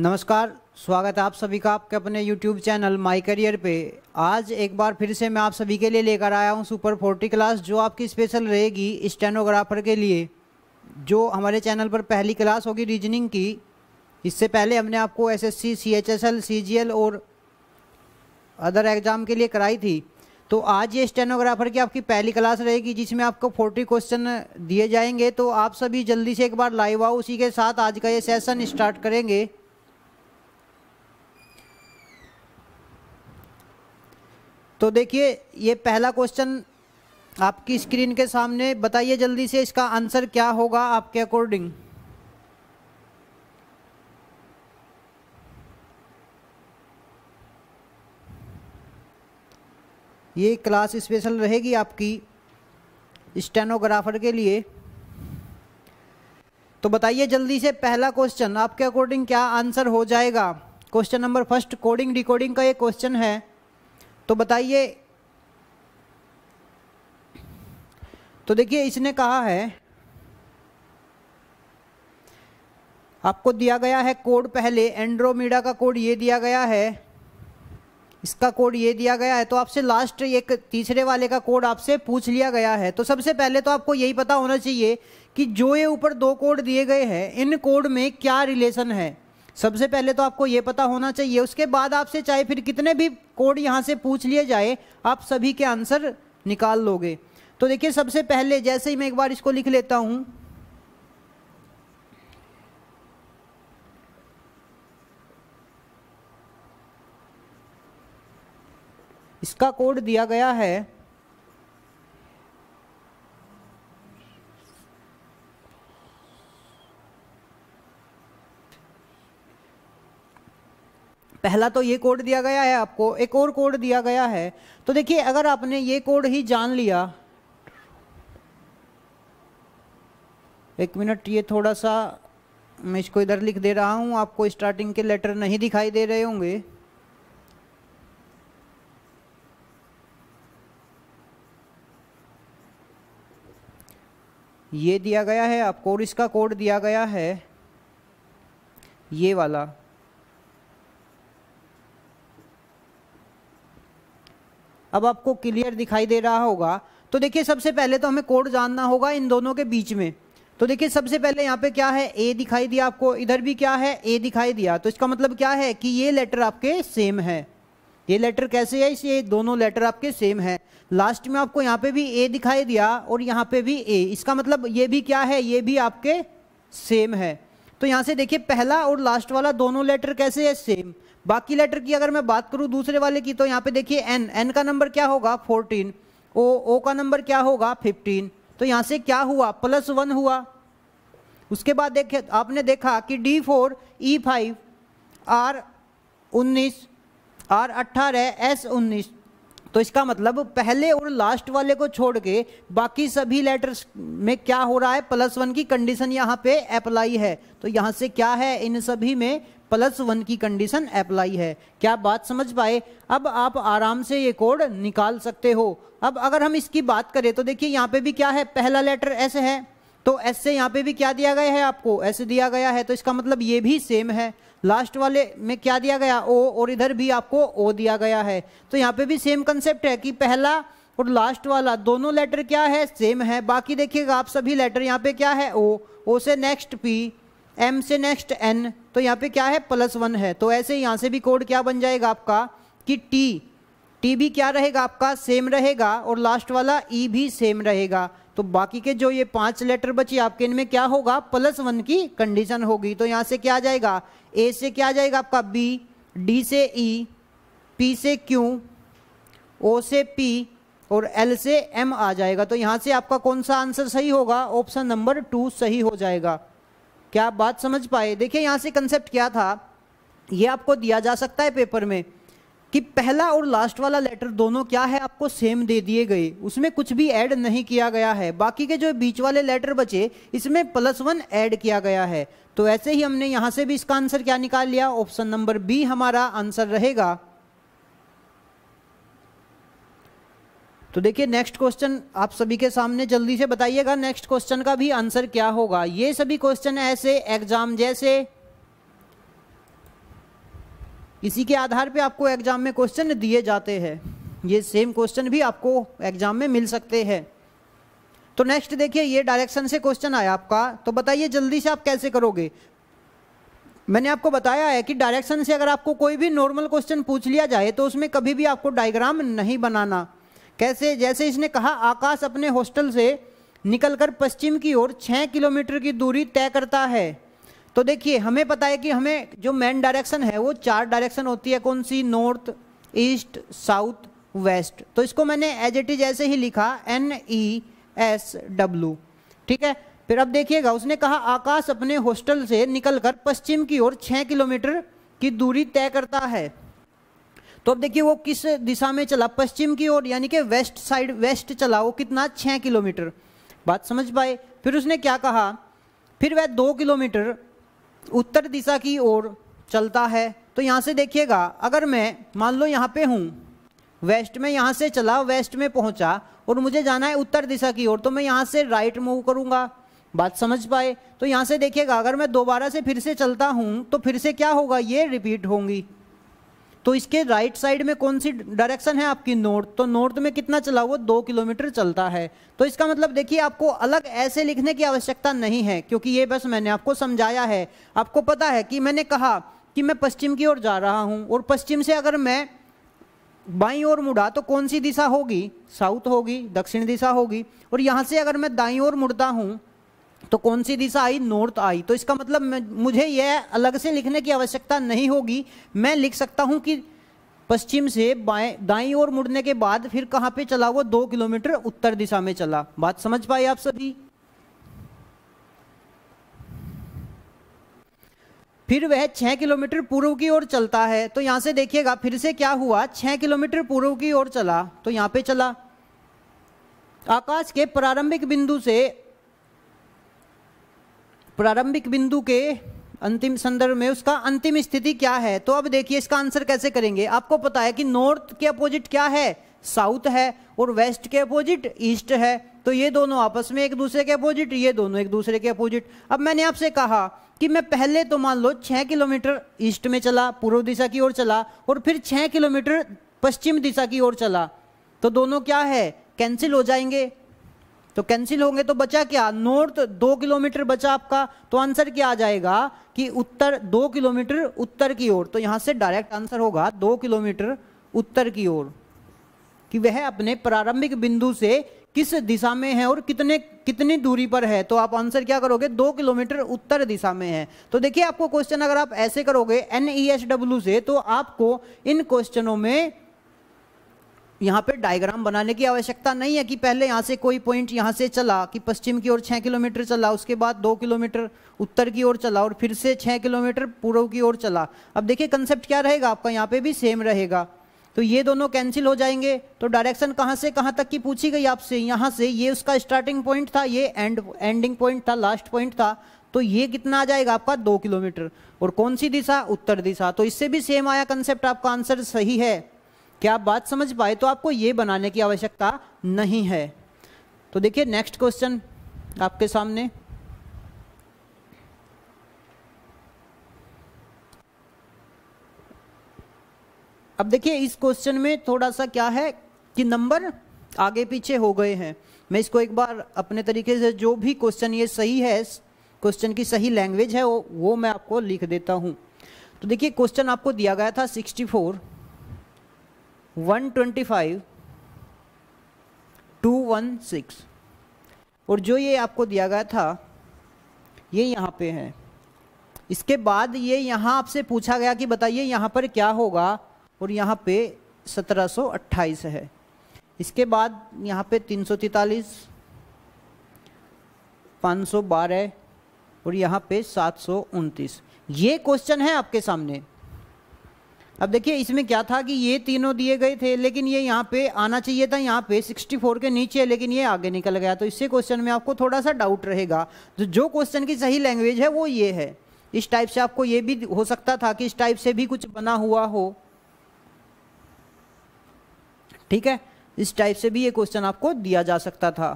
नमस्कार स्वागत है आप सभी का आपके अपने YouTube चैनल माई करियर पे आज एक बार फिर से मैं आप सभी के लिए लेकर आया हूँ सुपर फोर्टी क्लास जो आपकी स्पेशल रहेगी स्टेनोग्राफर के लिए जो हमारे चैनल पर पहली क्लास होगी रीजनिंग की इससे पहले हमने आपको एसएससी, सीएचएसएल, सीजीएल और अदर एग्ज़ाम के लिए कराई थी तो आज ये स्टेनोग्राफर की आपकी पहली क्लास रहेगी जिसमें आपको फोर्टी क्वेश्चन दिए जाएंगे तो आप सभी जल्दी से एक बार लाइव आओ उसी के साथ आज का ये सेशन स्टार्ट करेंगे तो देखिए ये पहला क्वेश्चन आपकी स्क्रीन के सामने बताइए जल्दी से इसका आंसर क्या होगा आपके अकॉर्डिंग ये क्लास स्पेशल रहेगी आपकी स्टेनोग्राफर के लिए तो बताइए जल्दी से पहला क्वेश्चन आपके अकॉर्डिंग क्या आंसर हो जाएगा question number first coding decoding का ये क्वेश्चन है तो बताइए तो देखिए इसने कहा है आपको दिया गया है कोड पहले एंड्रोमीडा का कोड ये दिया गया है इसका कोड ये दिया गया है तो आपसे लास्ट एक तीसरे वाले का कोड आपसे पूछ लिया गया है तो सबसे पहले तो आपको यही पता होना चाहिए कि जो ये ऊपर दो कोड दिए गए हैं इन कोड में क्या रिलेशन है सबसे पहले तो आपको ये पता होना चाहिए उसके बाद आपसे चाहे फिर कितने भी कोड यहाँ से पूछ लिए जाए आप सभी के आंसर निकाल लोगे तो देखिए सबसे पहले जैसे ही मैं एक बार इसको लिख लेता हूँ इसका कोड दिया गया है पहला तो ये कोड दिया गया है आपको एक और कोड दिया गया है तो देखिए अगर आपने ये कोड ही जान लिया एक मिनट ये थोड़ा सा मैं इसको इधर लिख दे रहा हूँ आपको स्टार्टिंग के लेटर नहीं दिखाई दे रहे होंगे ये दिया गया है आपको और इसका कोड दिया गया है ये वाला अब आपको क्लियर दिखाई दे रहा होगा तो देखिए सबसे पहले तो हमें कोड जानना होगा इन दोनों के बीच में तो देखिए सबसे पहले यहाँ पे क्या है ए दिखाई दिया आपको इधर भी क्या है ए दिखाई दिया तो इसका मतलब क्या है कि ये लेटर आपके सेम है ये लेटर कैसे है इसे दोनों लेटर आपके सेम है लास्ट में आपको यहाँ पे भी ए दिखाई दिया और यहाँ पे भी ए इसका मतलब ये भी क्या है ये भी आपके सेम है तो यहाँ से देखिए पहला और लास्ट वाला दोनों लेटर कैसे है सेम बाकी लेटर की अगर मैं बात करूँ दूसरे वाले की तो यहाँ पे देखिए एन एन का नंबर क्या होगा फोर्टीन ओ ओ का नंबर क्या होगा फिफ्टीन तो यहाँ से क्या हुआ प्लस वन हुआ उसके बाद देखे आपने देखा कि D four E five R उन्नीस आर अट्ठारह एस उन्नीस तो इसका मतलब पहले और लास्ट वाले को छोड़ के बाकी सभी लेटर्स में क्या हो रहा है प्लस वन की कंडीशन यहाँ पे अप्लाई है तो यहाँ से क्या है इन सभी में प्लस वन की कंडीशन अप्लाई है क्या बात समझ पाए अब आप आराम से ये कोड निकाल सकते हो अब अगर हम इसकी बात करें तो देखिए यहाँ पे भी क्या है पहला लेटर एस है तो एस से यहाँ पे भी क्या दिया गया है आपको एस दिया गया है तो इसका मतलब ये भी सेम है लास्ट वाले में क्या दिया गया ओ और इधर भी आपको ओ दिया गया है तो यहाँ पे भी सेम कंसेप्ट है कि पहला और लास्ट वाला दोनों लेटर क्या है सेम है बाकी देखिएगा आप सभी लेटर यहाँ पे क्या है ओ ओ से नेक्स्ट पी एम से नेक्स्ट एन तो यहाँ पे क्या है प्लस वन है तो ऐसे यहाँ से भी कोड क्या बन जाएगा आपका कि टी टी भी क्या रहेगा आपका सेम रहेगा और लास्ट वाला ई e भी सेम रहेगा तो बाकी के जो ये पांच लेटर बची आपके इनमें क्या होगा प्लस वन की कंडीशन होगी तो यहाँ से क्या आ जाएगा ए से क्या आ जाएगा आपका बी डी से ई e, पी से क्यू ओ से पी और एल से एम आ जाएगा तो यहाँ से आपका कौन सा आंसर सही होगा ऑप्शन नंबर टू सही हो जाएगा क्या आप बात समझ पाए देखिए यहाँ से कंसेप्ट क्या था ये आपको दिया जा सकता है पेपर में कि पहला और लास्ट वाला लेटर दोनों क्या है आपको सेम दे दिए गए उसमें कुछ भी ऐड नहीं किया गया है बाकी के जो बीच वाले लेटर बचे इसमें प्लस वन ऐड किया गया है तो ऐसे ही हमने यहाँ से भी इसका आंसर क्या निकाल लिया ऑप्शन नंबर बी हमारा आंसर रहेगा तो देखिए नेक्स्ट क्वेश्चन आप सभी के सामने जल्दी से बताइएगा नेक्स्ट क्वेश्चन का भी आंसर क्या होगा ये सभी क्वेश्चन ऐसे एग्जाम जैसे इसी के आधार पे आपको एग्जाम में क्वेश्चन दिए जाते हैं ये सेम क्वेश्चन भी आपको एग्जाम में मिल सकते हैं तो नेक्स्ट देखिए ये डायरेक्शन से क्वेश्चन आया आपका तो बताइए जल्दी से आप कैसे करोगे मैंने आपको बताया है कि डायरेक्शन से अगर आपको कोई भी नॉर्मल क्वेश्चन पूछ लिया जाए तो उसमें कभी भी आपको डायग्राम नहीं बनाना कैसे जैसे इसने कहा आकाश अपने हॉस्टल से निकलकर पश्चिम की ओर छः किलोमीटर की दूरी तय करता है तो देखिए हमें पता है कि हमें जो मेन डायरेक्शन है वो चार डायरेक्शन होती है कौन सी नॉर्थ ईस्ट साउथ वेस्ट तो इसको मैंने एज एट इज ऐसे ही लिखा एन ई एस डब्ल्यू ठीक है फिर अब देखिएगा उसने कहा आकाश अपने हॉस्टल से निकलकर पश्चिम की ओर छः किलोमीटर की दूरी तय करता है तो अब देखिए वो किस दिशा में चला पश्चिम की ओर यानी कि वेस्ट साइड वेस्ट चला वो कितना छः किलोमीटर बात समझ पाए फिर उसने क्या कहा फिर वह दो किलोमीटर उत्तर दिशा की ओर चलता है तो यहाँ से देखिएगा अगर मैं मान लो यहाँ पे हूँ वेस्ट में यहाँ से चला वेस्ट में पहुँचा और मुझे जाना है उत्तर दिशा की ओर तो मैं यहाँ से राइट मूव करूँगा बात समझ पाए तो यहाँ से देखिएगा अगर मैं दोबारा से फिर से चलता हूँ तो फिर से क्या होगा ये रिपीट होंगी तो इसके राइट साइड में कौन सी डायरेक्शन है आपकी नॉर्थ तो नॉर्थ में कितना चला वो दो किलोमीटर चलता है तो इसका मतलब देखिए आपको अलग ऐसे लिखने की आवश्यकता नहीं है क्योंकि ये बस मैंने आपको समझाया है आपको पता है कि मैंने कहा कि मैं पश्चिम की ओर जा रहा हूँ और पश्चिम से अगर मैं बाई ओर मुड़ा तो कौन सी दिशा होगी साउथ होगी दक्षिण दिशा होगी और यहाँ से अगर मैं दाई ओर मुड़ता हूँ तो कौन सी दिशा आई नॉर्थ आई तो इसका मतलब मुझे यह अलग से लिखने की आवश्यकता नहीं होगी मैं लिख सकता हूं कि पश्चिम से बाएं दाई ओर मुड़ने के बाद फिर कहां पे चला वो दो किलोमीटर उत्तर दिशा में चला बात समझ पाए आप सभी फिर वह छह किलोमीटर पूर्व की ओर चलता है तो यहां से देखिएगा फिर से क्या हुआ छह किलोमीटर पूर्व की ओर चला तो यहां पे चला आकाश के प्रारंभिक बिंदु से प्रारंभिक बिंदु के अंतिम संदर्भ में उसका अंतिम स्थिति क्या है तो अब देखिए इसका आंसर कैसे करेंगे आपको पता है कि नॉर्थ के अपोजिट क्या है साउथ है और वेस्ट के अपोजिट ईस्ट है तो ये दोनों आपस में एक दूसरे के अपोजिट ये दोनों एक दूसरे के अपोजिट अब मैंने आपसे कहा कि मैं पहले तो मान लो छः किलोमीटर ईस्ट में चला पूर्व दिशा की ओर चला और फिर छः किलोमीटर पश्चिम दिशा की ओर चला तो दोनों क्या है कैंसिल हो जाएंगे तो कैंसिल होंगे तो बचा क्या नॉर्थ दो किलोमीटर बचा आपका तो आंसर क्या आ जाएगा कि उत्तर दो किलोमीटर उत्तर की ओर तो यहां से डायरेक्ट आंसर होगा दो किलोमीटर उत्तर की ओर कि वह अपने प्रारंभिक बिंदु से किस दिशा में है और कितने कितनी दूरी पर है तो आप आंसर क्या करोगे दो किलोमीटर उत्तर दिशा में है तो देखिए आपको क्वेश्चन अगर आप ऐसे करोगे एन ई एस डब्ल्यू से तो आपको इन क्वेश्चनों में यहाँ पे डायग्राम बनाने की आवश्यकता नहीं है कि पहले यहाँ से कोई पॉइंट यहाँ से चला कि पश्चिम की ओर छः किलोमीटर चला उसके बाद दो किलोमीटर उत्तर की ओर चला और फिर से छः किलोमीटर पूर्व की ओर चला अब देखिए कंसेप्ट क्या रहेगा आपका यहाँ पे भी सेम रहेगा तो ये दोनों कैंसिल हो जाएंगे तो डायरेक्शन कहाँ से कहाँ तक की पूछी गई आपसे यहाँ से ये उसका स्टार्टिंग पॉइंट था ये एंड एंडिंग पॉइंट था लास्ट पॉइंट था तो ये कितना आ जाएगा आपका दो किलोमीटर और कौन सी दिशा उत्तर दिशा तो इससे भी सेम आया कंसेप्ट आपका आंसर सही है क्या आप बात समझ पाए तो आपको ये बनाने की आवश्यकता नहीं है तो देखिए नेक्स्ट क्वेश्चन आपके सामने अब देखिए इस क्वेश्चन में थोड़ा सा क्या है कि नंबर आगे पीछे हो गए हैं मैं इसको एक बार अपने तरीके से जो भी क्वेश्चन ये सही है क्वेश्चन की सही लैंग्वेज है वो वो मैं आपको लिख देता हूँ तो देखिए क्वेश्चन आपको दिया गया था 64 one twenty five two one six और जो ये आपको दिया गया था ये यहाँ पे है इसके बाद ये यहाँ आपसे पूछा गया कि बताइए यहाँ पर क्या होगा और यहाँ पे अट्ठाईस है इसके बाद यहाँ पे तीन सौ तैतालीस पाँच सौ बारह और यहाँ पे सात सौ उनतीस ये क्वेश्चन है आपके सामने अब देखिए इसमें क्या था कि ये तीनों दिए गए थे लेकिन ये यहाँ पे आना चाहिए था यहाँ पे 64 के नीचे लेकिन ये आगे निकल गया तो इससे क्वेश्चन में आपको थोड़ा सा डाउट रहेगा तो जो क्वेश्चन की सही लैंग्वेज है वो ये है इस टाइप से आपको ये भी हो सकता था कि इस टाइप से भी कुछ बना हुआ हो ठीक है इस टाइप से भी ये क्वेश्चन आपको दिया जा सकता था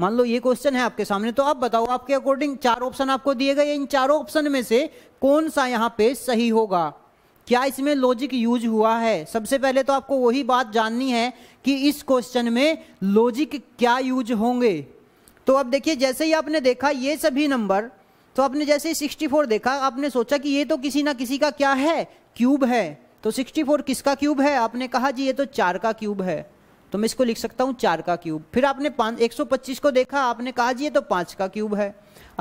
मान लो ये क्वेश्चन है आपके सामने तो आप बताओ आपके अकॉर्डिंग चार ऑप्शन आपको दिए गए इन चारों ऑप्शन में से कौन सा यहाँ पे सही होगा क्या इसमें लॉजिक यूज हुआ है सबसे पहले तो आपको वही बात जाननी है कि इस क्वेश्चन में लॉजिक क्या यूज होंगे तो अब देखिए जैसे ही आपने देखा ये सभी नंबर तो आपने जैसे 64 देखा आपने सोचा कि ये तो किसी ना किसी का क्या है क्यूब है तो 64 किसका क्यूब है आपने कहा जी ये तो चार का क्यूब है तो मैं इसको लिख सकता हूँ चार का क्यूब फिर आपने पाँच एक को देखा आपने कहा जी ये तो पाँच का क्यूब है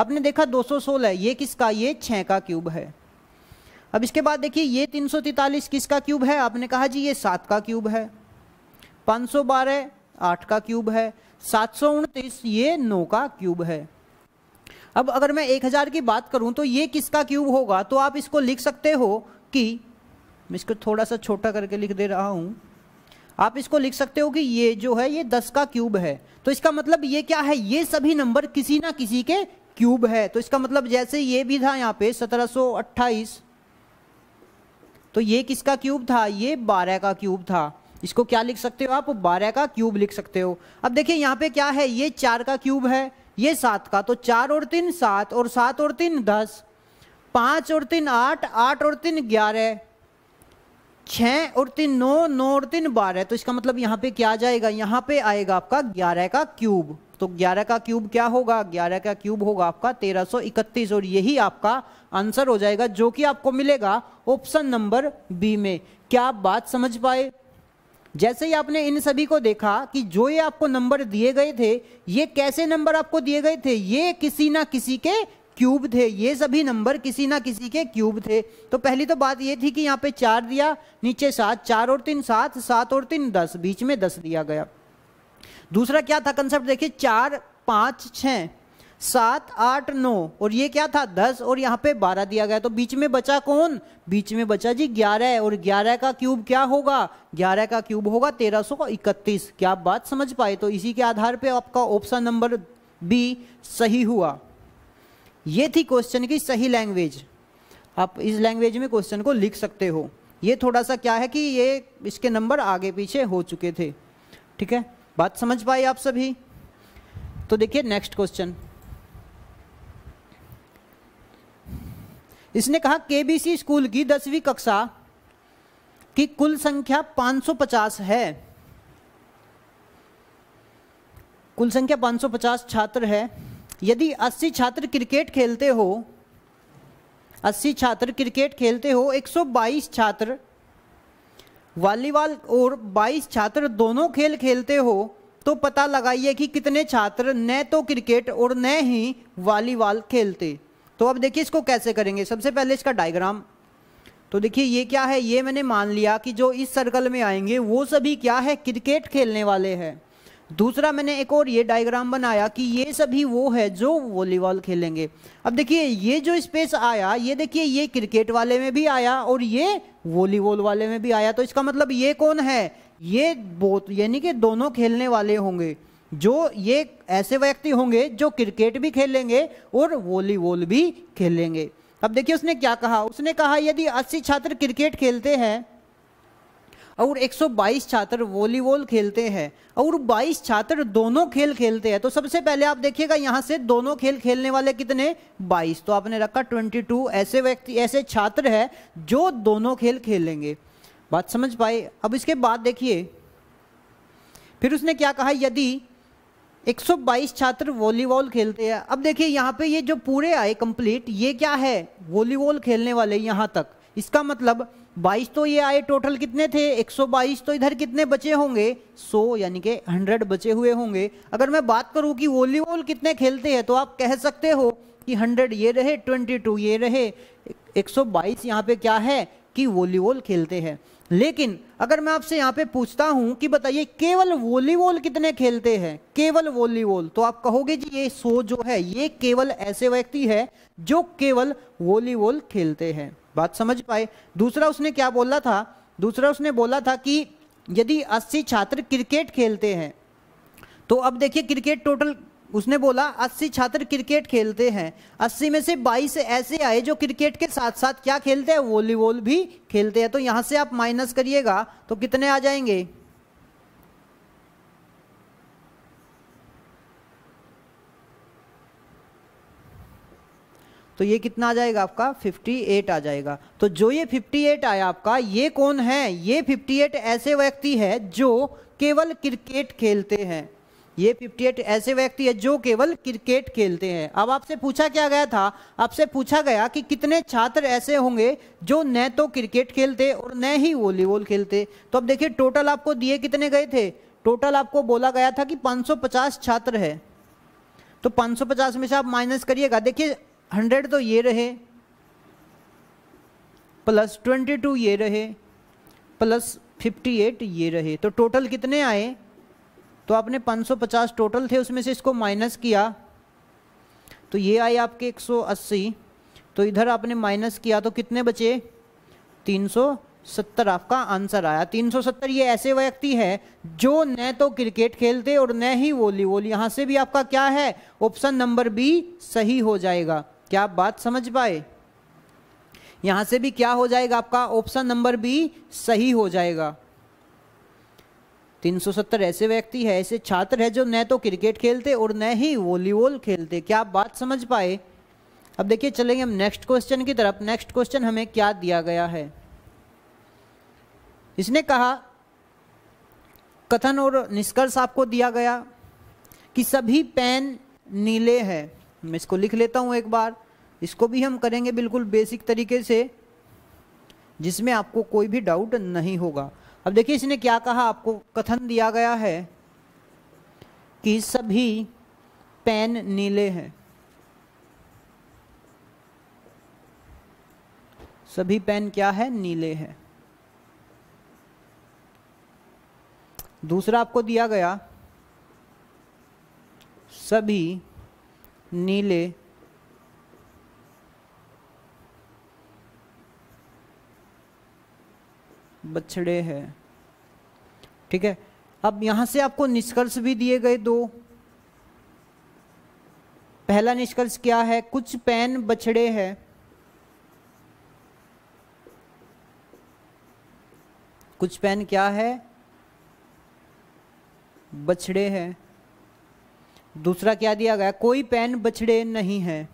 आपने देखा दो सोलह ये किसका ये छः का क्यूब है अब इसके बाद देखिए ये तीन सौ तैतालीस किसका क्यूब है आपने कहा जी ये सात का क्यूब है पाँच सौ बारह आठ का क्यूब है सात सौ उनतीस ये नौ का क्यूब है अब अगर मैं एक हज़ार की बात करूं तो ये किसका क्यूब होगा तो आप इसको लिख सकते हो कि मैं इसको थोड़ा सा छोटा करके लिख दे रहा हूं आप इसको लिख सकते हो कि ये जो है ये दस का क्यूब है तो इसका मतलब ये क्या है ये सभी नंबर किसी ना किसी के क्यूब है तो इसका मतलब जैसे ये भी था यहाँ पे सत्रह सौ अट्ठाईस तो ये किसका क्यूब था ये बारह का क्यूब था इसको क्या लिख सकते हो आप बारह का क्यूब लिख सकते हो अब देखिए यहाँ पे क्या है ये चार का क्यूब है ये सात का तो चार और तीन सात और सात और तीन दस पाँच और तीन आठ आठ और तीन ग्यारह छः और तीन नौ नौ और तीन बारह तो इसका मतलब यहाँ पे क्या जाएगा यहाँ पे आएगा आपका ग्यारह का क्यूब तो 11 का क्यूब क्या होगा 11 का क्यूब होगा आपका 1331 और यही आपका आंसर हो जाएगा जो कि आपको मिलेगा ऑप्शन नंबर बी में क्या आप बात समझ पाए जैसे ही आपने इन सभी को देखा कि जो ये आपको नंबर दिए गए थे ये कैसे नंबर आपको दिए गए थे ये किसी ना किसी के क्यूब थे ये सभी नंबर किसी ना किसी के क्यूब थे तो पहली तो बात ये थी कि यहाँ पे चार दिया नीचे सात चार और तीन सात सात और तीन दस बीच में दस दिया गया दूसरा क्या था कंसेप्ट देखिए चार पाँच छः सात आठ नौ और ये क्या था दस और यहाँ पे बारह दिया गया तो बीच में बचा कौन बीच में बचा जी ग्यारह और ग्यारह का क्यूब क्या होगा ग्यारह का क्यूब होगा तेरह सौ इकतीस क्या आप बात समझ पाए तो इसी के आधार पे आपका ऑप्शन नंबर बी सही हुआ ये थी क्वेश्चन की सही लैंग्वेज आप इस लैंग्वेज में क्वेश्चन को लिख सकते हो ये थोड़ा सा क्या है कि ये इसके नंबर आगे पीछे हो चुके थे ठीक है बात समझ पाए आप सभी तो देखिए नेक्स्ट क्वेश्चन इसने कहा केबीसी स्कूल की दसवीं कक्षा की कुल संख्या 550 है कुल संख्या 550 छात्र है यदि 80 छात्र क्रिकेट खेलते हो 80 छात्र क्रिकेट खेलते हो 122 छात्र वॉलीबॉल और 22 छात्र दोनों खेल खेलते हो तो पता लगाइए कि कितने छात्र न तो क्रिकेट और न ही वॉलीबॉल खेलते तो अब देखिए इसको कैसे करेंगे सबसे पहले इसका डायग्राम तो देखिए ये क्या है ये मैंने मान लिया कि जो इस सर्कल में आएंगे वो सभी क्या है क्रिकेट खेलने वाले हैं दूसरा मैंने एक और ये डायग्राम बनाया कि ये सभी वो है जो वॉलीबॉल खेलेंगे अब देखिए ये जो स्पेस आया ये देखिए ये क्रिकेट वाले में भी आया और ये वॉलीबॉल वाले में भी आया तो इसका मतलब ये कौन है ये बोत यानी कि दोनों खेलने वाले होंगे जो ये ऐसे व्यक्ति होंगे जो क्रिकेट भी खेलेंगे और वॉलीबॉल भी खेलेंगे अब देखिए उसने क्या कहा उसने कहा यदि 80 छात्र क्रिकेट खेलते हैं और 122 छात्र वॉलीबॉल खेलते हैं और 22 छात्र दोनों खेल खेलते हैं तो सबसे पहले आप देखिएगा यहाँ से दोनों खेल खेलने वाले कितने 22 तो आपने रखा 22 ऐसे व्यक्ति ऐसे छात्र हैं जो दोनों खेल खेलेंगे बात समझ पाए अब इसके बाद देखिए फिर उसने क्या कहा यदि 122 छात्र वॉलीबॉल खेलते हैं अब देखिए यहाँ पे ये जो पूरे आए कंप्लीट ये क्या है वॉलीबॉल खेलने वाले यहाँ तक इसका मतलब 22 तो ये आए टोटल कितने थे 122 तो इधर कितने बचे होंगे 100 यानी कि 100 बचे हुए होंगे अगर मैं बात करूं कि वॉलीबॉल कितने खेलते हैं तो आप कह सकते हो कि 100 ये रहे 22 ये रहे 122 यहाँ पे क्या है कि वॉलीबॉल खेलते हैं लेकिन अगर मैं आपसे यहाँ पे पूछता हूँ कि बताइए केवल वॉलीबॉल कितने खेलते हैं केवल वॉलीबॉल तो आप कहोगे जी ये सो जो है ये केवल ऐसे व्यक्ति है जो केवल वॉलीबॉल खेलते हैं बात समझ पाए दूसरा उसने क्या बोला था दूसरा उसने बोला था कि यदि 80 छात्र क्रिकेट खेलते हैं तो अब देखिए क्रिकेट टोटल उसने बोला 80 छात्र क्रिकेट खेलते हैं 80 में से 22 ऐसे आए जो क्रिकेट के साथ साथ क्या खेलते हैं वॉलीबॉल भी खेलते हैं तो यहाँ से आप माइनस करिएगा तो कितने आ जाएंगे तो ये कितना आ जाएगा आपका 58 आ जाएगा तो जो ये 58 आया आपका ये कौन है ये 58 ऐसे व्यक्ति है जो केवल क्रिकेट खेलते हैं ये 58 ऐसे व्यक्ति है जो केवल क्रिकेट खेलते हैं अब आपसे पूछा क्या गया था आपसे पूछा गया कि कितने छात्र ऐसे होंगे जो न तो क्रिकेट खेलते और न ही वॉलीबॉल खेलते तो अब देखिए टोटल आपको दिए कितने गए थे टोटल आपको बोला गया था कि 550 छात्र है तो 550 में से आप माइनस करिएगा देखिए हंड्रेड तो ये रहे प्लस ट्वेंटी टू ये रहे प्लस फिफ्टी एट ये रहे तो टोटल कितने आए तो आपने पाँच सौ पचास टोटल थे उसमें से इसको माइनस किया तो ये आए आपके एक सौ अस्सी तो इधर आपने माइनस किया तो कितने बचे तीन सौ सत्तर आपका आंसर आया तीन सौ सत्तर ये ऐसे व्यक्ति है जो न तो क्रिकेट खेलते और न ही वॉलीबॉल यहाँ से भी आपका क्या है ऑप्शन नंबर बी सही हो जाएगा क्या आप बात समझ पाए यहां से भी क्या हो जाएगा आपका ऑप्शन नंबर बी सही हो जाएगा 370 ऐसे व्यक्ति है ऐसे छात्र है जो न तो क्रिकेट खेलते और न ही वॉलीबॉल खेलते क्या आप बात समझ पाए अब देखिए चलेंगे हम नेक्स्ट क्वेश्चन की तरफ नेक्स्ट क्वेश्चन हमें क्या दिया गया है इसने कहा कथन और निष्कर्ष आपको दिया गया कि सभी पेन नीले हैं मैं इसको लिख लेता हूँ एक बार इसको भी हम करेंगे बिल्कुल बेसिक तरीके से जिसमें आपको कोई भी डाउट नहीं होगा अब देखिए इसने क्या कहा आपको कथन दिया गया है कि सभी पेन नीले हैं सभी पेन क्या है नीले हैं दूसरा आपको दिया गया सभी नीले बछड़े हैं ठीक है अब यहां से आपको निष्कर्ष भी दिए गए दो पहला निष्कर्ष क्या है कुछ पैन बछड़े हैं कुछ पैन क्या है बछड़े हैं दूसरा क्या दिया गया कोई पेन बछड़े नहीं है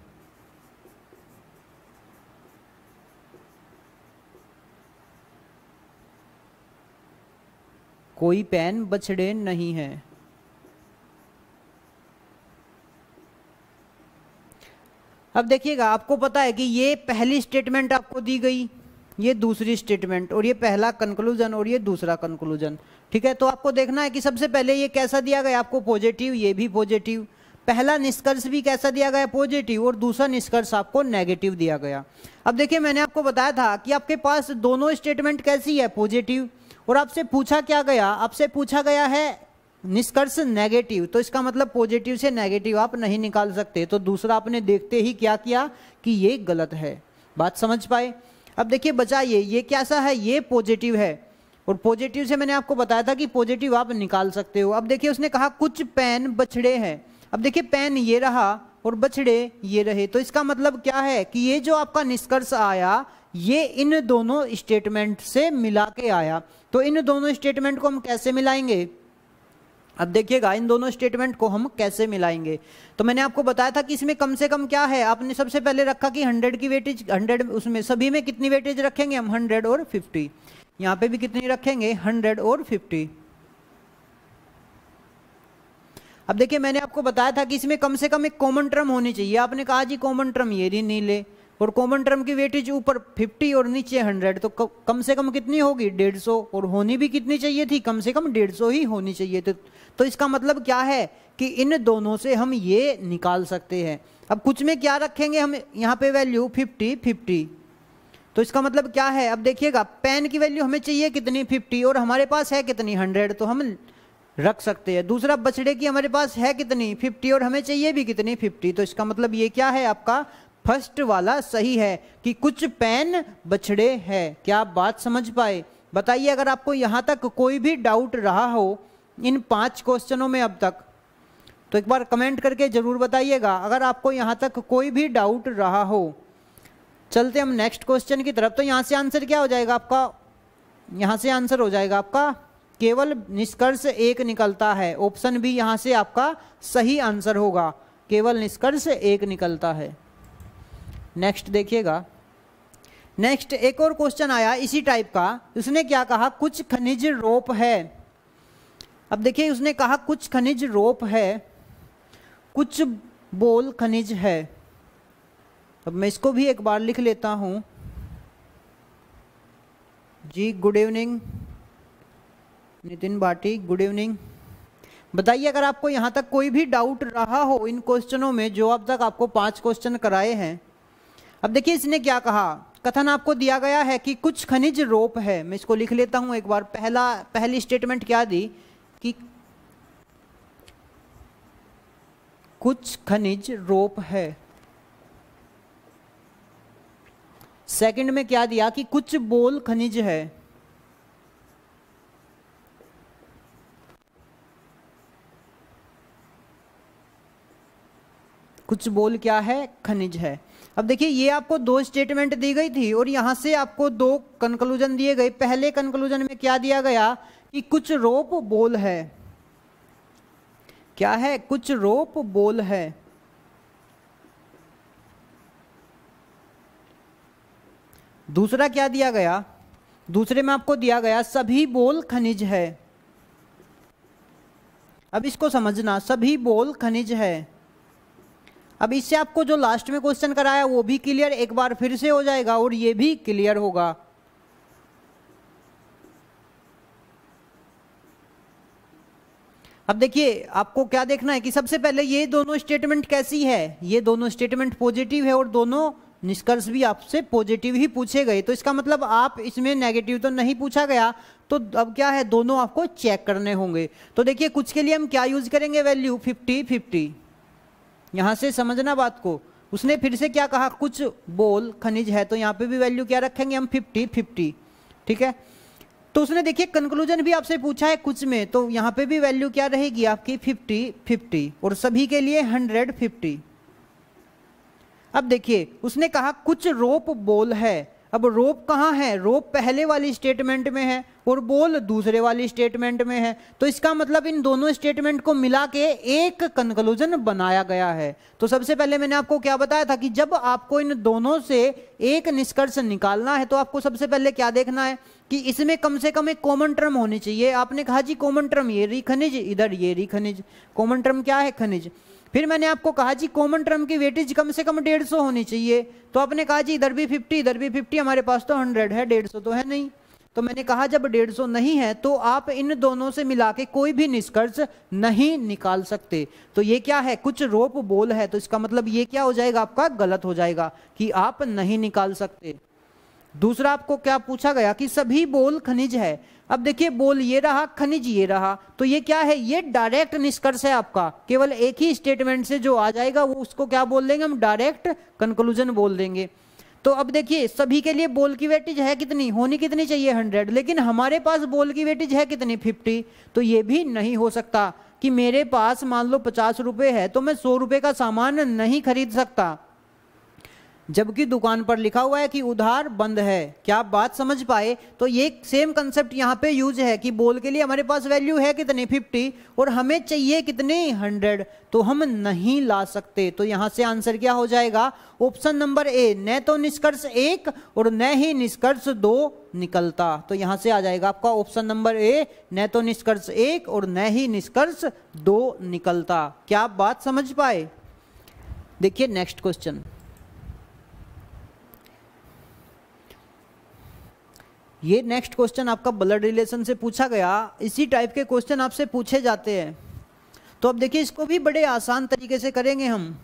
कोई पेन बछड़े नहीं है अब देखिएगा आपको पता है कि ये पहली स्टेटमेंट आपको दी गई ये दूसरी स्टेटमेंट और ये पहला कंक्लूजन और ये दूसरा कंक्लूजन ठीक है तो आपको देखना है कि सबसे पहले ये कैसा दिया गया आपको पॉजिटिव ये भी पॉजिटिव पहला निष्कर्ष भी कैसा दिया गया पॉजिटिव और दूसरा निष्कर्ष आपको नेगेटिव दिया गया अब देखिए मैंने आपको बताया था कि आपके पास दोनों स्टेटमेंट कैसी है पॉजिटिव और आपसे पूछा क्या गया आपसे पूछा गया है निष्कर्ष नेगेटिव तो इसका मतलब पॉजिटिव से नेगेटिव आप नहीं निकाल सकते तो दूसरा आपने देखते ही क्या किया कि ये गलत है बात समझ पाए अब देखिए बचाइए ये कैसा है ये पॉजिटिव है और पॉजिटिव से मैंने आपको बताया था कि पॉजिटिव आप निकाल सकते हो अब देखिए उसने कहा कुछ पेन बछड़े हैं अब देखिए पेन ये रहा और बछड़े ये रहे तो इसका मतलब क्या है कि ये जो आपका निष्कर्ष आया ये इन दोनों स्टेटमेंट से मिला के आया तो इन दोनों स्टेटमेंट को हम कैसे मिलाएंगे अब देखिएगा इन दोनों स्टेटमेंट को हम कैसे मिलाएंगे तो मैंने आपको बताया था कि इसमें कम से कम क्या है आपने सबसे पहले रखा कि 100 की वेटेज 100 उसमें सभी में कितनी वेटेज रखेंगे हम 100 और 50 यहाँ पे भी कितनी रखेंगे 100 और 50 अब देखिए मैंने आपको बताया था कि इसमें कम से कम एक कॉमन टर्म होनी चाहिए आपने कहा जी कॉमन टर्म ये भी नहीं ले और कॉमन टर्म की वेटेज ऊपर 50 और नीचे 100 तो कम से कम कितनी होगी 150 और होनी भी कितनी चाहिए थी कम से कम 150 ही होनी चाहिए तो तो इसका मतलब क्या है कि इन दोनों से हम ये निकाल सकते हैं अब कुछ में क्या रखेंगे हम यहाँ पे वैल्यू 50 50 तो इसका मतलब क्या है अब देखिएगा पेन की वैल्यू हमें चाहिए कितनी 50 और हमारे पास है कितनी 100 तो हम रख सकते हैं दूसरा बछड़े की हमारे पास है कितनी 50 और हमें चाहिए भी कितनी 50 तो इसका मतलब ये क्या है आपका फर्स्ट वाला सही है कि कुछ पेन बछड़े है क्या आप बात समझ पाए बताइए अगर आपको यहाँ तक कोई भी डाउट रहा हो इन पांच क्वेश्चनों में अब तक तो एक बार कमेंट करके ज़रूर बताइएगा अगर आपको यहाँ तक कोई भी डाउट रहा हो चलते हम नेक्स्ट क्वेश्चन की तरफ तो यहाँ से आंसर क्या हो जाएगा आपका यहाँ से आंसर हो जाएगा आपका केवल निष्कर्ष एक निकलता है ऑप्शन भी यहाँ से आपका सही आंसर होगा केवल निष्कर्ष एक निकलता है नेक्स्ट देखिएगा नेक्स्ट एक और क्वेश्चन आया इसी टाइप का उसने क्या कहा कुछ खनिज रोप है अब देखिए उसने कहा कुछ खनिज रोप है कुछ बोल खनिज है अब मैं इसको भी एक बार लिख लेता हूं जी good evening Nitin Bhati good evening बताइए अगर आपको यहाँ तक कोई भी डाउट रहा हो इन क्वेश्चनों में जो अब तक आपको पांच क्वेश्चन कराए हैं अब देखिए इसने क्या कहा कथन आपको दिया गया है कि कुछ खनिज रोप है मैं इसको लिख लेता हूँ एक बार पहला पहली स्टेटमेंट क्या दी कि कुछ खनिज रोप है सेकंड में क्या दिया कि कुछ बोल खनिज है कुछ बोल क्या है खनिज है अब देखिए ये आपको दो स्टेटमेंट दी गई थी और यहां से आपको दो कंक्लूजन दिए गए पहले कंक्लूजन में क्या दिया गया कि कुछ रोप बोल है क्या है कुछ रोप बोल है दूसरा क्या दिया गया दूसरे में आपको दिया गया सभी बोल खनिज है अब इसको समझना सभी बोल खनिज है अब इससे आपको जो लास्ट में क्वेश्चन कराया वो भी क्लियर एक बार फिर से हो जाएगा और ये भी क्लियर होगा अब देखिए आपको क्या देखना है कि सबसे पहले ये दोनों स्टेटमेंट कैसी है ये दोनों स्टेटमेंट पॉजिटिव है और दोनों निष्कर्ष भी आपसे पॉजिटिव ही पूछे गए तो इसका मतलब आप इसमें नेगेटिव तो नहीं पूछा गया तो अब क्या है दोनों आपको चेक करने होंगे तो देखिए कुछ के लिए हम क्या यूज करेंगे वैल्यू फिफ्टी फिफ्टी यहाँ से समझना बात को उसने फिर से क्या कहा कुछ बोल खनिज है तो यहाँ पे भी वैल्यू क्या रखेंगे हम फिफ्टी फिफ्टी ठीक है तो उसने देखिए कंक्लूजन भी आपसे पूछा है कुछ में तो यहाँ पे भी वैल्यू क्या रहेगी आपकी फिफ्टी फिफ्टी और सभी के लिए हंड्रेड फिफ्टी अब देखिए उसने कहा कुछ रोप बोल है अब रोप कहाँ है रोप पहले वाली स्टेटमेंट में है और बोल दूसरे वाली स्टेटमेंट में है तो इसका मतलब इन दोनों स्टेटमेंट को मिला के एक कंक्लूजन बनाया गया है तो सबसे पहले मैंने आपको क्या बताया था कि जब आपको इन दोनों से एक निष्कर्ष निकालना है तो आपको सबसे पहले क्या देखना है कि इसमें कम से कम एक कॉमन टर्म होनी चाहिए आपने कहा जी कॉमन टर्म ये रही खनिज इधर ये रही खनिज कॉमन टर्म क्या है खनिज फिर मैंने आपको कहा जी कॉमन टर्म की वेटेज कम से कम डेढ़ सौ होनी चाहिए तो आपने कहा जी इधर भी फिफ्टी इधर भी फिफ्टी हमारे पास तो हंड्रेड है डेढ़ सौ तो है नहीं तो मैंने कहा जब डेढ़ सौ नहीं है तो आप इन दोनों से मिला के कोई भी निष्कर्ष नहीं निकाल सकते तो ये क्या है कुछ रोप बोल है तो इसका मतलब ये क्या हो जाएगा आपका गलत हो जाएगा कि आप नहीं निकाल सकते दूसरा आपको क्या पूछा गया कि सभी बोल खनिज है अब देखिए बोल ये रहा खनिज ये रहा तो ये क्या है ये डायरेक्ट निष्कर्ष है आपका केवल एक ही स्टेटमेंट से जो आ जाएगा वो उसको क्या बोल देंगे हम डायरेक्ट कंक्लूजन बोल देंगे तो अब देखिए सभी के लिए बोल की वेटेज है कितनी होनी कितनी चाहिए हंड्रेड लेकिन हमारे पास बोल की वेटेज है कितनी फिफ्टी तो ये भी नहीं हो सकता कि मेरे पास मान लो पचास रुपए है तो मैं सौ रुपए का सामान नहीं खरीद सकता जबकि दुकान पर लिखा हुआ है कि उधार बंद है क्या आप बात समझ पाए तो ये सेम कंसेप्ट यहाँ पे यूज है कि बोल के लिए हमारे पास वैल्यू है कितने 50 और हमें चाहिए कितने 100 तो हम नहीं ला सकते तो यहाँ से आंसर क्या हो जाएगा ऑप्शन नंबर ए न तो निष्कर्ष एक और न ही निष्कर्ष दो निकलता तो यहाँ से आ जाएगा आपका ऑप्शन नंबर ए न तो निष्कर्ष एक और न ही निष्कर्ष दो निकलता क्या आप बात समझ पाए देखिए नेक्स्ट क्वेश्चन ये नेक्स्ट क्वेश्चन आपका ब्लड रिलेशन से पूछा गया इसी टाइप के क्वेश्चन आपसे पूछे जाते हैं तो अब देखिए इसको भी बड़े आसान तरीके से करेंगे हम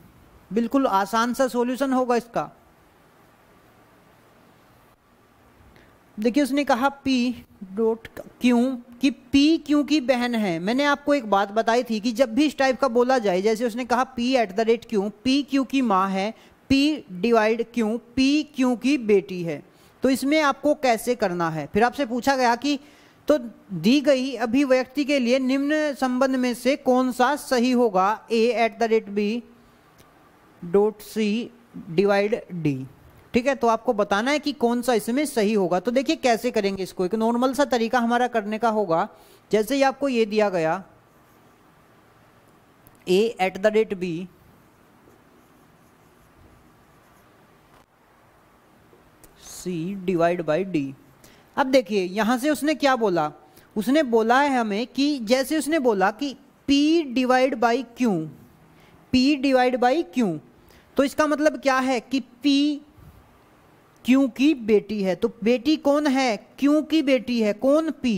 बिल्कुल आसान सा सॉल्यूशन होगा इसका देखिए उसने कहा पी डोट क्यू कि पी क्यू की बहन है मैंने आपको एक बात बताई थी कि जब भी इस टाइप का बोला जाए जैसे उसने कहा P at the rate Q P Q की माँ है P divide Q P Q की बेटी है तो इसमें आपको कैसे करना है फिर आपसे पूछा गया कि तो दी गई अभिव्यक्ति के लिए निम्न संबंध में से कौन सा सही होगा A at the rate B dot C divide D ठीक है तो आपको बताना है कि कौन सा इसमें सही होगा तो देखिए कैसे करेंगे इसको एक नॉर्मल सा तरीका हमारा करने का होगा जैसे ही आपको ये दिया गया A at the rate B C divide by D अब देखिए यहाँ से उसने क्या बोला उसने बोला है हमें कि जैसे उसने बोला कि P divide by Q P divide by Q तो इसका मतलब क्या है कि पी क्यू की बेटी है तो बेटी कौन है क्यू की बेटी है कौन पी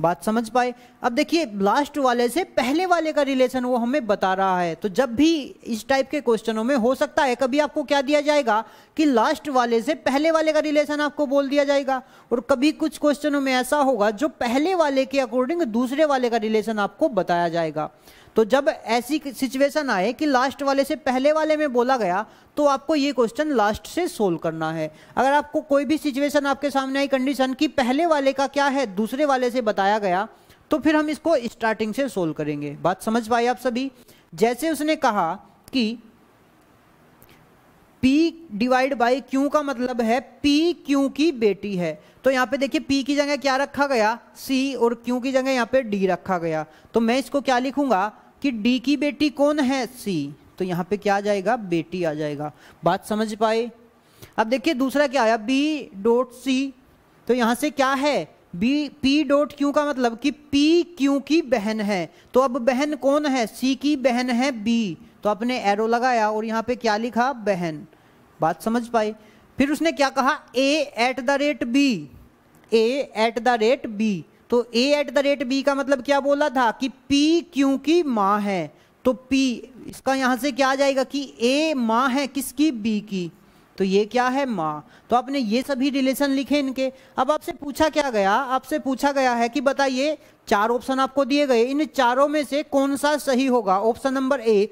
बात समझ पाए अब देखिए लास्ट वाले से पहले वाले का रिलेशन वो हमें बता रहा है तो जब भी इस टाइप के क्वेश्चनों में हो सकता है कभी आपको क्या दिया जाएगा कि लास्ट वाले से पहले वाले का रिलेशन आपको बोल दिया जाएगा और कभी कुछ क्वेश्चनों में ऐसा होगा जो पहले वाले के अकॉर्डिंग दूसरे वाले का रिलेशन आपको बताया जाएगा तो जब ऐसी सिचुएशन आए कि लास्ट वाले से पहले वाले में बोला गया तो आपको ये क्वेश्चन लास्ट से सोल्व करना है अगर आपको कोई भी सिचुएशन आपके सामने आई कंडीशन कि पहले वाले का क्या है दूसरे वाले से बताया गया तो फिर हम इसको स्टार्टिंग से सोल्व करेंगे बात समझ पाए आप सभी जैसे उसने कहा कि पी डिवाइड बाई क्यू का मतलब है पी क्यू की बेटी है तो यहाँ पे देखिए पी की जगह क्या रखा गया सी और Q की जगह यहाँ पे डी रखा गया तो मैं इसको क्या लिखूंगा कि डी की बेटी कौन है सी तो यहां पे क्या आ जाएगा बेटी आ जाएगा बात समझ पाए अब देखिए दूसरा क्या आया बी डॉट सी तो यहां से क्या है बी पी डॉट क्यू का मतलब कि पी क्यू की बहन है तो अब बहन कौन है सी की बहन है बी तो आपने एरो लगाया और यहां पे क्या लिखा बहन बात समझ पाए फिर उसने क्या कहा A at the rate B A at the rate B तो A at the rate B का मतलब क्या बोला था कि पी क्यू की माँ है तो पी इसका यहां से क्या आ जाएगा कि ए माँ है किसकी बी की तो ये क्या है माँ तो आपने ये सभी रिलेशन लिखे इनके अब आपसे पूछा क्या गया आपसे पूछा गया है कि बताइए चार ऑप्शन आपको दिए गए इन चारों में से कौन सा सही होगा ऑप्शन नंबर ए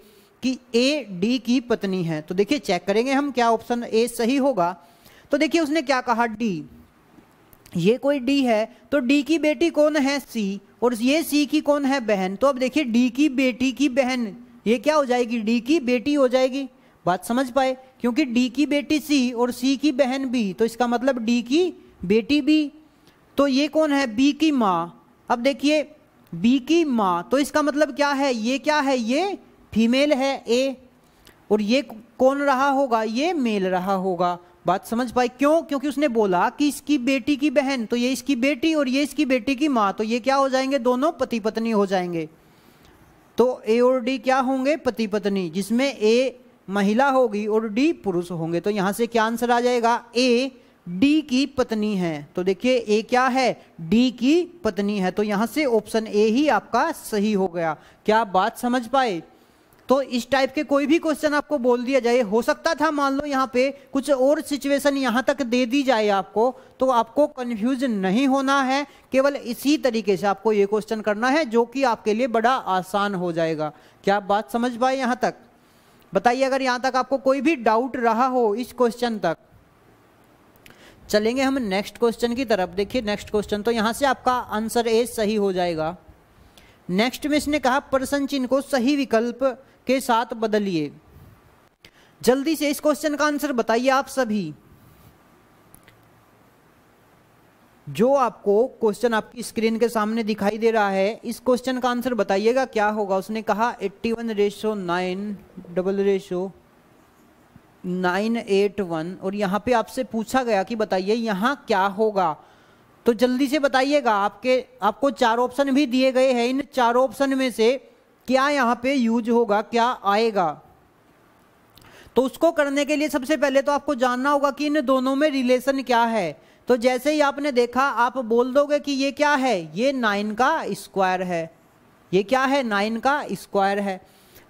कि ए डी की पत्नी है तो देखिए चेक करेंगे हम क्या ऑप्शन ए सही होगा तो देखिए उसने क्या कहा डी ये कोई डी है तो डी की बेटी कौन है सी और ये सी की कौन है बहन तो अब देखिए डी की बेटी की बहन ये क्या हो जाएगी डी की बेटी हो जाएगी बात समझ पाए क्योंकि डी की बेटी सी और सी की बहन बी तो इसका मतलब डी की बेटी बी तो ये कौन है बी की माँ अब देखिए बी की माँ तो इसका मतलब क्या है ये क्या है ये फीमेल है ए और ये कौन रहा होगा ये मेल रहा होगा बात समझ पाई क्यों क्योंकि उसने बोला कि इसकी बेटी की बहन तो ये इसकी बेटी और ये इसकी बेटी की माँ तो ये क्या हो जाएंगे दोनों पति पत्नी हो जाएंगे तो ए और डी क्या होंगे पति पत्नी जिसमें ए महिला होगी और डी पुरुष होंगे तो यहाँ से क्या आंसर आ जाएगा ए डी की पत्नी है तो देखिए ए क्या है डी की पत्नी है तो यहाँ से ऑप्शन ए ही आपका सही हो गया क्या बात समझ पाए तो इस टाइप के कोई भी क्वेश्चन आपको बोल दिया जाए हो सकता था मान लो यहाँ पे कुछ और सिचुएशन यहाँ तक दे दी जाए आपको तो आपको कन्फ्यूज नहीं होना है केवल इसी तरीके से आपको ये क्वेश्चन करना है जो कि आपके लिए बड़ा आसान हो जाएगा क्या बात समझ पाए यहाँ तक बताइए अगर यहाँ तक आपको कोई भी डाउट रहा हो इस क्वेश्चन तक चलेंगे हम नेक्स्ट क्वेश्चन की तरफ देखिए नेक्स्ट क्वेश्चन तो यहाँ से आपका आंसर ए सही हो जाएगा नेक्स्ट में इसने कहा प्रश्न चिन्ह को सही विकल्प के साथ बदलिए जल्दी से इस क्वेश्चन का आंसर बताइए आप सभी जो आपको क्वेश्चन आपकी स्क्रीन के सामने दिखाई दे रहा है इस क्वेश्चन का आंसर बताइएगा क्या होगा उसने कहा 81 one ratio nine double ratio nine eight one और यहाँ पे आपसे पूछा गया कि बताइए यहाँ क्या होगा तो जल्दी से बताइएगा आपके आपको चार ऑप्शन भी दिए गए हैं इन चारों ऑप्शन में से क्या यहाँ पे यूज होगा क्या आएगा तो उसको करने के लिए सबसे पहले तो आपको जानना होगा कि इन दोनों में रिलेशन क्या है तो जैसे ही आपने देखा आप बोल दोगे कि ये क्या है ये नाइन का स्क्वायर है ये क्या है नाइन का स्क्वायर है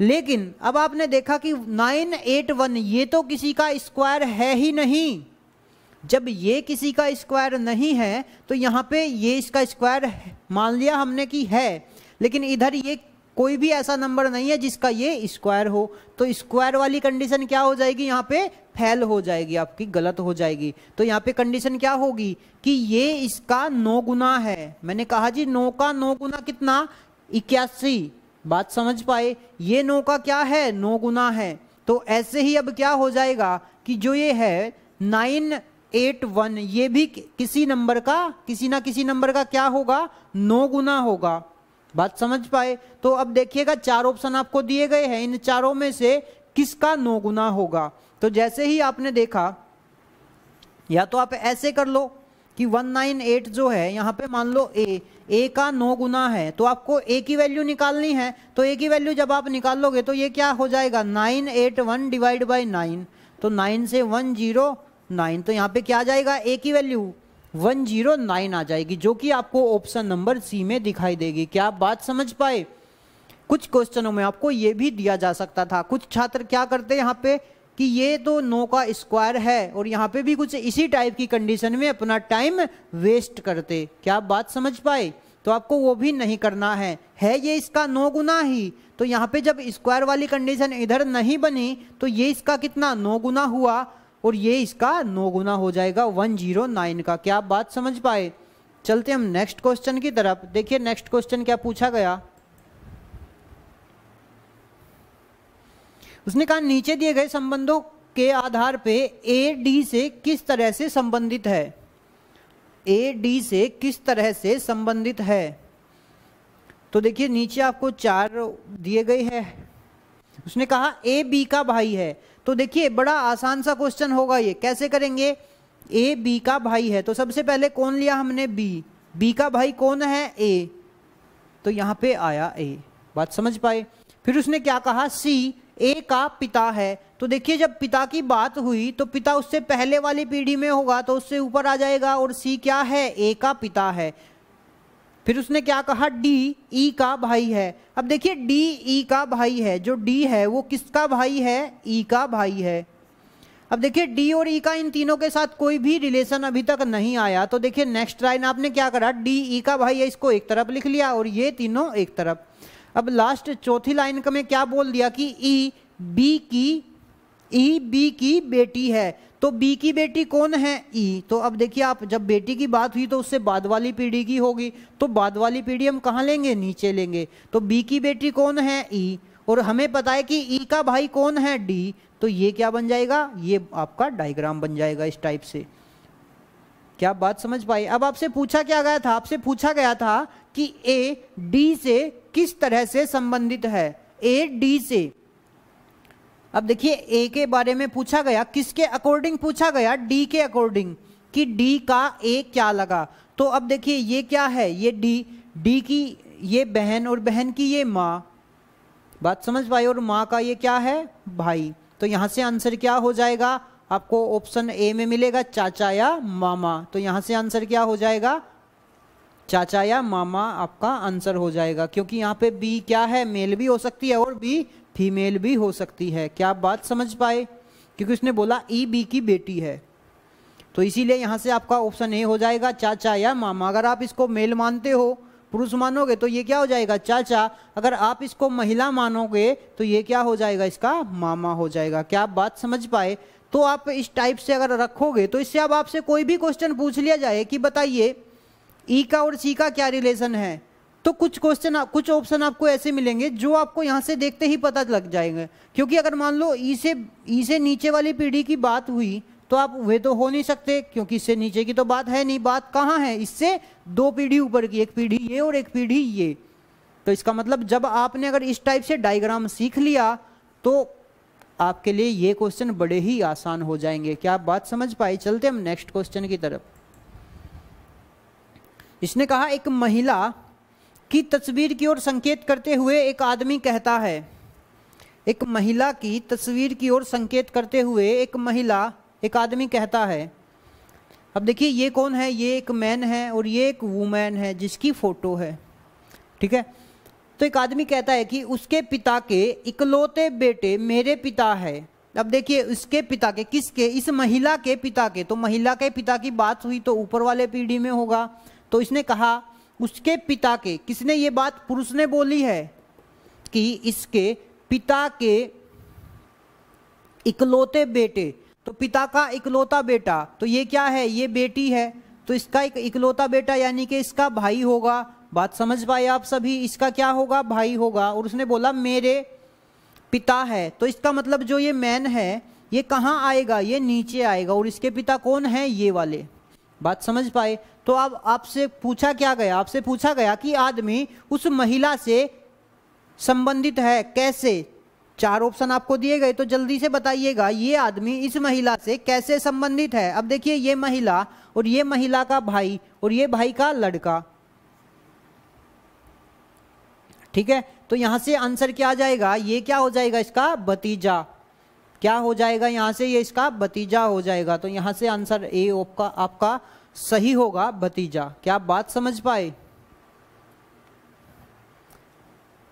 लेकिन अब आपने देखा कि नाइन एट वन ये तो किसी का स्क्वायर है ही नहीं जब ये किसी का स्क्वायर नहीं है तो यहाँ पे ये इसका स्क्वायर मान लिया हमने कि है लेकिन इधर ये कोई भी ऐसा नंबर नहीं है जिसका ये स्क्वायर हो तो स्क्वायर वाली कंडीशन क्या हो जाएगी यहाँ पे फैल हो जाएगी आपकी गलत हो जाएगी तो यहाँ पे कंडीशन क्या होगी कि ये इसका नौ गुना है मैंने कहा जी नौ का नौ गुना कितना इक्यासी बात समझ पाए ये नौ का क्या है नौ गुना है तो ऐसे ही अब क्या हो जाएगा कि जो ये है नाइन एट वन ये भी किसी नंबर का किसी ना किसी नंबर का क्या होगा नौ गुना होगा बात समझ पाए तो अब देखिएगा चार ऑप्शन आपको दिए गए हैं इन चारों में से किसका नौ गुना होगा तो जैसे ही आपने देखा या तो आप ऐसे कर लो कि 198 जो है यहाँ पे मान लो ए ए का नौ गुना है तो आपको ए की वैल्यू निकालनी है तो ए की वैल्यू जब आप निकाल लोगे तो ये क्या हो जाएगा nine eight one divide by nine तो नाइन से वन जीरो नाइन तो यहाँ पे क्या जाएगा ए की वैल्यू 109 आ जाएगी जो कि आपको ऑप्शन नंबर सी में दिखाई देगी क्या आप बात समझ पाए कुछ क्वेश्चनों में आपको ये भी दिया जा सकता था कुछ छात्र क्या करते यहाँ पे कि ये तो नौ का स्क्वायर है और यहाँ पे भी कुछ इसी टाइप की कंडीशन में अपना टाइम वेस्ट करते क्या आप बात समझ पाए तो आपको वो भी नहीं करना है है ये इसका नौ गुना ही तो यहाँ पे जब स्क्वायर वाली कंडीशन इधर नहीं बनी तो ये इसका कितना नौ गुना हुआ और ये इसका नौ गुना हो जाएगा वन जीरो नाइन का क्या आप बात समझ पाए चलते हम नेक्स्ट क्वेश्चन की तरफ देखिए नेक्स्ट क्वेश्चन क्या पूछा गया उसने कहा नीचे दिए गए संबंधों के आधार पे ए डी से किस तरह से संबंधित है ए डी से किस तरह से संबंधित है तो देखिए नीचे आपको चार दिए गए हैं उसने कहा ए बी का भाई है तो देखिए बड़ा आसान सा क्वेश्चन होगा ये कैसे करेंगे ए बी का भाई है तो सबसे पहले कौन लिया हमने बी बी का भाई कौन है ए तो यहाँ पे आया ए बात समझ पाए फिर उसने क्या कहा सी ए का पिता है तो देखिए जब पिता की बात हुई तो पिता उससे पहले वाली पीढ़ी में होगा तो उससे ऊपर आ जाएगा और सी क्या है ए का पिता है फिर उसने क्या कहा डी ई e का भाई है अब देखिए डी ई e का भाई है जो डी है वो किसका भाई है ई e का भाई है अब देखिए डी और ई e का इन तीनों के साथ कोई भी रिलेशन अभी तक नहीं आया तो देखिए नेक्स्ट लाइन आपने क्या करा डी ई e का भाई है इसको एक तरफ लिख लिया और ये तीनों एक तरफ अब लास्ट चौथी लाइन का मैं क्या बोल दिया कि ई e, बी की ई बी की बेटी है तो बी की बेटी कौन है ई e. तो अब देखिए आप जब बेटी की बात हुई तो उससे बाद वाली पीढ़ी की होगी तो बाद वाली पीढ़ी हम कहाँ लेंगे नीचे लेंगे तो बी की बेटी कौन है ई e. और हमें पता है कि ई e का भाई कौन है डी तो ये क्या बन जाएगा ये आपका डायग्राम बन जाएगा इस टाइप से क्या बात समझ पाई अब आपसे पूछा क्या गया था आपसे पूछा गया था कि ए डी से किस तरह से संबंधित है ए डी से अब देखिए ए के बारे में पूछा गया किसके अकॉर्डिंग पूछा गया डी के अकॉर्डिंग कि डी का ए क्या लगा तो अब देखिए ये क्या है ये डी डी की ये बहन और बहन की ये माँ बात समझ पाई और माँ का ये क्या है भाई तो यहाँ से आंसर क्या हो जाएगा आपको ऑप्शन ए में मिलेगा चाचा या मामा तो यहाँ से आंसर क्या हो जाएगा चाचा या मामा आपका आंसर हो जाएगा क्योंकि यहाँ पे बी क्या है मेल भी हो सकती है और बी फीमेल भी हो सकती है क्या आप बात समझ पाए क्योंकि उसने बोला ई बी की बेटी है तो इसीलिए यहाँ से आपका ऑप्शन ए हो जाएगा चाचा या मामा अगर आप इसको मेल मानते हो पुरुष मानोगे तो ये क्या हो जाएगा चाचा अगर आप इसको महिला मानोगे तो ये क्या हो जाएगा इसका मामा हो जाएगा क्या आप बात समझ पाए तो आप इस टाइप से अगर रखोगे तो इससे अब आपसे कोई भी क्वेश्चन पूछ लिया जाए कि बताइए ई का और सी का क्या रिलेशन है तो कुछ क्वेश्चन आप कुछ ऑप्शन आपको ऐसे मिलेंगे जो आपको यहाँ से देखते ही पता लग जाएंगे क्योंकि अगर मान लो ई से ई से नीचे वाली पीढ़ी की बात हुई तो आप वे तो हो नहीं सकते क्योंकि इससे नीचे की तो बात है नहीं बात कहाँ है इससे दो पीढ़ी ऊपर की एक पीढ़ी ये और एक पीढ़ी ये तो इसका मतलब जब आपने अगर इस टाइप से डायग्राम सीख लिया तो आपके लिए ये क्वेश्चन बड़े ही आसान हो जाएंगे क्या आप बात समझ पाए चलते हम नेक्स्ट क्वेश्चन की तरफ इसने कहा एक महिला की तस्वीर की ओर संकेत करते हुए एक आदमी कहता है एक महिला की तस्वीर की ओर संकेत करते हुए एक महिला एक आदमी कहता है अब देखिए ये कौन है ये एक मैन है और ये एक वुमेन है जिसकी फ़ोटो है ठीक है तो एक आदमी कहता है कि उसके पिता के इकलौते बेटे मेरे पिता है अब देखिए उसके पिता के किसके इस महिला के पिता के तो महिला के पिता की बात हुई तो ऊपर वाले पीढ़ी में होगा तो इसने कहा उसके पिता के किसने ये बात पुरुष ने बोली है कि इसके पिता के इकलौते बेटे तो पिता का इकलौता बेटा तो ये क्या है ये बेटी है तो इसका एक इकलौता बेटा यानी कि इसका भाई होगा बात समझ पाए आप सभी इसका क्या होगा भाई होगा और उसने बोला मेरे पिता है तो इसका मतलब जो ये मैन है ये कहाँ आएगा ये नीचे आएगा और इसके पिता कौन है ये वाले बात समझ पाए तो अब आपसे पूछा क्या गया आपसे पूछा गया कि आदमी उस महिला से संबंधित है कैसे चार ऑप्शन आपको दिए गए तो जल्दी से बताइएगा ये आदमी इस महिला से कैसे संबंधित है अब देखिए ये महिला और ये महिला का भाई और ये भाई का लड़का ठीक है तो यहां से आंसर क्या आ जाएगा ये क्या हो जाएगा इसका भतीजा क्या हो जाएगा यहां से ये इसका भतीजा हो जाएगा तो यहां से आंसर ए आपका आपका सही होगा भतीजा क्या आप बात समझ पाए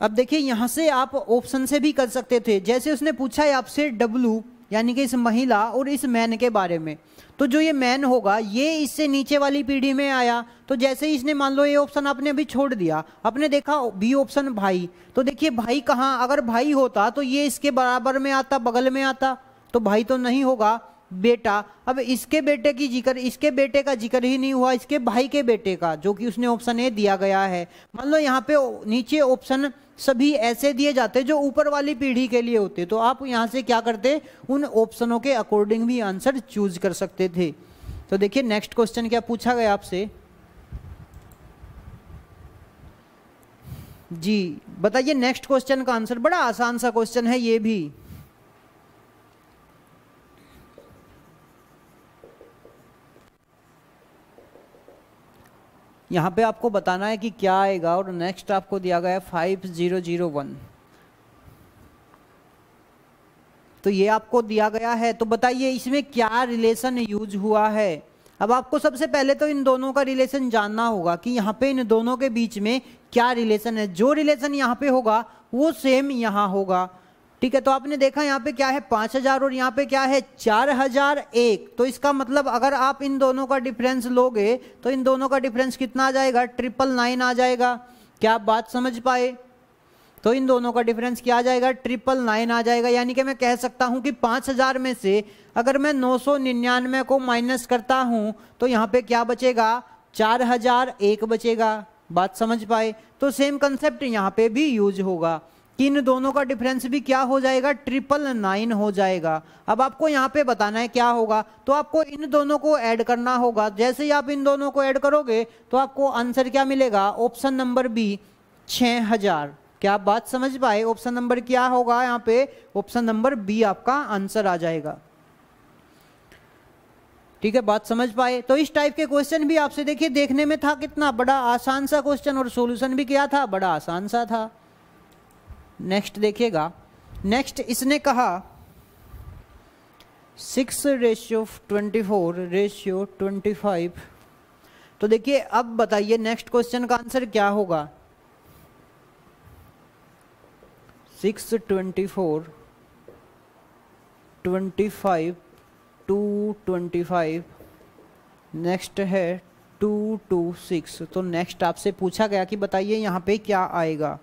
अब देखिए यहां से आप ऑप्शन से भी कर सकते थे जैसे उसने पूछा है आपसे डब्लू यानी कि इस महिला और इस मैन के बारे में तो जो ये मैन होगा ये इससे नीचे वाली पीढ़ी में आया तो जैसे ही इसने मान लो ये ऑप्शन आपने अभी छोड़ दिया आपने देखा बी ऑप्शन भाई तो देखिए भाई कहाँ अगर भाई होता तो ये इसके बराबर में आता बगल में आता तो भाई तो नहीं होगा बेटा अब इसके बेटे की जिक्र इसके बेटे का जिक्र ही नहीं हुआ इसके भाई के बेटे का जो कि उसने ऑप्शन ए दिया गया है मान लो यहाँ पे नीचे ऑप्शन सभी ऐसे दिए जाते जो ऊपर वाली पीढ़ी के लिए होते तो आप यहाँ से क्या करते उन ऑप्शनों के अकॉर्डिंग भी आंसर चूज कर सकते थे तो देखिए नेक्स्ट क्वेश्चन क्या पूछा गया आपसे जी बताइए नेक्स्ट क्वेश्चन का आंसर बड़ा आसान सा क्वेश्चन है ये भी यहाँ पे आपको बताना है कि क्या आएगा और नेक्स्ट आपको दिया गया है फाइव ज़ीरो ज़ीरो वन तो ये आपको दिया गया है तो बताइए इसमें क्या रिलेशन यूज हुआ है अब आपको सबसे पहले तो इन दोनों का रिलेशन जानना होगा कि यहाँ पे इन दोनों के बीच में क्या रिलेशन है जो रिलेशन यहाँ पे होगा वो सेम यहाँ होगा ठीक है तो आपने देखा यहाँ पे क्या है पांच हजार और यहाँ पे क्या है चार हजार एक तो इसका मतलब अगर आप इन दोनों का डिफरेंस लोगे तो इन दोनों का डिफरेंस कितना आ जाएगा ट्रिपल नाइन आ जाएगा क्या आप बात समझ पाए तो इन दोनों का डिफरेंस क्या आ जाएगा ट्रिपल नाइन आ जाएगा यानी कि मैं कह सकता हूं कि पाँच हजार में से अगर मैं नौ सौ निन्यानवे को माइनस करता हूं तो यहाँ पे क्या बचेगा चार हजार एक बचेगा बात समझ पाए तो सेम कंसेप्ट यहाँ पे भी यूज होगा इन दोनों का डिफरेंस भी क्या हो जाएगा ट्रिपल नाइन हो जाएगा अब आपको यहाँ पे बताना है क्या होगा तो आपको इन दोनों को ऐड करना होगा जैसे ही आप इन दोनों को ऐड करोगे तो आपको आंसर क्या मिलेगा ऑप्शन नंबर बी छः हजार क्या आप बात समझ पाए ऑप्शन नंबर क्या होगा यहाँ पे ऑप्शन नंबर बी आपका आंसर आ जाएगा ठीक है बात समझ पाए तो इस टाइप के क्वेश्चन भी आपसे देखिए देखने में था कितना बड़ा आसान सा क्वेश्चन और सॉल्यूशन भी क्या था बड़ा आसान सा था नेक्स्ट देखिएगा नेक्स्ट इसने कहा six ratio twenty four ratio twenty five तो देखिए अब बताइए नेक्स्ट क्वेश्चन का आंसर क्या होगा six twenty four twenty five two twenty five next है टू टू सिक्स तो नेक्स्ट आपसे पूछा गया कि बताइए यहाँ पे क्या आएगा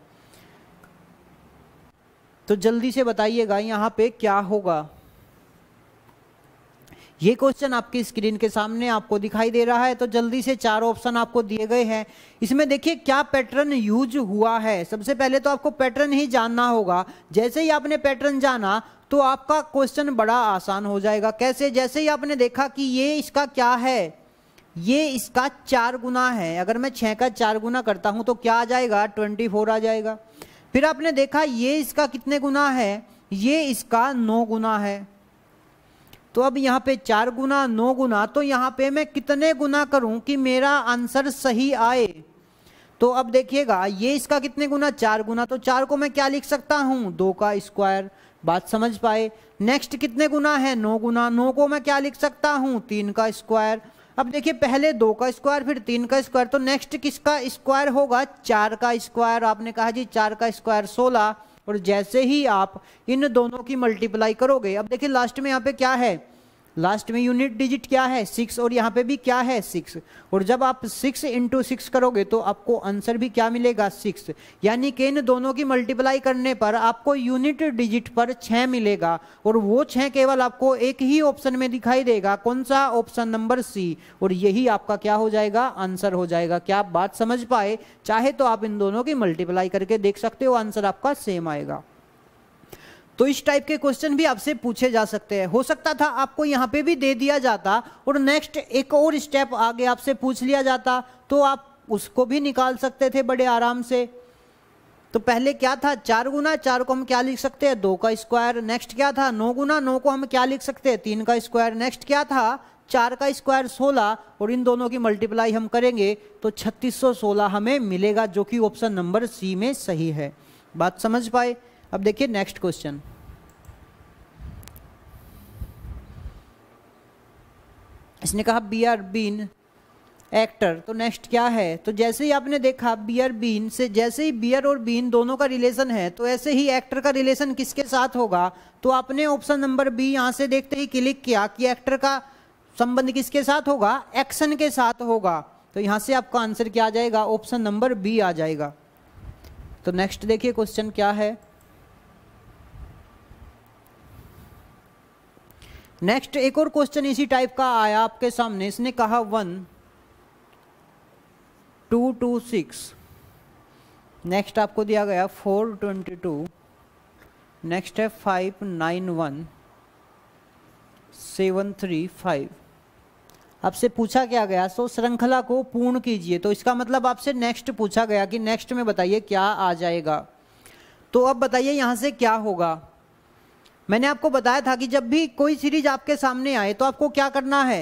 तो जल्दी से बताइएगा यहाँ पे क्या होगा ये क्वेश्चन आपकी स्क्रीन के सामने आपको दिखाई दे रहा है तो जल्दी से चार ऑप्शन आपको दिए गए हैं इसमें देखिए क्या पैटर्न यूज हुआ है सबसे पहले तो आपको पैटर्न ही जानना होगा जैसे ही आपने पैटर्न जाना तो आपका क्वेश्चन बड़ा आसान हो जाएगा कैसे जैसे ही आपने देखा कि ये इसका क्या है ये इसका चार गुना है अगर मैं छः का चार गुना करता हूँ तो क्या आ जाएगा ट्वेंटी फोर आ जाएगा फिर आपने देखा ये इसका कितने गुना है ये इसका नौ गुना है तो अब यहाँ पे चार गुना नौ गुना तो यहाँ पे मैं कितने गुना करूँ कि मेरा आंसर सही आए तो अब देखिएगा ये इसका कितने गुना चार गुना तो चार को मैं क्या लिख सकता हूँ दो का स्क्वायर बात समझ पाए नेक्स्ट कितने गुना है नौ गुना नौ को मैं क्या लिख सकता हूँ तीन का स्क्वायर अब देखिए पहले दो का स्क्वायर फिर तीन का स्क्वायर तो नेक्स्ट किसका स्क्वायर होगा चार का स्क्वायर आपने कहा जी चार का स्क्वायर सोलह और जैसे ही आप इन दोनों की मल्टीप्लाई करोगे अब देखिए लास्ट में यहाँ पे क्या है लास्ट में यूनिट डिजिट क्या है सिक्स और यहाँ पे भी क्या है सिक्स और जब आप सिक्स इंटू सिक्स करोगे तो आपको आंसर भी क्या मिलेगा सिक्स यानी कि इन दोनों की मल्टीप्लाई करने पर आपको यूनिट डिजिट पर छः मिलेगा और वो छः केवल आपको एक ही ऑप्शन में दिखाई देगा कौन सा ऑप्शन नंबर सी और यही आपका क्या हो जाएगा आंसर हो जाएगा क्या आप बात समझ पाए चाहे तो आप इन दोनों की मल्टीप्लाई करके देख सकते हो आंसर आपका सेम आएगा तो इस टाइप के क्वेश्चन भी आपसे पूछे जा सकते हैं हो सकता था आपको यहाँ पे भी दे दिया जाता और नेक्स्ट एक और स्टेप आगे आपसे पूछ लिया जाता तो आप उसको भी निकाल सकते थे बड़े आराम से तो पहले क्या था चार गुना चार को हम क्या लिख सकते हैं दो का स्क्वायर नेक्स्ट क्या था नौ गुना नौ को हम क्या लिख सकते हैं तीन का स्क्वायर नेक्स्ट क्या था चार का स्क्वायर सोलह और इन दोनों की मल्टीप्लाई हम करेंगे तो छत्तीस सौ सोलह हमें मिलेगा जो कि ऑप्शन नंबर सी में सही है बात समझ पाए अब देखिए नेक्स्ट क्वेश्चन इसने कहा बी आर बीन एक्टर तो नेक्स्ट क्या है तो जैसे ही आपने देखा बी आर बीन से जैसे ही बी आर और बीन दोनों का रिलेशन है तो ऐसे ही एक्टर का रिलेशन किसके साथ होगा तो आपने ऑप्शन नंबर बी यहाँ से देखते ही क्लिक किया कि एक्टर का संबंध किसके साथ होगा एक्शन के साथ होगा तो यहां से आपका आंसर क्या आ जाएगा ऑप्शन नंबर बी आ जाएगा तो नेक्स्ट देखिए क्वेश्चन क्या है नेक्स्ट एक और क्वेश्चन इसी टाइप का आया आपके सामने इसने कहा one two two six next आपको दिया गया फोर ट्वेंटी टू नेक्स्ट है five nine one seven three five आपसे पूछा क्या गया सो श्रृंखला को पूर्ण कीजिए तो इसका मतलब आपसे नेक्स्ट पूछा गया कि नेक्स्ट में बताइए क्या आ जाएगा तो अब बताइए यहाँ से क्या होगा मैंने आपको बताया था कि जब भी कोई सीरीज आपके सामने आए तो आपको क्या करना है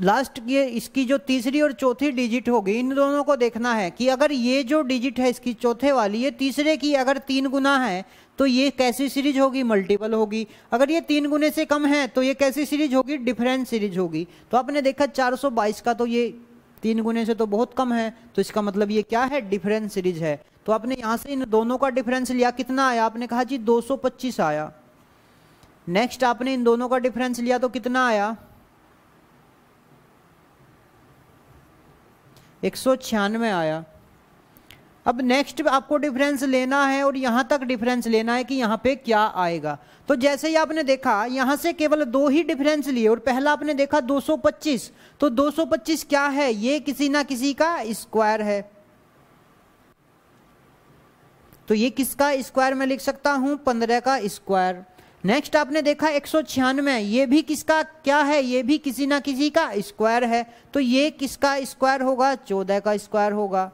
लास्ट ये इसकी जो तीसरी और चौथी डिजिट होगी इन दोनों को देखना है कि अगर ये जो डिजिट है इसकी चौथे वाली ये तीसरे की अगर तीन गुना है तो ये कैसी सीरीज होगी मल्टीपल होगी अगर ये तीन गुने से कम है तो ये कैसी सीरीज होगी डिफरेंट सीरीज होगी तो आपने देखा 422 का तो ये तीन गुने से तो बहुत कम है तो इसका मतलब ये क्या है डिफरेंस सीरीज है तो आपने यहाँ से इन दोनों का डिफरेंस लिया कितना आया आपने कहा जी दो आया नेक्स्ट आपने इन दोनों का डिफरेंस लिया तो कितना आया एक सौ छियानवे आया अब नेक्स्ट आपको डिफरेंस लेना है और यहां तक डिफरेंस लेना है कि यहां पे क्या आएगा तो जैसे ही आपने देखा यहां से केवल दो ही डिफरेंस लिए और पहला आपने देखा 225 तो 225 क्या है ये किसी ना किसी का स्क्वायर है तो ये किसका स्क्वायर मैं लिख सकता हूं पंद्रह का स्क्वायर नेक्स्ट आपने देखा एक सौ छियानवे ये भी किसका क्या है ये भी किसी ना किसी का स्क्वायर है तो ये किसका स्क्वायर होगा चौदह का स्क्वायर होगा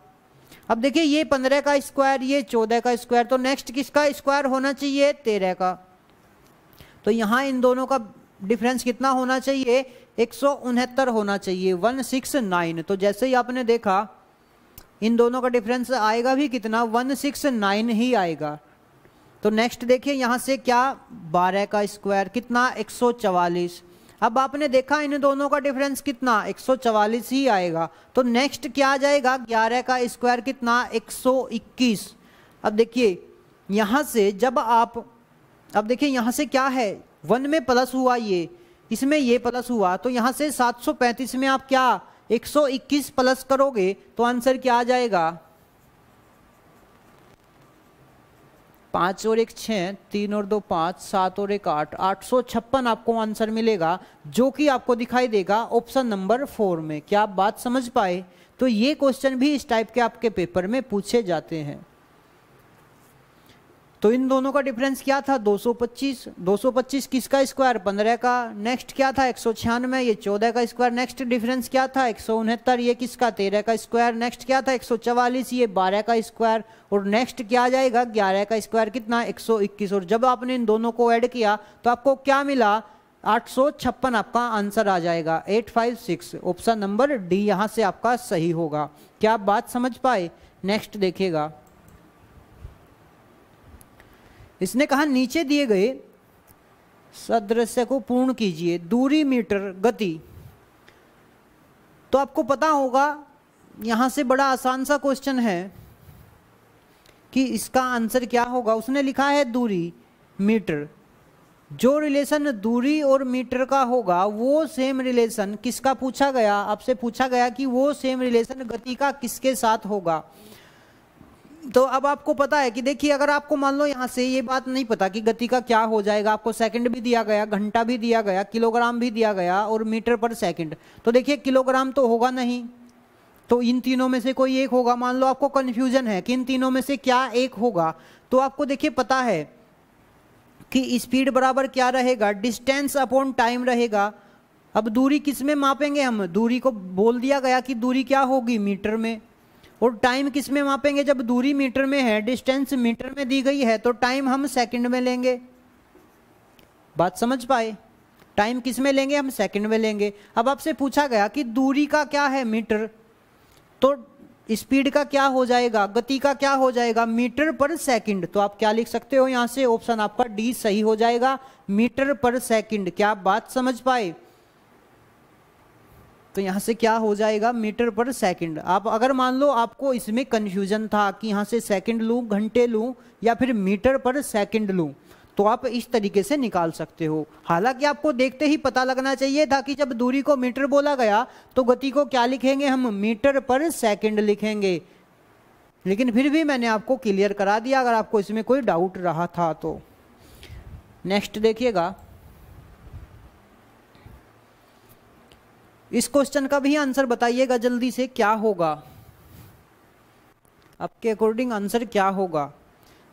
अब देखिए ये पंद्रह का स्क्वायर ये चौदह का स्क्वायर तो नेक्स्ट किसका स्क्वायर होना चाहिए तेरह का तो यहाँ इन दोनों का डिफरेंस कितना होना चाहिए एक होना चाहिए वन सिक्स नाइन तो जैसे ही आपने देखा इन दोनों का डिफरेंस आएगा भी कितना वन सिक्स नाइन ही आएगा तो नेक्स्ट देखिए यहाँ से क्या बारह का स्क्वायर कितना एक अब आपने देखा इन दोनों का डिफरेंस कितना 144 ही आएगा तो नेक्स्ट क्या आ जाएगा 11 का स्क्वायर कितना 121 अब देखिए यहाँ से जब आप अब देखिए यहाँ से क्या है वन में प्लस हुआ ये इसमें ये प्लस हुआ तो यहाँ से 735 में आप क्या 121 प्लस करोगे तो आंसर क्या आ जाएगा पाँच और एक छः तीन और दो पाँच सात और एक आठ आठ सौ छप्पन आपको आंसर मिलेगा जो कि आपको दिखाई देगा ऑप्शन नंबर फोर में क्या आप बात समझ पाए तो ये क्वेश्चन भी इस टाइप के आपके पेपर में पूछे जाते हैं तो इन दोनों का डिफरेंस क्या था 225 225 किसका स्क्वायर 15 का नेक्स्ट क्या था एक ये 14 का स्क्वायर नेक्स्ट डिफरेंस क्या था एक ये किसका 13 का स्क्वायर नेक्स्ट क्या था एक ये 12 का स्क्वायर और नेक्स्ट क्या आ जाएगा 11 का स्क्वायर कितना 121 और जब आपने इन दोनों को ऐड किया तो आपको क्या मिला आठ आपका आंसर आ जाएगा एट ऑप्शन नंबर डी यहाँ से आपका सही होगा क्या आप बात समझ पाए नेक्स्ट देखेगा इसने कहा नीचे दिए गए सदृश्य को पूर्ण कीजिए दूरी मीटर गति तो आपको पता होगा यहाँ से बड़ा आसान सा क्वेश्चन है कि इसका आंसर क्या होगा उसने लिखा है दूरी मीटर जो रिलेशन दूरी और मीटर का होगा वो सेम रिलेशन किसका पूछा गया आपसे पूछा गया कि वो सेम रिलेशन गति का किसके साथ होगा तो अब आपको पता है कि देखिए अगर आपको मान लो यहाँ से ये बात नहीं पता कि गति का क्या हो जाएगा आपको सेकंड भी दिया गया घंटा भी दिया गया किलोग्राम भी दिया गया और मीटर पर सेकंड तो देखिए किलोग्राम तो होगा नहीं तो इन तीनों में से कोई एक होगा मान लो आपको कन्फ्यूजन है कि इन तीनों में से क्या एक होगा तो आपको देखिए पता है कि स्पीड बराबर क्या रहेगा डिस्टेंस अपॉन टाइम रहेगा अब दूरी किस में मापेंगे हम दूरी को बोल दिया गया कि दूरी क्या होगी मीटर में और टाइम किस में मापेंगे जब दूरी मीटर में है डिस्टेंस मीटर में दी गई है तो टाइम हम सेकंड में लेंगे बात समझ पाए टाइम किस में लेंगे हम सेकंड में लेंगे अब आपसे पूछा गया कि दूरी का क्या है मीटर तो स्पीड का क्या हो जाएगा गति का क्या हो जाएगा मीटर पर सेकंड तो आप क्या लिख सकते हो यहाँ से ऑप्शन आपका डी सही हो जाएगा मीटर पर सेकंड क्या बात समझ पाए तो यहाँ से क्या हो जाएगा मीटर पर सेकंड आप अगर मान लो आपको इसमें कन्फ्यूजन था कि यहाँ से सेकंड लूँ घंटे लूँ या फिर मीटर पर सेकंड लूँ तो आप इस तरीके से निकाल सकते हो हालांकि आपको देखते ही पता लगना चाहिए था कि जब दूरी को मीटर बोला गया तो गति को क्या लिखेंगे हम मीटर पर सेकेंड लिखेंगे लेकिन फिर भी मैंने आपको क्लियर करा दिया अगर आपको इसमें कोई डाउट रहा था तो नेक्स्ट देखिएगा इस क्वेश्चन का भी आंसर बताइएगा जल्दी से क्या होगा आपके अकॉर्डिंग आंसर क्या होगा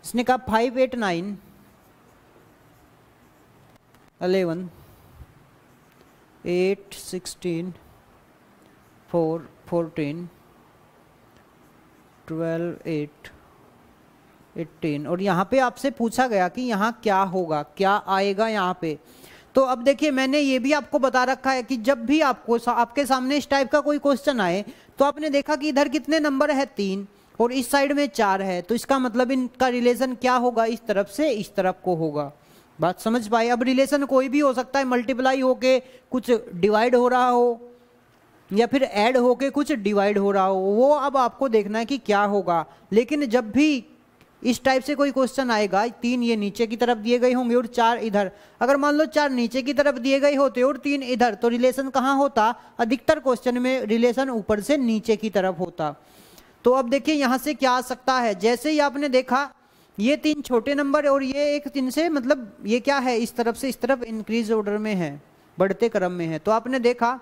इसने कहा five eight nine eleven eight sixteen four fourteen twelve eight eighteen और यहाँ पे आपसे पूछा गया कि यहाँ क्या होगा क्या आएगा यहाँ पे तो अब देखिए मैंने ये भी आपको बता रखा है कि जब भी आपको आपके सामने इस टाइप का कोई क्वेश्चन आए तो आपने देखा कि इधर कितने नंबर है तीन और इस साइड में चार है तो इसका मतलब इनका रिलेशन क्या होगा इस तरफ से इस तरफ को होगा बात समझ पाए अब रिलेशन कोई भी हो सकता है मल्टीप्लाई होके कुछ डिवाइड हो रहा हो या फिर ऐड होके कुछ डिवाइड हो रहा हो वो अब आपको देखना है कि क्या होगा लेकिन जब भी इस टाइप से कोई क्वेश्चन आएगा तीन ये नीचे की तरफ दिए गए होंगे और चार इधर अगर मान लो चार नीचे की तरफ दिए गए होते और तीन इधर तो रिलेशन कहाँ होता अधिकतर क्वेश्चन में रिलेशन ऊपर से नीचे की तरफ होता तो अब देखिए यहाँ से क्या आ सकता है जैसे ही आपने देखा ये तीन छोटे नंबर और ये एक तीन से मतलब ये क्या है इस तरफ से इस तरफ इंक्रीज ऑर्डर में है बढ़ते क्रम में है तो आपने देखा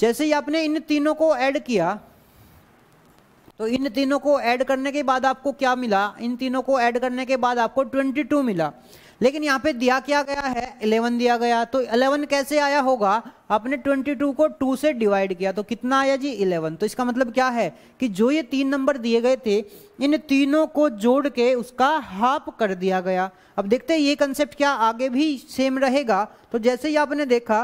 जैसे ही आपने इन तीनों को ऐड किया तो इन तीनों को ऐड करने के बाद आपको क्या मिला इन तीनों को ऐड करने के बाद आपको 22 मिला लेकिन यहाँ पे दिया क्या गया है 11 दिया गया तो 11 कैसे आया होगा आपने 22 को 2 से डिवाइड किया तो कितना आया जी 11 तो इसका मतलब क्या है कि जो ये तीन नंबर दिए गए थे इन तीनों को जोड़ के उसका हाफ कर दिया गया अब देखते हैं ये कंसेप्ट क्या आगे भी सेम रहेगा तो जैसे ही आपने देखा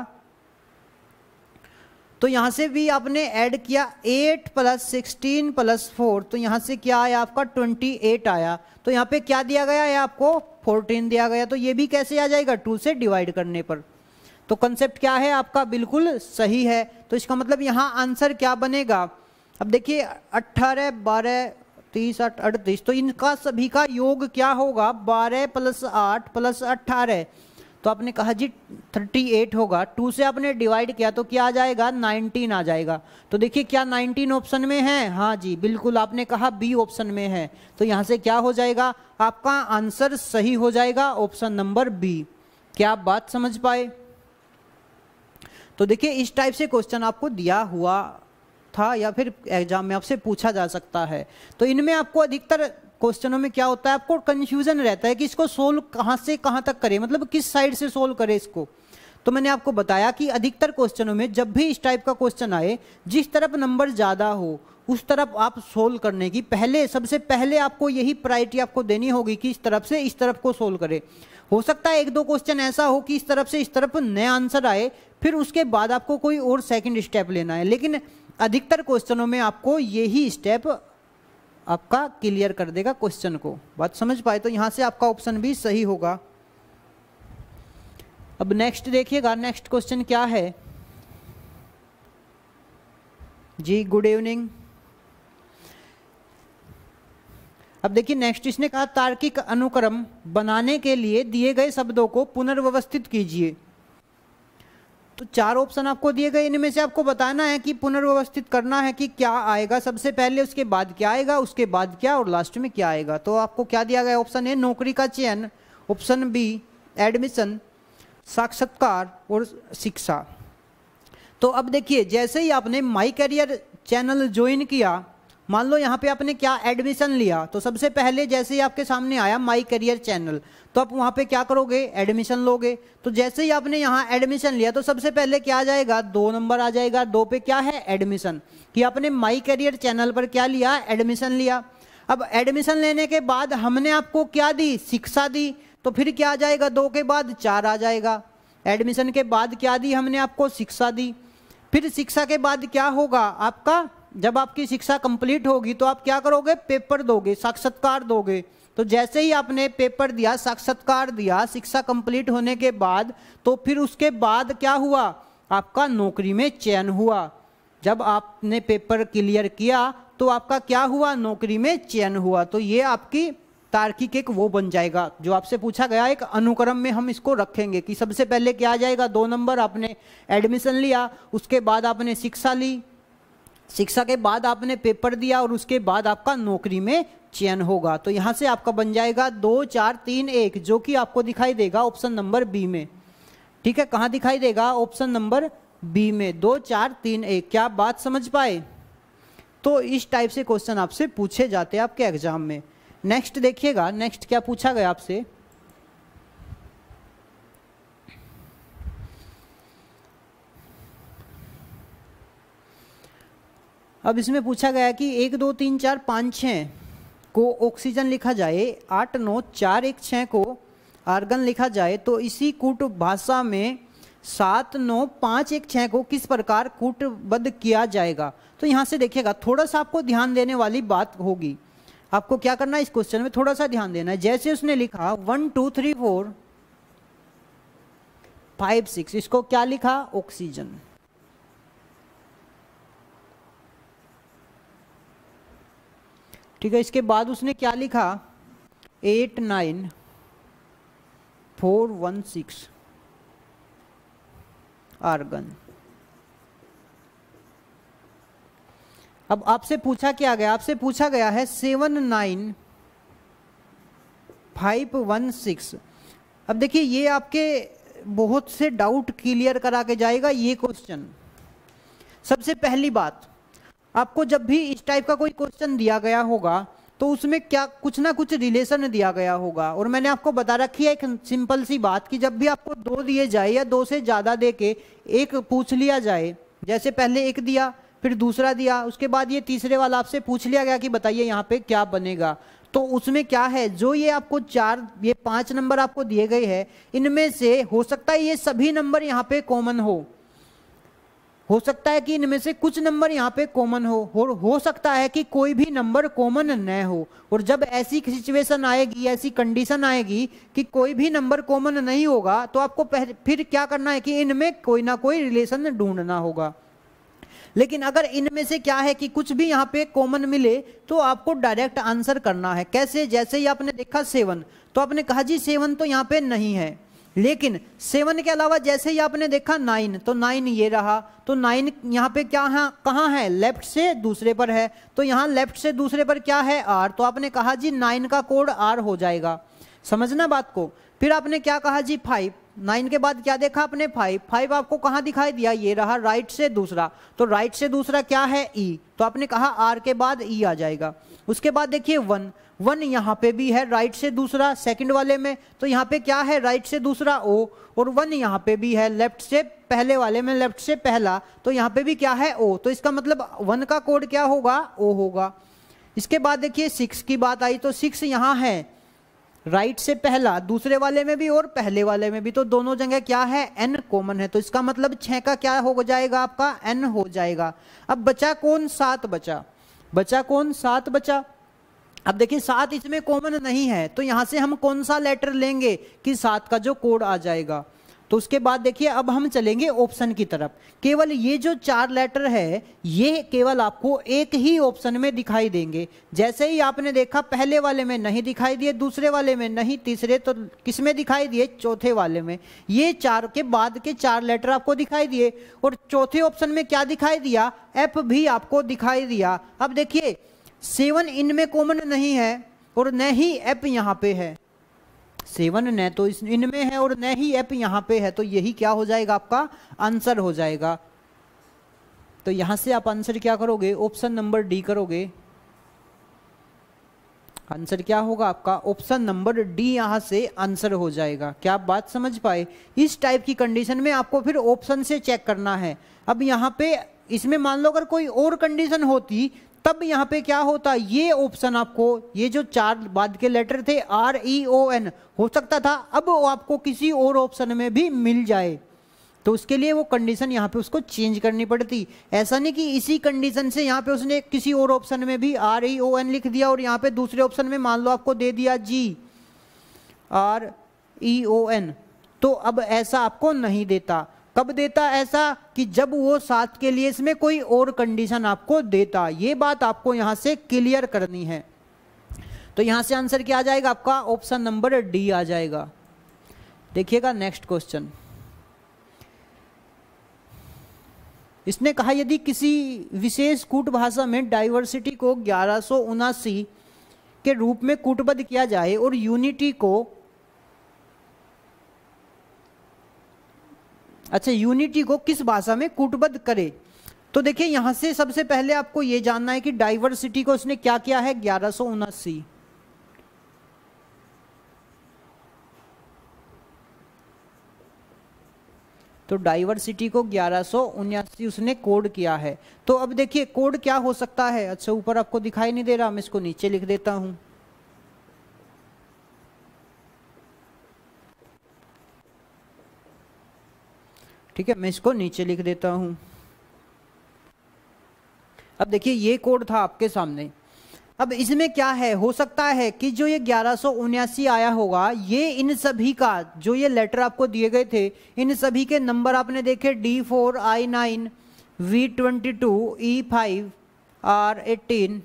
तो यहाँ से भी आपने ऐड किया 8 प्लस सिक्सटीन प्लस फोर तो यहाँ से क्या आया आपका 28 आया तो यहाँ पे क्या दिया गया है आपको 14 दिया गया तो ये भी कैसे आ जाएगा 2 से डिवाइड करने पर तो कंसेप्ट क्या है आपका बिल्कुल सही है तो इसका मतलब यहाँ आंसर क्या बनेगा अब देखिए अट्ठारह बारह तीस अड़तीस तो इनका सभी का योग क्या होगा बारह प्लस आठ प्लस अट्ठारह तो आपने कहा जी 38 होगा टू से आपने डिवाइड किया तो क्या आ जाएगा 19 आ जाएगा तो देखिए क्या 19 ऑप्शन में है हाँ जी बिल्कुल आपने कहा बी ऑप्शन में है तो यहाँ से क्या हो जाएगा आपका आंसर सही हो जाएगा ऑप्शन नंबर बी क्या आप बात समझ पाए तो देखिए इस टाइप से क्वेश्चन आपको दिया हुआ था या फिर एग्जाम में आपसे पूछा जा सकता है तो इनमें आपको अधिकतर क्वेश्चनों में क्या होता है आपको कंफ्यूजन रहता है कि इसको सोल्व कहाँ से कहाँ तक करें मतलब किस साइड से सोल्व करें इसको तो मैंने आपको बताया कि अधिकतर क्वेश्चनों में जब भी इस टाइप का क्वेश्चन आए जिस तरफ नंबर ज़्यादा हो उस तरफ आप सोल्व करने की पहले सबसे पहले आपको यही प्रायोरिटी आपको देनी होगी कि इस तरफ से इस तरफ को सोल्व करें हो सकता है एक दो क्वेश्चन ऐसा हो कि इस तरफ से इस तरफ नया आंसर आए फिर उसके बाद आपको कोई और सेकंड स्टेप लेना है लेकिन अधिकतर क्वेश्चनों में आपको यही स्टेप आपका क्लियर कर देगा क्वेश्चन को बात समझ पाए तो यहाँ से आपका ऑप्शन भी सही होगा अब नेक्स्ट देखिएगा नेक्स्ट क्वेश्चन क्या है जी गुड इवनिंग अब देखिए नेक्स्ट इसने कहा तार्किक अनुक्रम बनाने के लिए दिए गए शब्दों को पुनर्व्यवस्थित कीजिए तो चार ऑप्शन आपको दिए गए इनमें से आपको बताना है कि पुनर्व्यवस्थित करना है कि क्या आएगा सबसे पहले उसके बाद क्या आएगा उसके बाद क्या और लास्ट में क्या आएगा तो आपको क्या दिया गया ऑप्शन है नौकरी का चयन ऑप्शन बी एडमिशन साक्षात्कार और शिक्षा तो अब देखिए जैसे ही आपने माई करियर चैनल ज्वाइन किया मान लो यहाँ पे आपने क्या एडमिशन लिया तो सबसे पहले जैसे ही आपके सामने आया माई करियर चैनल तो आप वहाँ पे क्या करोगे एडमिशन लोगे तो जैसे ही आपने यहाँ एडमिशन लिया तो सबसे पहले क्या आ जाएगा दो नंबर आ जाएगा दो पे क्या है एडमिशन कि आपने माई करियर चैनल पर क्या लिया एडमिशन लिया अब एडमिशन लेने के बाद हमने आपको क्या दी शिक्षा दी तो फिर क्या आ जाएगा दो के बाद चार आ जाएगा एडमिशन के बाद क्या दी हमने आपको शिक्षा दी फिर शिक्षा के बाद क्या होगा आपका जब आपकी शिक्षा कंप्लीट होगी तो आप क्या करोगे पेपर दोगे साक्षात्कार दोगे तो जैसे ही आपने पेपर दिया साक्षात्कार दिया शिक्षा कंप्लीट होने के बाद तो फिर उसके बाद क्या हुआ आपका नौकरी में चयन हुआ जब आपने पेपर क्लियर किया तो आपका क्या हुआ नौकरी में चयन हुआ तो ये आपकी तार्किक एक वो बन जाएगा जो आपसे पूछा गया एक अनुक्रम में हम इसको रखेंगे कि सबसे पहले क्या आ जाएगा दो नंबर आपने एडमिशन लिया उसके बाद आपने शिक्षा ली शिक्षा के बाद आपने पेपर दिया और उसके बाद आपका नौकरी में चयन होगा तो यहाँ से आपका बन जाएगा दो चार तीन एक जो कि आपको दिखाई देगा ऑप्शन नंबर बी में ठीक है कहाँ दिखाई देगा ऑप्शन नंबर बी में दो चार तीन एक क्या बात समझ पाए तो इस टाइप से क्वेश्चन आपसे पूछे जाते हैं आपके एग्जाम में नेक्स्ट देखिएगा नेक्स्ट क्या पूछा गया आपसे अब इसमें पूछा गया कि एक दो तीन चार पाँच छः को ऑक्सीजन लिखा जाए आठ नौ चार एक छः को आर्गन लिखा जाए तो इसी कूट भाषा में सात नौ पाँच एक छः को किस प्रकार कूटबद्ध किया जाएगा तो यहाँ से देखिएगा थोड़ा सा आपको ध्यान देने वाली बात होगी आपको क्या करना है इस क्वेश्चन में थोड़ा सा ध्यान देना है जैसे उसने लिखा one two three four five six इसको क्या लिखा ऑक्सीजन ठीक है इसके बाद उसने क्या लिखा eight nine four one six organ अब आपसे पूछा क्या गया आपसे पूछा गया है seven nine five one six अब देखिए ये आपके बहुत से डाउट क्लियर करा के जाएगा ये क्वेश्चन सबसे पहली बात आपको जब भी इस टाइप का कोई क्वेश्चन दिया गया होगा तो उसमें क्या कुछ ना कुछ रिलेशन दिया गया होगा और मैंने आपको बता रखी है एक सिंपल सी बात कि जब भी आपको दो दिए जाए या दो से ज़्यादा दे के एक पूछ लिया जाए जैसे पहले एक दिया फिर दूसरा दिया उसके बाद ये तीसरे वाला आपसे पूछ लिया गया कि बताइए यहाँ पे क्या बनेगा तो उसमें क्या है जो ये आपको चार ये पाँच नंबर आपको दिए गए हैं इनमें से हो सकता है ये सभी नंबर यहाँ पे कॉमन हो हो सकता है कि इनमें से कुछ नंबर यहाँ पे कॉमन हो और हो सकता है कि कोई भी नंबर कॉमन न हो और जब ऐसी सिचुएशन आएगी ऐसी कंडीशन आएगी कि कोई भी नंबर कॉमन नहीं होगा तो आपको फिर क्या करना है कि इनमें कोई ना कोई रिलेशन ढूंढना होगा लेकिन अगर इनमें से क्या है कि कुछ भी यहाँ पे कॉमन मिले तो आपको डायरेक्ट आंसर करना है कैसे जैसे ही आपने देखा सेवन तो आपने कहा जी सेवन तो यहाँ पे नहीं है लेकिन सेवन के अलावा जैसे ही आपने देखा नाइन तो नाइन ये रहा तो नाइन यहाँ पे क्या है कहाँ है लेफ्ट से दूसरे पर है तो यहाँ लेफ्ट से दूसरे पर क्या है आर तो आपने कहा जी नाइन का कोड आर हो जाएगा समझना बात को फिर आपने क्या कहा जी फाइव नाइन के बाद क्या देखा आपने फाइव फाइव आपको कहाँ दिखाई दिया ये रहा राइट से दूसरा तो राइट से दूसरा क्या है ई e. तो आपने कहा आर के बाद ई e आ जाएगा उसके बाद देखिए वन वन यहाँ पे भी है राइट से दूसरा सेकंड वाले में तो यहाँ पे क्या है राइट से दूसरा ओ और वन यहाँ पे भी है लेफ्ट से पहले वाले में लेफ्ट से पहला तो यहाँ पे भी क्या है ओ तो इसका मतलब वन का कोड क्या होगा ओ होगा इसके बाद देखिए सिक्स की बात आई तो सिक्स यहाँ है राइट से पहला दूसरे वाले में भी और पहले वाले में भी तो दोनों जगह क्या है एन कॉमन है तो इसका मतलब छः का क्या हो जाएगा आपका एन हो जाएगा अब बचा कौन सात बचा बचा कौन सात बचा अब देखिए सात इसमें कॉमन नहीं है तो यहाँ से हम कौन सा लेटर लेंगे कि सात का जो कोड आ जाएगा तो उसके बाद देखिए अब हम चलेंगे ऑप्शन की तरफ केवल ये जो चार लेटर है ये केवल आपको एक ही ऑप्शन में दिखाई देंगे जैसे ही आपने देखा पहले वाले में नहीं दिखाई दिए दूसरे वाले में नहीं तीसरे तो किस में दिखाई दिए चौथे वाले में ये चार के बाद के चार लेटर आपको दिखाई दिए और चौथे ऑप्शन में क्या दिखाई दिया एफ भी आपको दिखाई दिया अब देखिए सेवन इनमें कॉमन नहीं है और न ही ऐप यहाँ पे है सेवन न तो इस इनमें है और न ही ऐप यहाँ पे है तो यही क्या हो जाएगा आपका आंसर हो जाएगा तो यहां से आप आंसर क्या करोगे ऑप्शन नंबर डी करोगे आंसर क्या होगा आपका ऑप्शन नंबर डी यहां से आंसर हो जाएगा क्या आप बात समझ पाए इस टाइप की कंडीशन में आपको फिर ऑप्शन से चेक करना है अब यहां पे इसमें मान लो अगर कोई और कंडीशन होती तब यहाँ पे क्या होता ये ऑप्शन आपको ये जो चार बाद के लेटर थे आर ई ओ एन हो सकता था अब आपको किसी और ऑप्शन में भी मिल जाए तो उसके लिए वो कंडीशन यहाँ पे उसको चेंज करनी पड़ती ऐसा नहीं कि इसी कंडीशन से यहाँ पे उसने किसी और ऑप्शन में भी आर ई ओ एन लिख दिया और यहाँ पे दूसरे ऑप्शन में मान लो आपको दे दिया जी आर ई ओ एन तो अब ऐसा आपको नहीं देता कब देता ऐसा कि जब वो साथ के लिए इसमें कोई और कंडीशन आपको देता ये बात आपको यहाँ से क्लियर करनी है तो यहाँ से आंसर क्या आ जाएगा आपका ऑप्शन नंबर डी आ जाएगा देखिएगा नेक्स्ट क्वेश्चन इसने कहा यदि किसी विशेष कूट भाषा में डाइवर्सिटी को ग्यारह के रूप में कूटबद्ध किया जाए और यूनिटी को अच्छा यूनिटी को किस भाषा में कूटबद्ध करे तो देखिए यहां से सबसे पहले आपको ये जानना है कि डाइवर्सिटी को उसने क्या किया है ग्यारह सो उनासी तो डाइवर्सिटी को ग्यारह सो उन्यासी उसने कोड किया है तो अब देखिए कोड क्या हो सकता है अच्छा ऊपर आपको दिखाई नहीं दे रहा मैं इसको नीचे लिख देता हूं ठीक है मैं इसको नीचे लिख देता हूं अब देखिए ये कोड था आपके सामने अब इसमें क्या है हो सकता है कि जो ये ग्यारह आया होगा ये इन सभी का जो ये लेटर आपको दिए गए थे इन सभी के नंबर आपने देखे D four I nine V twenty two E five R eighteen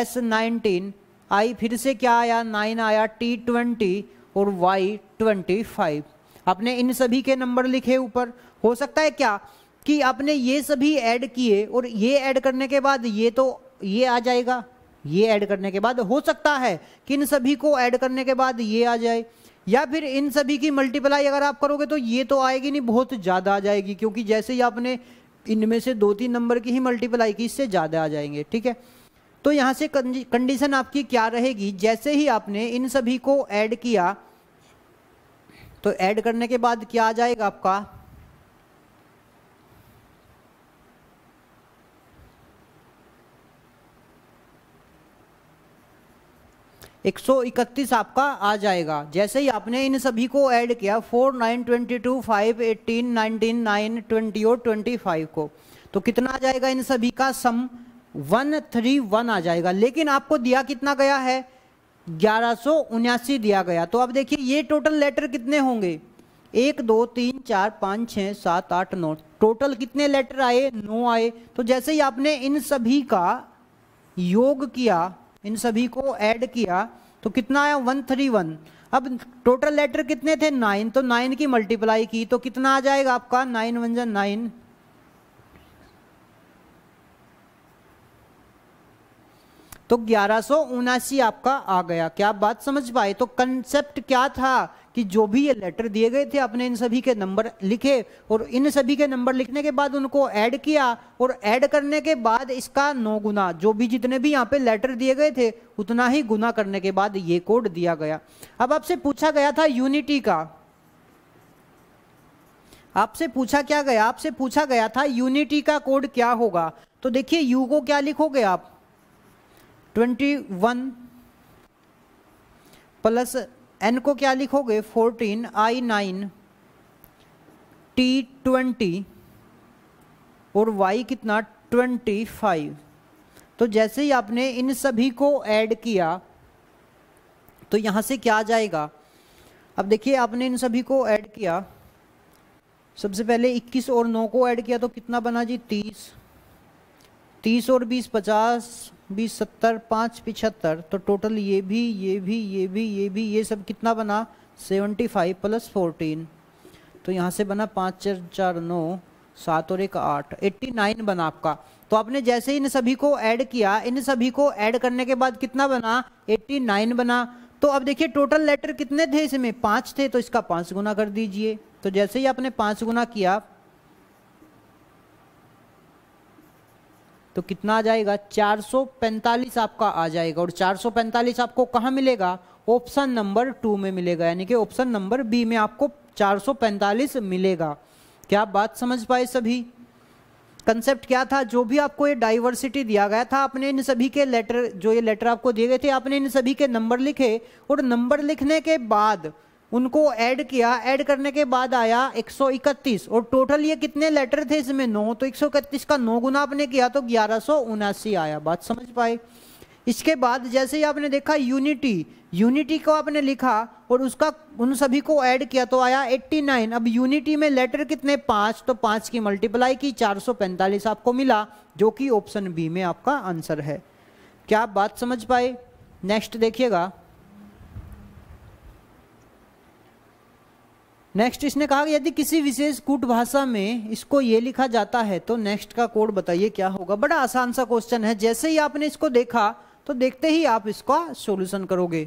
S nineteen I फिर से क्या आया नाइन आया टी ट्वेंटी और वाई ट्वेंटी फाइव आपने इन सभी के नंबर लिखे ऊपर हो सकता है क्या कि आपने ये सभी ऐड किए और ये ऐड करने के बाद ये तो ये आ जाएगा ये ऐड करने के बाद हो सकता है कि इन सभी को ऐड करने के बाद ये आ जाए या फिर इन सभी की मल्टीप्लाई अगर आप करोगे तो ये तो आएगी नहीं बहुत ज़्यादा आ जाएगी क्योंकि जैसे ही आपने इनमें से दो तीन नंबर की ही मल्टीप्लाई की इससे ज़्यादा आ जाएंगे ठीक है तो यहाँ से कंडीशन आपकी क्या रहेगी जैसे ही आपने इन सभी को ऐड किया तो ऐड करने के बाद क्या आ जाएगा आपका 131 आपका आ जाएगा जैसे ही आपने इन सभी को ऐड किया four nine twenty two five eighteen nineteen nine twenty और ट्वेंटी फाइव को तो कितना आ जाएगा इन सभी का सम वन थ्री वन आ जाएगा लेकिन आपको दिया कितना गया है ग्यारह दिया गया तो अब देखिए ये टोटल लेटर कितने होंगे एक दो तीन चार पाँच छः सात आठ नौ टोटल कितने लेटर आए नौ आए तो जैसे ही आपने इन सभी का योग किया इन सभी को ऐड किया तो कितना आया वन थ्री वन अब टोटल लेटर कितने थे नाइन तो नाइन की मल्टीप्लाई की तो कितना आ जाएगा आपका नाइन वन जन नाइन तो ग्यारह उनासी आपका आ गया क्या बात समझ पाए तो कंसेप्ट क्या था कि जो भी ये लेटर दिए गए थे आपने इन सभी के नंबर लिखे और इन सभी के नंबर लिखने के बाद उनको ऐड किया और ऐड करने के बाद इसका नौ गुना जो भी जितने भी यहाँ पे लेटर दिए गए थे उतना ही गुना करने के बाद ये कोड दिया गया अब आपसे पूछा गया था यूनिटी का आपसे पूछा क्या गया आपसे पूछा गया था यूनिटी का कोड क्या होगा तो देखिए यू को क्या लिखोगे आप ट्वेंटी वन प्लस एन को क्या लिखोगे fourteen I nine T twenty और वाई कितना ट्वेंटी फाइव तो जैसे ही आपने इन सभी को ऐड किया तो यहाँ से क्या आ जाएगा अब देखिए आपने इन सभी को ऐड किया सबसे पहले 21 और 9 को ऐड किया तो कितना बना जी 30 30 और 20 50 बीस सत्तर पाँच पिछहत्तर तो टोटल ये भी ये भी ये भी ये भी ये सब कितना बना सेवेंटी फाइव प्लस फोर्टीन तो यहाँ से बना पाँच चार चार नौ सात और एक आठ एट्टी नाइन बना आपका तो आपने जैसे ही इन सभी को ऐड किया इन सभी को ऐड करने के बाद कितना बना एट्टी नाइन बना तो अब देखिए टोटल लेटर कितने थे इसमें पाँच थे तो इसका पाँच गुना कर दीजिए तो जैसे ही आपने पाँच गुना किया तो कितना आ जाएगा 445 आपका आ जाएगा और 445 आपको कहाँ मिलेगा ऑप्शन नंबर टू में मिलेगा यानी कि ऑप्शन नंबर बी में आपको 445 मिलेगा क्या बात समझ पाए सभी कंसेप्ट क्या था जो भी आपको ये डाइवर्सिटी दिया गया था आपने इन सभी के लेटर जो ये लेटर आपको दिए गए थे आपने इन सभी के नंबर लिखे और नंबर लिखने के बाद उनको ऐड किया ऐड करने के बाद आया 131 और टोटल ये कितने लेटर थे इसमें नौ तो 131 का नौ गुना आपने किया तो ग्यारह आया बात समझ पाए इसके बाद जैसे ही आपने देखा यूनिटी यूनिटी को आपने लिखा और उसका उन सभी को ऐड किया तो आया 89 अब यूनिटी में लेटर कितने पाँच तो पाँच की मल्टीप्लाई की 445 आपको मिला जो कि ऑप्शन बी में आपका आंसर है क्या बात समझ पाए नेक्स्ट देखिएगा नेक्स्ट इसने कहा कि यदि किसी विशेष कूट भाषा में इसको ये लिखा जाता है तो नेक्स्ट का कोड बताइए क्या होगा बड़ा आसान सा क्वेश्चन है जैसे ही आपने इसको देखा तो देखते ही आप इसका सॉल्यूशन करोगे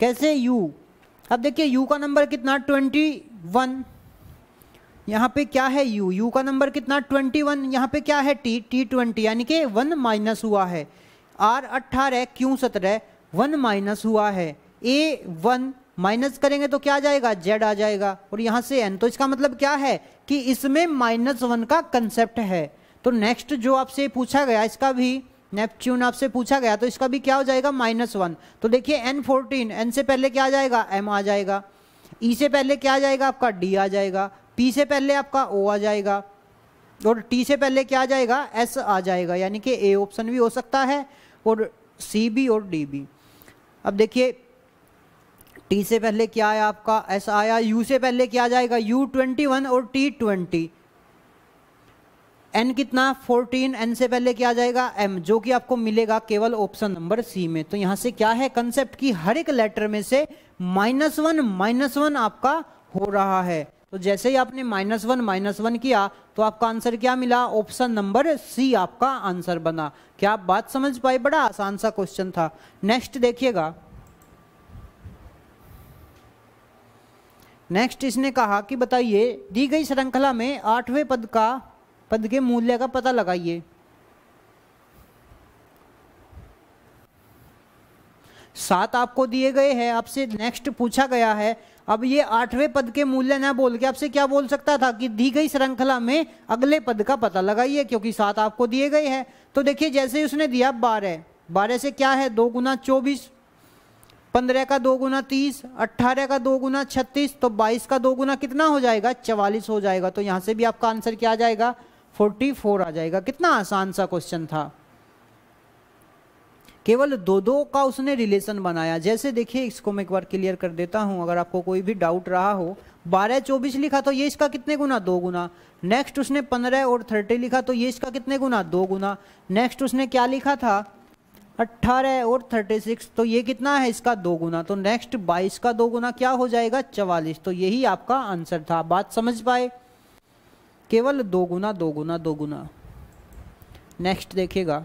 कैसे यू अब देखिए यू का नंबर कितना ट्वेंटी वन यहाँ पे क्या है यू यू का नंबर कितना ट्वेंटी वन यहाँ पे क्या है टी टी ट्वेंटी यानी कि वन माइनस हुआ है आर अट्ठारह क्यू सत्रह वन माइनस हुआ है ए वन माइनस करेंगे तो क्या आ जाएगा जेड आ जाएगा और यहां से एन तो इसका मतलब क्या है कि इसमें माइनस वन का कंसेप्ट है तो नेक्स्ट जो आपसे पूछा गया इसका भी नेपच्यून आपसे पूछा गया तो इसका भी क्या हो जाएगा माइनस वन तो देखिए एन फोर्टीन एन से पहले क्या आ जाएगा एम आ जाएगा ई e से पहले क्या आ जाएगा आपका डी आ जाएगा पी से पहले आपका ओ आ जाएगा और टी से पहले क्या आ जाएगा एस आ जाएगा यानी कि ए ऑप्शन भी हो सकता है और सी बी और डी बी अब देखिए टी से पहले क्या है आपका एस आया यू से पहले क्या जाएगा यू ट्वेंटी वन और टी ट्वेंटी एन कितना फोर्टीन एन से पहले क्या जाएगा एम जो कि आपको मिलेगा केवल ऑप्शन नंबर सी में तो यहां से क्या है कंसेप्ट की हर एक लेटर में से माइनस वन माइनस वन आपका हो रहा है तो जैसे ही आपने माइनस वन माइनस वन किया तो आपका आंसर क्या मिला ऑप्शन नंबर सी आपका आंसर बना क्या आप बात समझ पाए बड़ा आसान सा क्वेश्चन था नेक्स्ट देखिएगा नेक्स्ट इसने कहा कि बताइए दी गई श्रृंखला में आठवें पद का पद के मूल्य का पता लगाइए सात आपको दिए गए हैं आपसे नेक्स्ट पूछा गया है अब ये आठवें पद के मूल्य ना बोल के आपसे क्या बोल सकता था कि दी गई श्रृंखला में अगले पद का पता लगाइए क्योंकि सात आपको दिए गए हैं तो देखिए जैसे उसने दिया बारह बारह से क्या है दो गुना चौबीस पंद्रह का दो गुना तीस अट्ठारह का दो गुना छत्तीस तो बाईस का दो गुना कितना हो जाएगा चवालीस हो जाएगा तो यहाँ से भी आपका आंसर क्या आ जाएगा फोर्टी फोर आ जाएगा कितना आसान सा क्वेश्चन था केवल दो दो का उसने रिलेशन बनाया जैसे देखिए इसको मैं एक बार क्लियर कर देता हूँ अगर आपको कोई भी डाउट रहा हो बारह चौबीस लिखा तो ये इसका कितने गुना दो गुना नेक्स्ट उसने पंद्रह और थर्टी लिखा तो ये इसका कितने गुना दो गुना नेक्स्ट उसने क्या लिखा था अट्ठारह और थर्टी सिक्स तो ये कितना है इसका दो गुना तो नेक्स्ट बाईस का दो गुना क्या हो जाएगा चवालीस तो यही आपका आंसर था बात समझ पाए केवल दो गुना दो गुना दो गुना नेक्स्ट देखिएगा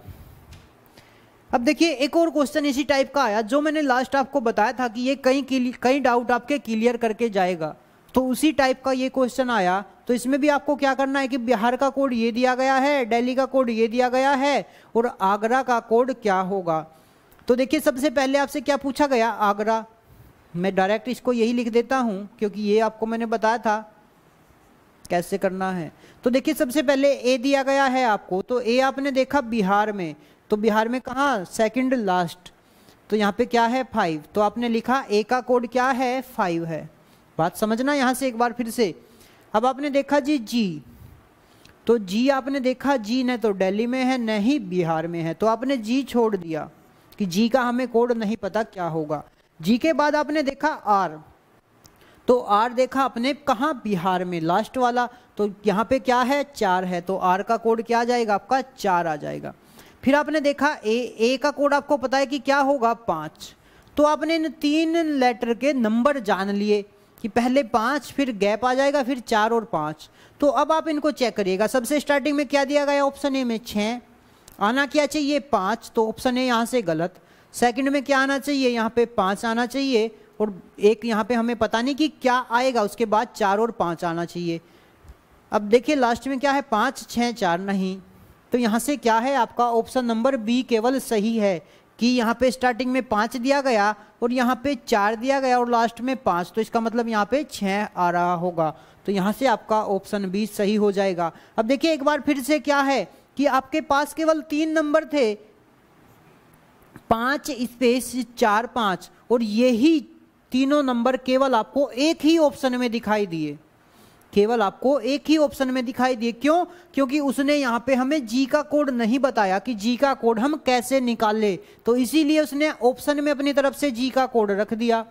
अब देखिए एक और क्वेश्चन इसी टाइप का आया जो मैंने लास्ट आपको बताया था कि ये कई कई डाउट आपके क्लियर करके जाएगा तो उसी टाइप का ये क्वेश्चन आया तो इसमें भी आपको क्या करना है कि बिहार का कोड ये दिया गया है दिल्ली का कोड ये दिया गया है और आगरा का कोड क्या होगा तो देखिए सबसे पहले आपसे क्या पूछा गया आगरा मैं डायरेक्ट इसको यही लिख देता हूँ क्योंकि ये आपको मैंने बताया था कैसे करना है तो देखिए सबसे पहले ए दिया गया है आपको तो ए आपने देखा बिहार में तो बिहार में कहाँ सेकंड लास्ट तो यहाँ पे क्या है फाइव तो आपने लिखा ए का कोड क्या है फाइव है बात समझना यहाँ से एक बार फिर से अब आपने देखा जी जी तो जी आपने देखा जी न तो दिल्ली में है न ही बिहार में है तो आपने जी छोड़ दिया कि जी का हमें कोड नहीं पता क्या होगा जी के बाद आपने देखा आर तो आर देखा आपने कहा बिहार में लास्ट वाला तो यहाँ पे क्या है चार है तो आर का कोड क्या आ जाएगा आपका चार आ जाएगा फिर आपने देखा ए ए का कोड आपको पता है कि क्या होगा पाँच तो आपने इन तीन लेटर के नंबर जान लिए कि पहले पाँच फिर गैप आ जाएगा फिर चार और पाँच तो अब आप इनको चेक करिएगा सबसे स्टार्टिंग में क्या दिया गया ऑप्शन ए में छः आना क्या चाहिए पाँच तो ऑप्शन ए यहाँ से गलत सेकंड में क्या आना चाहिए यहाँ पे पाँच आना चाहिए और एक यहाँ पे हमें पता नहीं कि क्या आएगा उसके बाद चार और पाँच आना चाहिए अब देखिए लास्ट में क्या है पाँच छः चार नहीं तो यहाँ से क्या है आपका ऑप्शन नंबर बी केवल सही है कि यहाँ पे स्टार्टिंग में पाँच दिया गया और यहाँ पे चार दिया गया और लास्ट में पाँच तो इसका मतलब यहाँ पे छः आ रहा होगा तो यहाँ से आपका ऑप्शन बी सही हो जाएगा अब देखिए एक बार फिर से क्या है कि आपके पास केवल तीन नंबर थे पाँच स्पेस चार पाँच और यही तीनों नंबर केवल आपको एक ही ऑप्शन में दिखाई दिए केवल आपको एक ही ऑप्शन में दिखाई दिए क्यों क्योंकि उसने यहाँ पे हमें जी का कोड नहीं बताया कि जी का कोड हम कैसे निकाले तो इसीलिए उसने ऑप्शन में अपनी तरफ से जी का कोड रख दिया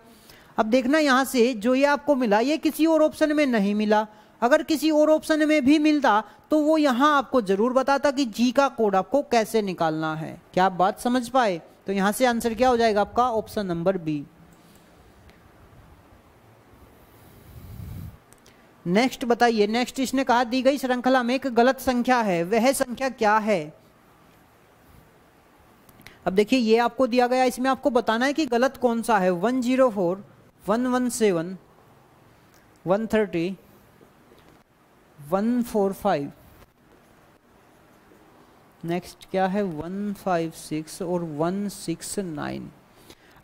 अब देखना यहाँ से जो ये आपको मिला ये किसी और ऑप्शन में नहीं मिला अगर किसी और ऑप्शन में भी मिलता तो वो यहाँ आपको जरूर बताता कि जी का कोड आपको कैसे निकालना है क्या आप बात समझ पाए तो यहाँ से आंसर क्या हो जाएगा आपका ऑप्शन नंबर बी नेक्स्ट बताइए नेक्स्ट इसने कहा दी गई श्रृंखला में एक गलत संख्या है वह संख्या क्या है अब देखिए ये आपको दिया गया इसमें आपको बताना है कि गलत कौन सा है 104, 117, 130, फाइव नेक्स्ट क्या है 156 और 169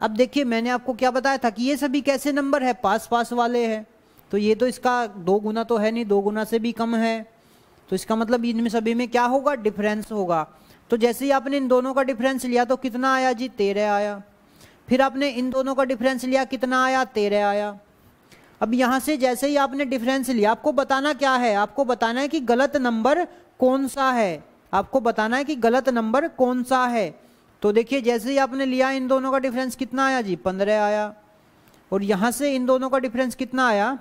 अब देखिए मैंने आपको क्या बताया था कि ये सभी कैसे नंबर है पास पास वाले हैं तो ये तो इसका दो गुना तो है नहीं दो गुना से भी कम है तो इसका मतलब इनमें सभी में क्या होगा डिफरेंस होगा तो जैसे ही आपने इन दोनों का डिफरेंस लिया तो कितना आया जी तेरह आया फिर आपने इन दोनों का डिफरेंस लिया कितना आया तेरह आया अब यहाँ से जैसे ही आपने डिफरेंस लिया आपको बताना क्या है आपको बताना है कि गलत नंबर कौन सा है आपको बताना है कि गलत नंबर कौन सा है तो देखिए जैसे ही आपने लिया इन दोनों का डिफरेंस कितना आया जी पंद्रह आया और यहाँ से इन दोनों का डिफरेंस कितना आया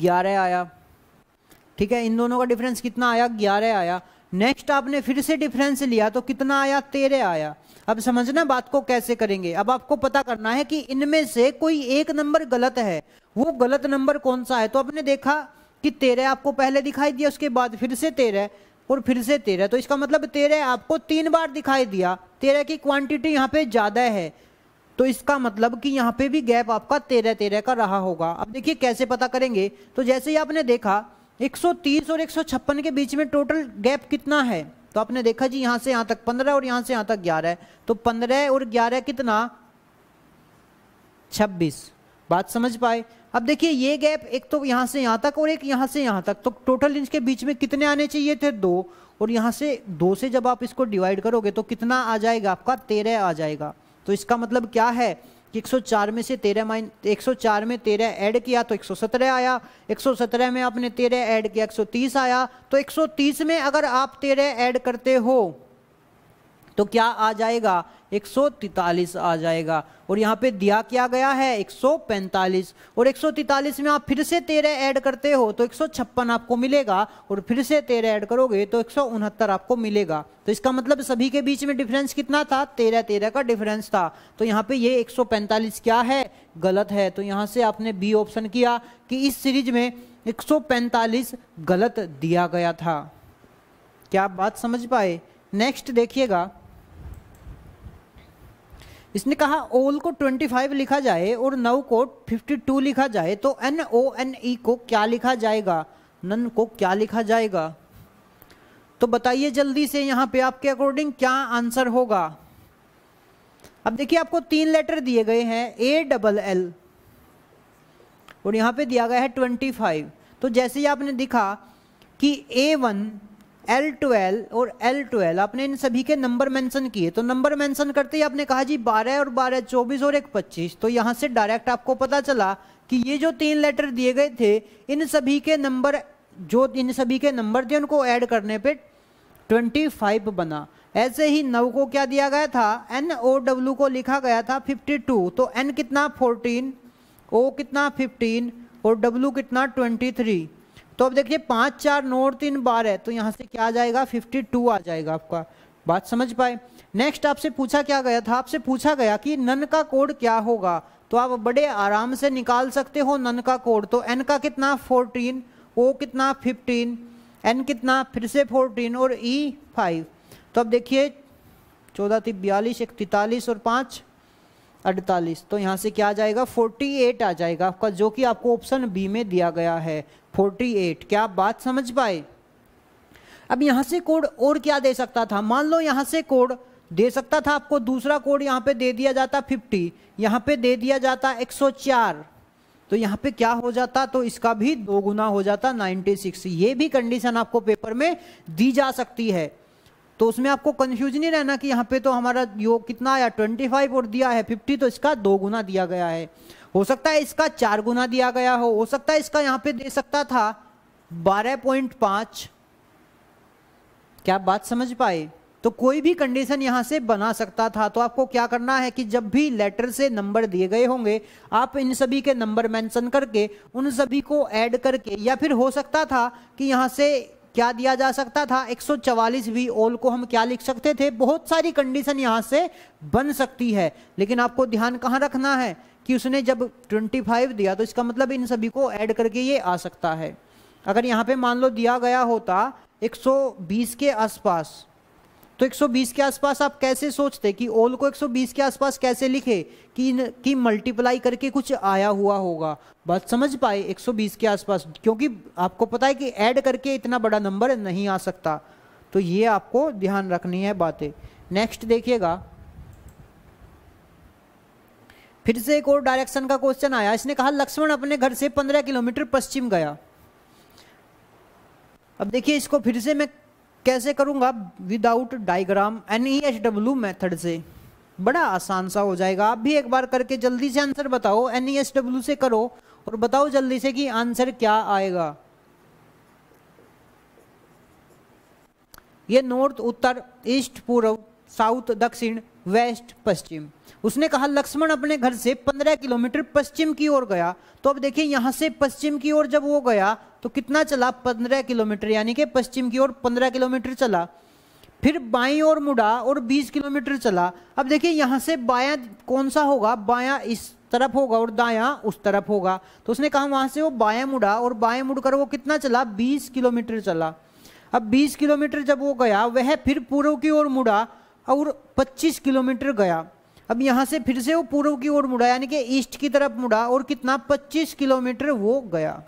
ग्यारह आया ठीक है इन दोनों का डिफरेंस कितना आया ग्यारह आया नेक्स्ट आपने फिर से डिफरेंस लिया तो कितना आया तेरह आया अब समझना बात को कैसे करेंगे अब आपको पता करना है कि इनमें से कोई एक नंबर गलत है वो गलत नंबर कौन सा है तो आपने देखा कि तेरह आपको पहले दिखाई दिया उसके बाद फिर से तेरह और फिर से तेरह तो इसका मतलब तेरह आपको तीन बार दिखाई दिया तेरह की क्वांटिटी यहाँ पे ज़्यादा है तो इसका मतलब कि यहाँ पे भी गैप आपका तेरह तेरह का रहा होगा अब देखिए कैसे पता करेंगे तो जैसे ही आपने देखा 130 और 156 के बीच में टोटल गैप कितना है तो आपने देखा जी यहाँ से यहाँ तक 15 और यहाँ से यहाँ तक 11 तो 15 और 11 कितना 26 बात समझ पाए अब देखिए ये गैप एक तो यहाँ से यहाँ तक और एक यहाँ से यहाँ तक तो टोटल इंच के बीच में कितने आने चाहिए थे दो और यहाँ से दो से जब आप इसको डिवाइड करोगे तो कितना आ जाएगा आपका तेरह आ जाएगा तो इसका मतलब क्या है कि 104 में से 13 माइन 104 में 13 ऐड किया तो 117 आया 117 में आपने 13 ऐड किया 130 आया तो 130 में अगर आप 13 ऐड करते हो तो क्या आ जाएगा 143 आ जाएगा और यहाँ पे दिया क्या गया है 145 और 143 में आप फिर से तेरह ऐड करते हो तो एक आपको मिलेगा और फिर से तेरह ऐड करोगे तो एक आपको मिलेगा तो इसका मतलब सभी के बीच में डिफरेंस कितना था तेरह तेरह का डिफरेंस था तो यहाँ पे ये 145 क्या है गलत है तो यहाँ से आपने बी ऑप्शन किया कि इस सीरीज में एक गलत दिया गया था क्या बात समझ पाए नेक्स्ट देखिएगा इसने कहा ओल को 25 लिखा जाए और नव को 52 लिखा जाए तो एन ओ एन ई को क्या लिखा जाएगा नन को क्या लिखा जाएगा तो बताइए जल्दी से यहाँ पे आपके अकॉर्डिंग क्या आंसर होगा अब देखिए आपको तीन लेटर दिए गए हैं ए डबल एल और यहाँ पे दिया गया है 25 तो जैसे ही आपने दिखा कि ए वन एल ट्वेल्व और एल ट्वेल्व आपने इन सभी के नंबर मेंशन किए तो नंबर मेंशन करते ही आपने कहा जी 12 और 12 24 और एक 25 तो यहाँ से डायरेक्ट आपको पता चला कि ये जो तीन लेटर दिए गए थे इन सभी के नंबर जो इन सभी के नंबर थे उनको ऐड करने पे 25 बना ऐसे ही नव को क्या दिया गया था एन ओ डब्ल्यू को लिखा गया था 52 तो एन कितना 14 ओ कितना 15 और डब्ल्यू कितना 23 तो अब देखिए पाँच चार नौ तीन बार है तो यहाँ से क्या आ जाएगा फिफ्टी टू आ जाएगा आपका बात समझ पाए नेक्स्ट आपसे पूछा क्या गया था आपसे पूछा गया कि नन का कोड क्या होगा तो आप बड़े आराम से निकाल सकते हो नन का कोड तो एन का कितना फोर्टीन ओ कितना फिफ्टीन एन कितना फिर से फोर्टीन और ई e फाइव तो अब देखिए चौदह थी बयालीस एक तैतालीस और पाँच अड़तालीस तो यहाँ से क्या आ जाएगा फोर्टी एट आ जाएगा आपका जो कि आपको ऑप्शन बी में दिया गया है फोर्टी एट क्या आप बात समझ पाए अब यहाँ से कोड और क्या दे सकता था मान लो यहाँ से कोड दे सकता था आपको दूसरा कोड यहाँ पे दे दिया जाता 50 यहाँ पे दे दिया जाता 104 तो यहाँ पे क्या हो जाता तो इसका भी दो गुना हो जाता 96 ये भी कंडीशन आपको पेपर में दी जा सकती है तो उसमें आपको कंफ्यूज नहीं रहना कि यहाँ पे तो हमारा योग कितना आया 25 और दिया है 50 तो इसका दो गुना दिया गया है हो सकता है इसका चार गुना दिया गया हो हो सकता है इसका यहां पे दे सकता था 12.5 क्या बात समझ पाए तो कोई भी कंडीशन यहां से बना सकता था तो आपको क्या करना है कि जब भी लेटर से नंबर दिए गए होंगे आप इन सभी के नंबर मेंशन करके उन सभी को ऐड करके या फिर हो सकता था कि यहां से क्या दिया जा सकता था 144 वी ऑल को हम क्या लिख सकते थे बहुत सारी कंडीशन यहाँ से बन सकती है लेकिन आपको ध्यान कहाँ रखना है कि उसने जब 25 दिया तो इसका मतलब इन सभी को ऐड करके ये आ सकता है अगर यहाँ पे मान लो दिया गया होता 120 के आसपास तो 120 के आसपास आप कैसे सोचते कि ओल को 120 के आसपास कैसे लिखे कि न, कि मल्टीप्लाई करके कुछ आया हुआ होगा बात समझ पाए 120 के आसपास क्योंकि आपको पता है कि ऐड करके इतना बड़ा नंबर नहीं आ सकता तो ये आपको ध्यान रखनी है बातें नेक्स्ट देखिएगा फिर से एक और डायरेक्शन का क्वेश्चन आया इसने कहा लक्ष्मण अपने घर से पंद्रह किलोमीटर पश्चिम गया अब देखिए इसको फिर से मैं कैसे करूंगा without diagram N E H W method से बड़ा आसान सा हो जाएगा आप भी एक बार करके जल्दी से आंसर बताओ एन ई एच डब्ल्यू से करो और बताओ जल्दी से कि आंसर क्या आएगा ये नॉर्थ उत्तर ईस्ट पूर्व साउथ दक्षिण वेस्ट पश्चिम उसने कहा लक्ष्मण अपने घर से पंद्रह किलोमीटर पश्चिम की ओर गया तो अब देखिए यहां से पश्चिम की ओर जब वो गया तो कितना चला पंद्रह किलोमीटर यानी कि पश्चिम की ओर पंद्रह किलोमीटर चला फिर बाई ओर मुड़ा और बीस किलोमीटर चला अब देखिए यहां से बाया कौन सा होगा बाया इस तरफ होगा और दाया उस तरफ होगा तो उसने कहा वहां से वो बाया मुड़ा और बाया मुड़कर वो कितना चला बीस किलोमीटर चला अब बीस किलोमीटर जब वो गया वह फिर पूर्व की ओर मुड़ा और 25 किलोमीटर गया अब यहाँ से फिर से वो पूर्व की ओर मुड़ा यानी कि ईस्ट की तरफ मुड़ा और कितना 25 किलोमीटर वो गया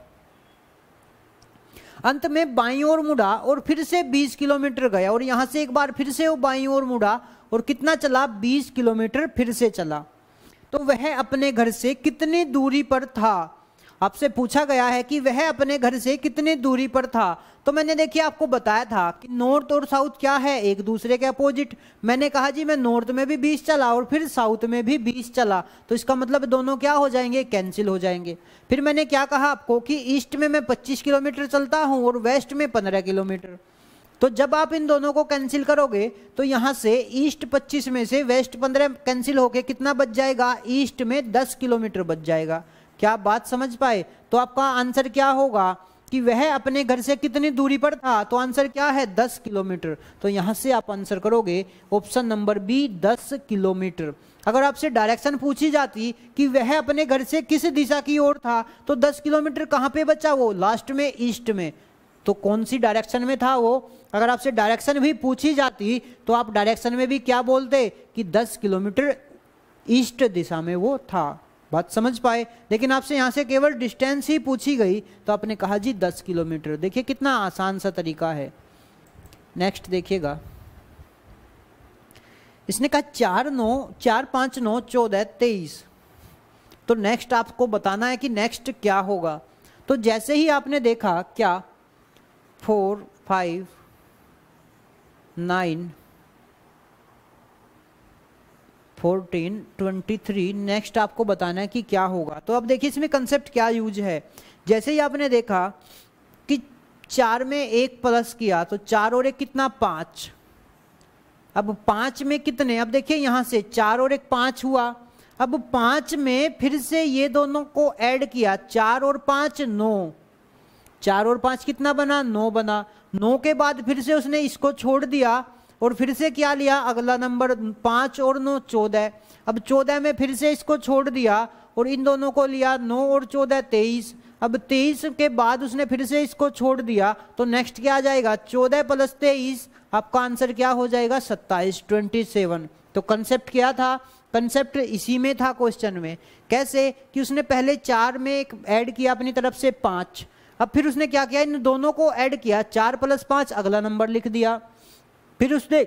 अंत में बाई ओर मुड़ा और फिर से 20 किलोमीटर गया और यहाँ से एक बार फिर से वो बाई ओर मुड़ा और कितना चला 20 किलोमीटर फिर से चला तो वह अपने घर से कितनी दूरी पर था आपसे पूछा गया है कि वह अपने घर से कितनी दूरी पर था तो मैंने देखिए आपको बताया था कि नॉर्थ और साउथ क्या है एक दूसरे के अपोजिट मैंने कहा जी मैं नॉर्थ में भी बीस चला और फिर साउथ में भी बीस चला तो इसका मतलब दोनों क्या हो जाएंगे कैंसिल हो जाएंगे फिर मैंने क्या कहा आपको कि ईस्ट में मैं पच्चीस किलोमीटर चलता हूँ और वेस्ट में पंद्रह किलोमीटर तो जब आप इन दोनों को कैंसिल करोगे तो यहाँ से ईस्ट 25 में से वेस्ट 15 कैंसिल होके कितना बच जाएगा ईस्ट में 10 किलोमीटर बच जाएगा क्या बात समझ पाए तो आपका आंसर क्या होगा कि वह अपने घर से कितनी दूरी पर था तो आंसर क्या है दस किलोमीटर तो यहाँ से आप आंसर करोगे ऑप्शन नंबर बी दस किलोमीटर अगर आपसे डायरेक्शन पूछी जाती कि वह अपने घर से किस दिशा की ओर था तो दस किलोमीटर कहाँ पे बचा वो लास्ट में ईस्ट में तो कौन सी डायरेक्शन में था वो अगर आपसे डायरेक्शन भी पूछी जाती तो आप डायरेक्शन में भी क्या बोलते कि दस किलोमीटर ईस्ट दिशा में वो था बात समझ पाए लेकिन आपसे यहाँ से केवल डिस्टेंस ही पूछी गई तो आपने कहा जी दस किलोमीटर देखिए कितना आसान सा तरीका है नेक्स्ट देखिएगा इसने कहा चार नौ चार पाँच नौ चौदह तेईस तो नेक्स्ट आपको बताना है कि नेक्स्ट क्या होगा तो जैसे ही आपने देखा क्या four five nine fourteen twenty three next आपको बताना है कि क्या होगा तो अब देखिए इसमें कंसेप्ट क्या यूज है जैसे ही आपने देखा कि चार में एक प्लस किया तो चार और एक कितना पाँच अब पाँच में कितने अब देखिए यहाँ से चार और एक पाँच हुआ अब पाँच में फिर से ये दोनों को ऐड किया चार और पाँच नौ चार और पाँच कितना बना नौ बना नौ के बाद फिर से उसने इसको छोड़ दिया और फिर से क्या लिया अगला नंबर पाँच और नौ चौदह अब चौदह में फिर से इसको छोड़ दिया और इन दोनों को लिया नौ और चौदह तेईस अब तेईस के बाद उसने फिर से इसको छोड़ दिया तो नेक्स्ट क्या आ जाएगा चौदह प्लस तेईस आपका आंसर क्या हो जाएगा सत्ताईस ट्वेंटी सेवन तो कंसेप्ट क्या था कंसेप्ट इसी में था क्वेश्चन में कैसे कि उसने पहले चार में एक ऐड किया अपनी तरफ से पाँच अब फिर उसने क्या किया इन दोनों को ऐड किया चार प्लस पाँच अगला नंबर लिख दिया फिर उसने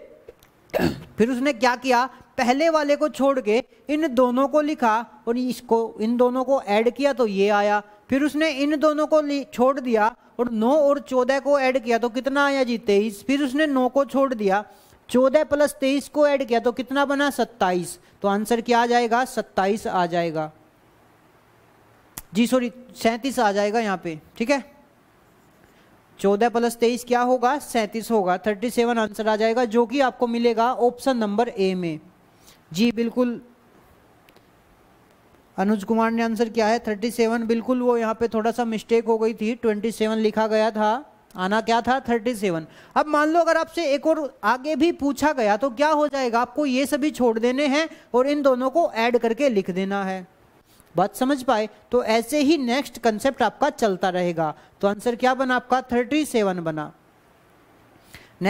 फिर उसने क्या किया पहले वाले को छोड़ के इन दोनों को लिखा और इसको इन दोनों को ऐड किया तो ये आया फिर उसने इन दोनों को छोड़ दिया और नौ और चौदह को ऐड किया तो कितना आया जी तेईस फिर उसने नौ को छोड़ दिया चौदह प्लस तेईस को ऐड किया तो कितना बना सत्ताईस तो आंसर क्या आ जाएगा सत्ताईस आ जाएगा जी सॉरी सैंतीस आ जाएगा यहाँ पे ठीक है चौदह प्लस तेईस क्या होगा सैंतीस होगा थर्टी सेवन आंसर आ जाएगा जो कि आपको मिलेगा ऑप्शन नंबर ए में जी बिल्कुल अनुज कुमार ने आंसर किया है थर्टी सेवन बिल्कुल वो यहाँ पे थोड़ा सा मिस्टेक हो गई थी ट्वेंटी सेवन लिखा गया था आना क्या था थर्टी सेवन अब मान लो अगर आपसे एक और आगे भी पूछा गया तो क्या हो जाएगा आपको ये सभी छोड़ देने हैं और इन दोनों को ऐड करके लिख देना है बात समझ पाए तो ऐसे ही नेक्स्ट कंसेप्ट आपका चलता रहेगा तो आंसर क्या बना आपका थर्टी सेवन बना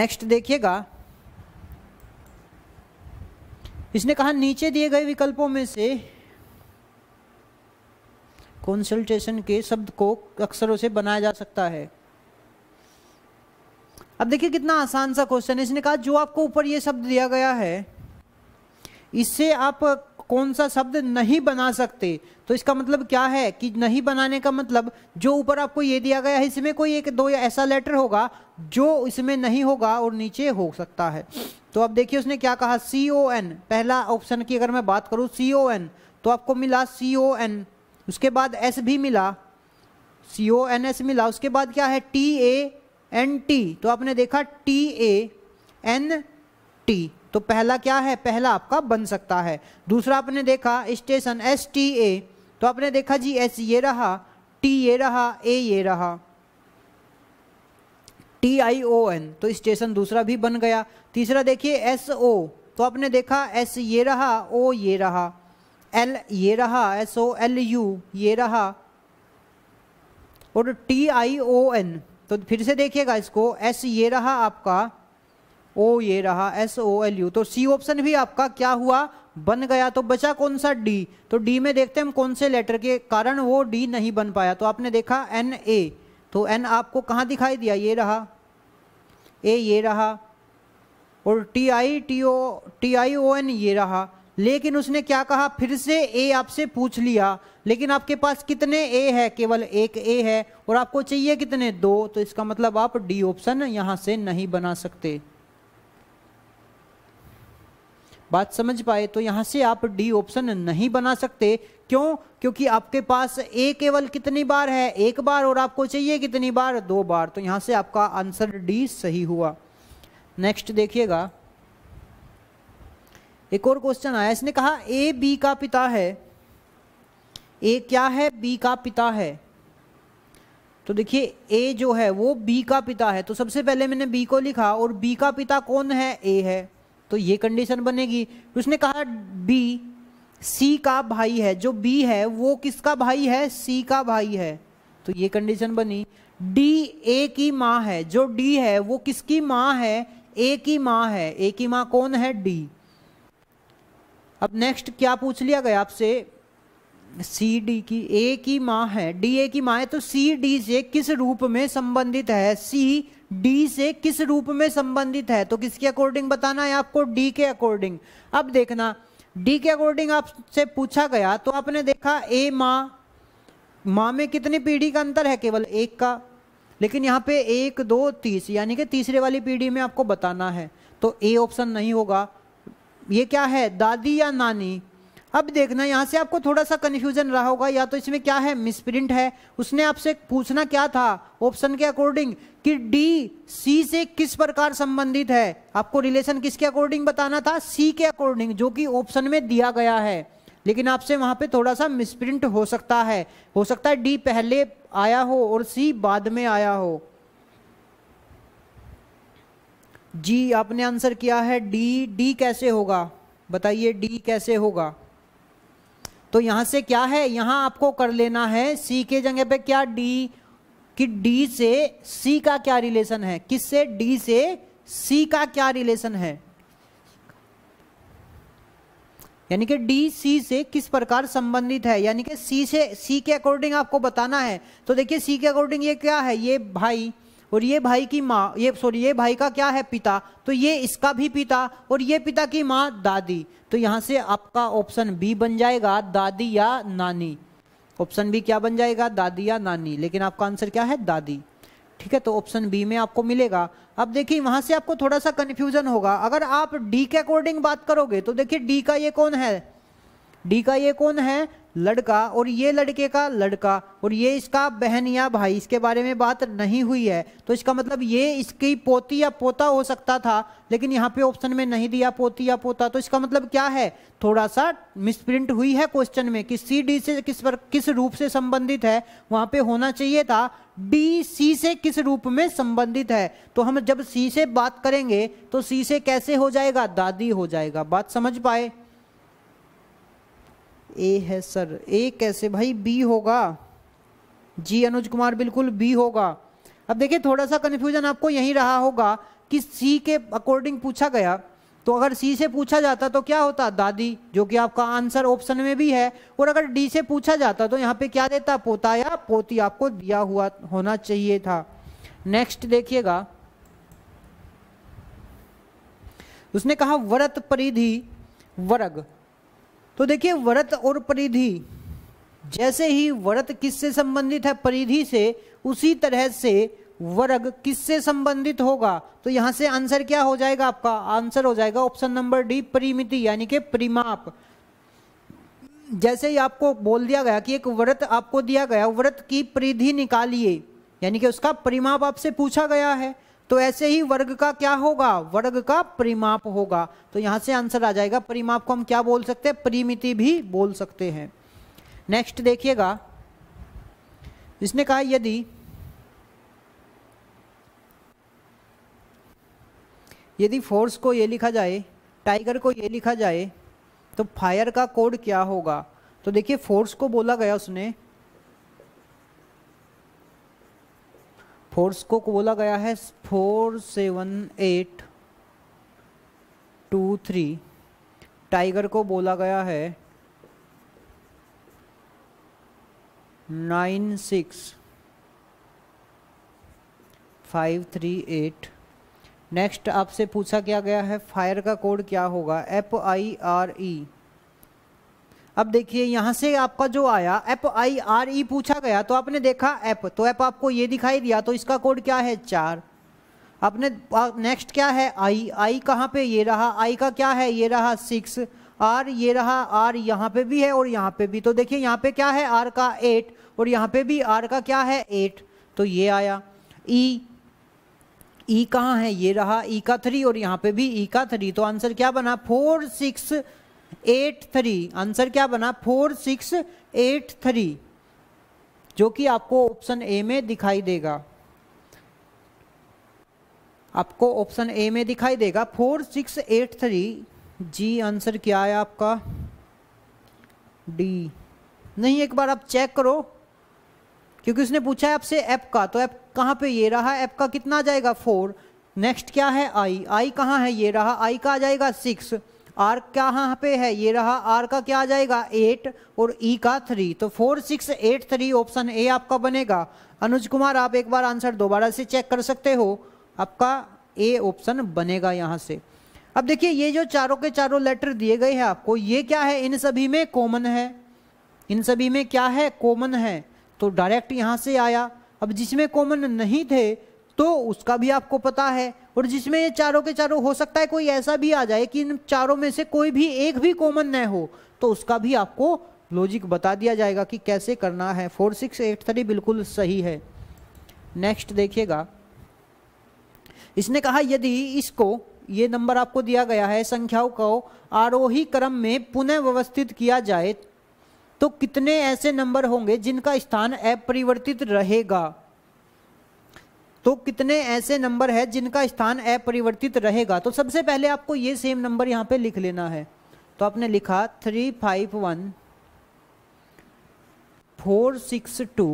नेक्स्ट देखिएगा इसने कहा नीचे दिए गए विकल्पों में से कंसल्टेशन के शब्द को अक्षरों से बनाया जा सकता है अब देखिए कितना आसान सा क्वेश्चन है इसने कहा जो आपको ऊपर ये शब्द दिया गया है इससे आप कौन सा शब्द नहीं बना सकते तो इसका मतलब क्या है कि नहीं बनाने का मतलब जो ऊपर आपको ये दिया गया है इसमें कोई एक दो या ऐसा लेटर होगा जो इसमें नहीं होगा और नीचे हो सकता है तो अब देखिए उसने क्या कहा सी ओ एन पहला ऑप्शन की अगर मैं बात करूँ सी ओ एन तो आपको मिला सी ओ एन उसके बाद एस भी मिला सी ओ एन एस मिला उसके बाद क्या है टी ए एन टी तो आपने देखा टी ए एन टी तो पहला क्या है पहला आपका बन सकता है दूसरा आपने देखा स्टेशन एस टी ए तो आपने देखा जी एस ये रहा टी ये रहा ए ये रहा टी आई ओ एन तो स्टेशन दूसरा भी बन गया तीसरा देखिए एस ओ तो आपने देखा एस ये रहा ओ ये रहा एल ये रहा एस ओ एल यू ये रहा और टी आई ओ एन तो फिर से देखिएगा इसको एस ये रहा आपका ओ ये रहा एस ओ एल यू तो सी ऑप्शन भी आपका क्या हुआ बन गया तो बचा कौन सा डी तो डी में देखते हैं हम कौन से लेटर के कारण वो डी नहीं बन पाया तो आपने देखा एन ए तो एन आपको कहाँ दिखाई दिया ये रहा ए ये रहा और T I T O T I O N ये रहा लेकिन उसने क्या कहा फिर से ए आपसे पूछ लिया लेकिन आपके पास कितने ए है केवल एक ए है और आपको चाहिए कितने दो तो इसका मतलब आप डी ऑप्शन यहाँ से नहीं बना सकते बात समझ पाए तो यहाँ से आप डी ऑप्शन नहीं बना सकते क्यों क्योंकि आपके पास ए केवल कितनी बार है एक बार और आपको चाहिए कितनी बार दो बार तो यहाँ से आपका आंसर डी सही हुआ नेक्स्ट देखिएगा एक और क्वेश्चन आया इसने कहा ए बी का पिता है ए क्या है बी का पिता है तो देखिए ए जो है वो बी का पिता है तो सबसे पहले मैंने बी को लिखा और बी का पिता कौन है ए है तो ये कंडीशन बनेगी उसने कहा बी सी का भाई है जो बी है वो किसका भाई है सी का भाई है तो ये कंडीशन बनी डी ए की माँ है जो डी है वो किसकी माँ है ए की माँ है ए की माँ कौन है डी अब नेक्स्ट क्या पूछ लिया गया आपसे सी डी की ए की माँ है डी ए की माँ है तो सी डी से किस रूप में संबंधित है सी डी से किस रूप में संबंधित है तो किसके अकॉर्डिंग बताना है आपको डी के अकॉर्डिंग अब देखना डी के अकॉर्डिंग आपसे पूछा गया तो आपने देखा ए माँ माँ में कितनी पीढ़ी का अंतर है केवल एक का लेकिन यहाँ पे एक दो तीस यानी कि तीसरे वाली पीढ़ी में आपको बताना है तो ए ऑप्शन नहीं होगा ये क्या है दादी या नानी अब देखना यहाँ से आपको थोड़ा सा कन्फ्यूजन रहा होगा या तो इसमें क्या है मिसप्रिंट है उसने आपसे पूछना क्या था ऑप्शन के अकॉर्डिंग कि डी सी से किस प्रकार संबंधित है आपको रिलेशन किसके अकॉर्डिंग बताना था सी के अकॉर्डिंग जो कि ऑप्शन में दिया गया है लेकिन आपसे वहां पे थोड़ा सा मिसप्रिंट हो सकता है हो सकता है डी पहले आया हो और सी बाद में आया हो जी आपने आंसर किया है डी डी कैसे होगा बताइए डी कैसे होगा तो यहां से क्या है यहां आपको कर लेना है सी के जगह पे क्या डी कि डी से सी का क्या रिलेशन है किससे डी से सी का क्या रिलेशन है यानी कि डी सी से किस प्रकार संबंधित है यानी कि सी से सी के अकॉर्डिंग आपको बताना है तो देखिए सी के अकॉर्डिंग ये क्या है ये भाई और ये भाई की माँ ये सॉरी ये भाई का क्या है पिता तो ये इसका भी पिता और ये पिता की माँ दादी तो यहां से आपका ऑप्शन बी बन जाएगा दादी या नानी ऑप्शन बी क्या बन जाएगा दादी या नानी लेकिन आपका आंसर क्या है दादी ठीक है तो ऑप्शन बी में आपको मिलेगा अब देखिए वहां से आपको थोड़ा सा कन्फ्यूजन होगा अगर आप डी के अकॉर्डिंग बात करोगे तो देखिए डी का ये कौन है डी का ये कौन है लड़का और ये लड़के का लड़का और ये इसका बहन या भाई इसके बारे में बात नहीं हुई है तो इसका मतलब ये इसकी पोती या पोता हो सकता था लेकिन यहाँ पे ऑप्शन में नहीं दिया पोती या पोता तो इसका मतलब क्या है थोड़ा सा मिसप्रिंट हुई है क्वेश्चन में कि सी डी से किस पर किस रूप से संबंधित है वहाँ पे होना चाहिए था डी सी से किस रूप में संबंधित है तो हम जब सी से बात करेंगे तो सी से कैसे हो जाएगा दादी हो जाएगा बात समझ पाए ए है सर ए कैसे भाई बी होगा जी अनुज कुमार बिल्कुल बी होगा अब देखिए थोड़ा सा कन्फ्यूजन आपको यहीं रहा होगा कि सी के अकॉर्डिंग पूछा गया तो अगर सी से पूछा जाता तो क्या होता दादी जो कि आपका आंसर ऑप्शन में भी है और अगर डी से पूछा जाता तो यहाँ पे क्या देता पोता या पोती आपको दिया हुआ होना चाहिए था नेक्स्ट देखिएगा उसने कहा व्रत परिधि वर्ग तो देखिए व्रत और परिधि जैसे ही व्रत किससे संबंधित है परिधि से उसी तरह से वर्ग किससे संबंधित होगा तो यहाँ से आंसर क्या हो जाएगा आपका आंसर हो जाएगा ऑप्शन नंबर डी परिमिति यानी कि परिमाप जैसे ही आपको बोल दिया गया कि एक व्रत आपको दिया गया व्रत की परिधि निकालिए यानी कि उसका परिमाप आपसे पूछा गया है तो ऐसे ही वर्ग का क्या होगा वर्ग का परिमाप होगा तो यहां से आंसर आ जाएगा परिमाप को हम क्या बोल सकते हैं परिमिति भी बोल सकते हैं नेक्स्ट देखिएगा इसने कहा यदि यदि फोर्स को ये लिखा जाए टाइगर को ये लिखा जाए तो फायर का कोड क्या होगा तो देखिए फोर्स को बोला गया उसने फोर्स को बोला गया है four seven eight two three tiger को बोला गया है nine six five three eight next आपसे पूछा क्या गया है फायर का कोड क्या होगा एफ आई आर ई अब देखिए यहाँ से आपका जो आया एप आई आर ई पूछा गया तो आपने देखा ऐप तो ऐप आपको ये दिखाई दिया तो इसका कोड क्या है चार आपने नेक्स्ट क्या है आई आई कहाँ पे ये रहा आई का क्या है ये रहा सिक्स आर ये रहा आर यहाँ पे भी है और यहाँ पे भी तो देखिए यहाँ पे क्या है आर का एट और यहाँ पे भी आर का क्या है एट तो ये आया ई e, ई e कहाँ है ये रहा ई e का थ्री और यहाँ पे भी ई का थ्री तो आंसर क्या बना four six eight three answer क्या बना फोर सिक्स एट थ्री जो कि आपको ऑप्शन ए में दिखाई देगा आपको ऑप्शन ए में दिखाई देगा फोर सिक्स एट थ्री जी आंसर क्या है आपका डी नहीं एक बार आप चेक करो क्योंकि उसने पूछा है आपसे एप का तो ऐप कहाँ पे ये रहा एप का कितना आ जाएगा फोर नेक्स्ट क्या है आई आई कहाँ है ये रहा आई का आ जाएगा सिक्स आर कहाँ पे है ये रहा आर का क्या आ जाएगा एट और ई e का थ्री तो four six eight three option A आपका बनेगा अनुज कुमार आप एक बार आंसर दोबारा से चेक कर सकते हो आपका ए ऑप्शन बनेगा यहाँ से अब देखिए ये जो चारों के चारों लेटर दिए गए हैं आपको ये क्या है इन सभी में कॉमन है इन सभी में क्या है कॉमन है तो डायरेक्ट यहाँ से आया अब जिसमें कॉमन नहीं थे तो उसका भी आपको पता है और जिसमें ये चारों के चारों हो सकता है कोई ऐसा भी आ जाए कि इन चारों में से कोई भी एक भी कॉमन न हो तो उसका भी आपको लॉजिक बता दिया जाएगा कि कैसे करना है फोर सिक्स एट थ्री बिल्कुल सही है नेक्स्ट देखिएगा इसने कहा यदि इसको ये नंबर आपको दिया गया है संख्याओं को आरोही क्रम में पुनः व्यवस्थित किया जाए तो कितने ऐसे नंबर होंगे जिनका स्थान अपरिवर्तित रहेगा तो कितने ऐसे नंबर है जिनका स्थान अपरिवर्तित रहेगा तो सबसे पहले आपको ये सेम नंबर यहाँ पे लिख लेना है तो आपने लिखा three five one four six two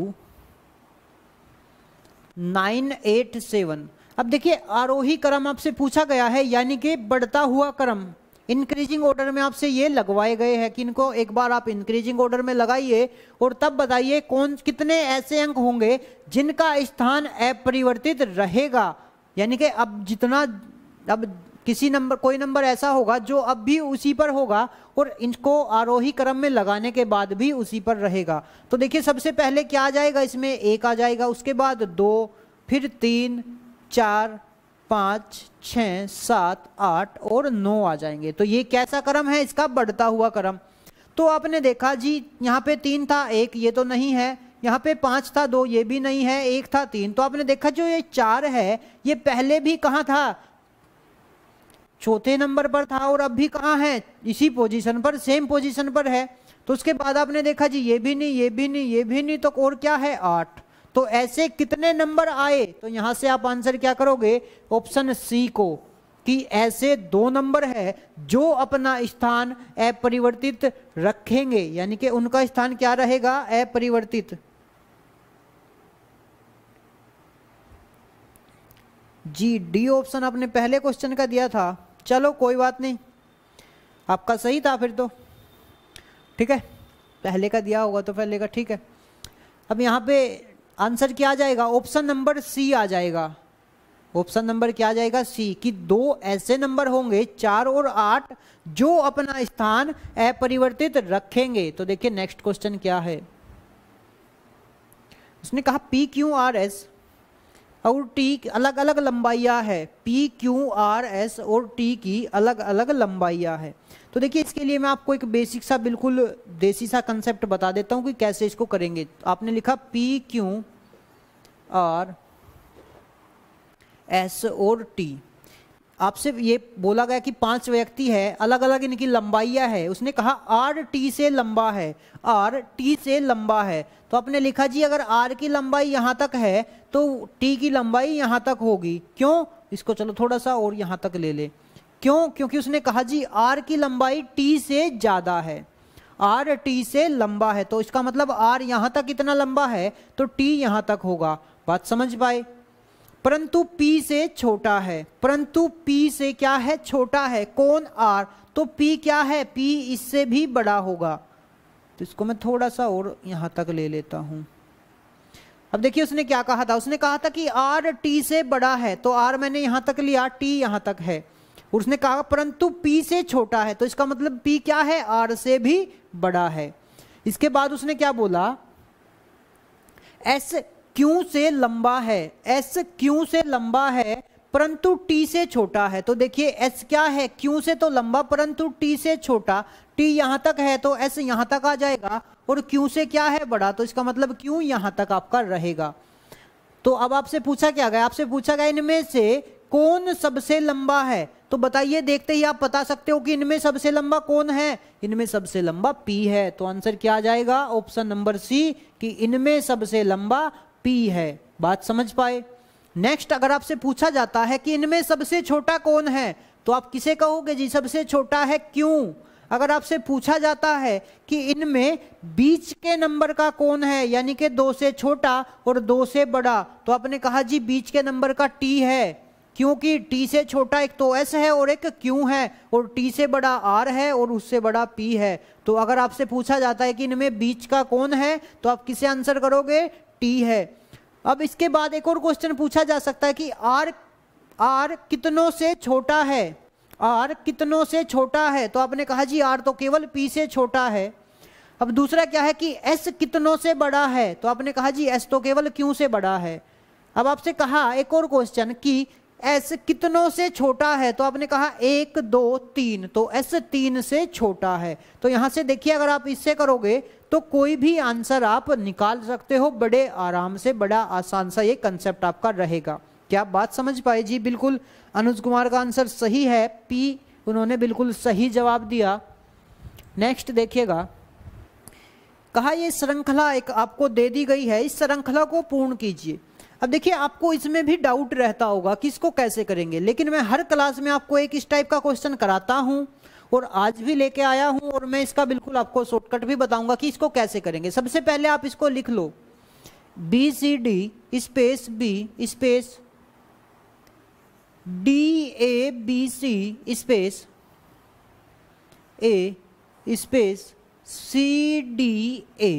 nine eight seven अब देखिए आरोही क्रम आपसे पूछा गया है यानी कि बढ़ता हुआ क्रम इंक्रीजिंग ऑर्डर में आपसे ये लगवाए गए हैं कि इनको एक बार आप इंक्रीजिंग ऑर्डर में लगाइए और तब बताइए कौन कितने ऐसे अंक होंगे जिनका स्थान अपरिवर्तित रहेगा यानी कि अब जितना अब किसी नंबर कोई नंबर ऐसा होगा जो अब भी उसी पर होगा और इनको आरोही क्रम में लगाने के बाद भी उसी पर रहेगा तो देखिए सबसे पहले क्या आ जाएगा इसमें एक आ जाएगा उसके बाद दो फिर तीन चार पाँच छः सात आठ और नौ आ जाएंगे तो ये कैसा क्रम है इसका बढ़ता हुआ क्रम तो आपने देखा जी यहाँ पे तीन था एक ये तो नहीं है यहाँ पे पाँच था दो ये भी नहीं है एक था तीन तो आपने देखा जो ये चार है ये पहले भी कहाँ था चौथे नंबर पर था और अब भी कहाँ है इसी पोजीशन पर सेम पोजीशन पर है तो उसके बाद आपने देखा जी ये भी नहीं ये भी नहीं ये भी नहीं तो और क्या है आठ तो ऐसे कितने नंबर आए तो यहां से आप आंसर क्या करोगे ऑप्शन सी को कि ऐसे दो नंबर है जो अपना स्थान अपरिवर्तित रखेंगे यानी कि उनका स्थान क्या रहेगा अपरिवर्तित जी डी ऑप्शन आपने पहले क्वेश्चन का दिया था चलो कोई बात नहीं आपका सही था फिर तो ठीक है पहले का दिया होगा तो पहले का ठीक है अब यहाँ पे आंसर क्या आ जाएगा ऑप्शन नंबर सी आ जाएगा ऑप्शन नंबर क्या आ जाएगा सी कि दो ऐसे नंबर होंगे चार और आठ जो अपना स्थान अपरिवर्तित रखेंगे तो देखिए नेक्स्ट क्वेश्चन क्या है उसने कहा पी क्यू आर एस और टी अलग अलग लंबाइया है पी क्यू आर एस और टी की अलग अलग लंबाइया है तो देखिए इसके लिए मैं आपको एक बेसिक सा बिल्कुल देसी सा कंसेप्ट बता देता हूँ कि कैसे इसको करेंगे आपने लिखा पी क्यू आर एस और टी आपसे ये बोला गया कि पांच व्यक्ति है अलग अलग इनकी लंबाइयाँ है उसने कहा आर टी से लंबा है आर टी से लंबा है तो आपने लिखा जी अगर आर की लंबाई यहाँ तक है तो टी की लंबाई यहां तक होगी क्यों इसको चलो थोड़ा सा और यहाँ तक ले ले क्यों क्योंकि उसने कहा जी आर की लंबाई टी से ज़्यादा है आर टी से लंबा है तो इसका मतलब आर यहां तक इतना लंबा है तो टी यहां तक होगा बात समझ पाए परंतु पी से छोटा है परंतु पी से क्या है छोटा है कौन आर तो पी क्या है पी इससे भी बड़ा होगा तो इसको मैं थोड़ा सा और यहां तक ले लेता हूं अब देखिए उसने क्या कहा था उसने कहा था कि आर टी से बड़ा है तो आर मैंने यहां तक लिया टी यहां तक है उसने कहा परंतु पी से छोटा है तो इसका मतलब पी क्या है आर से भी बड़ा है इसके बाद उसने क्या बोला एस क्यू से लंबा है एस क्यू से लंबा है परंतु टी से छोटा है तो देखिए एस क्या है क्यू से तो लंबा परंतु टी से छोटा टी यहां तक है तो एस यहां तक आ जाएगा और क्यू से क्या है बड़ा तो इसका मतलब क्यों यहां तक आपका रहेगा तो अब आपसे पूछा क्या गया आपसे पूछा गया इनमें से कौन सबसे लंबा है तो बताइए देखते ही आप बता सकते हो कि इनमें सबसे लंबा कौन है इनमें सबसे लंबा पी है तो आंसर क्या आ जाएगा ऑप्शन नंबर सी कि इनमें सबसे लंबा पी है बात समझ पाए नेक्स्ट अगर आपसे पूछा जाता है कि इनमें सबसे छोटा कौन है तो आप किसे कहोगे जी सबसे छोटा है क्यों अगर आपसे पूछा जाता है कि इनमें बीच के नंबर का कौन है यानी कि दो से छोटा और दो से बड़ा तो आपने कहा जी बीच के नंबर का टी है क्योंकि टी से छोटा एक तो एस है और एक क्यू है और टी से बड़ा आर है और उससे बड़ा पी है तो अगर आपसे पूछा जाता है कि इनमें बीच का कौन है तो आप किसे आंसर करोगे टी है अब इसके बाद एक और क्वेश्चन पूछा जा सकता है कि आर आर कितनों से छोटा है आर कितनों से छोटा है तो आपने कहा जी आर तो केवल पी से छोटा है अब दूसरा क्या है कि एस कितनों से बड़ा है तो आपने कहा जी एस तो केवल क्यू से बड़ा है अब आपसे कहा एक और क्वेश्चन कि एस कितनों से छोटा है तो आपने कहा एक दो तीन तो एस तीन से छोटा है तो यहां से देखिए अगर आप इससे करोगे तो कोई भी आंसर आप निकाल सकते हो बड़े आराम से बड़ा आसान सा ये कंसेप्ट आपका रहेगा क्या बात समझ पाए जी बिल्कुल अनुज कुमार का आंसर सही है पी उन्होंने बिल्कुल सही जवाब दिया नेक्स्ट देखिएगा कहा यह श्रृंखला एक आपको दे दी गई है इस श्रृंखला को पूर्ण कीजिए अब देखिए आपको इसमें भी डाउट रहता होगा कि इसको कैसे करेंगे लेकिन मैं हर क्लास में आपको एक इस टाइप का क्वेश्चन कराता हूँ और आज भी लेके आया हूँ और मैं इसका बिल्कुल आपको शॉर्टकट भी बताऊंगा कि इसको कैसे करेंगे सबसे पहले आप इसको लिख लो B C D space B space D A B C space A space C D A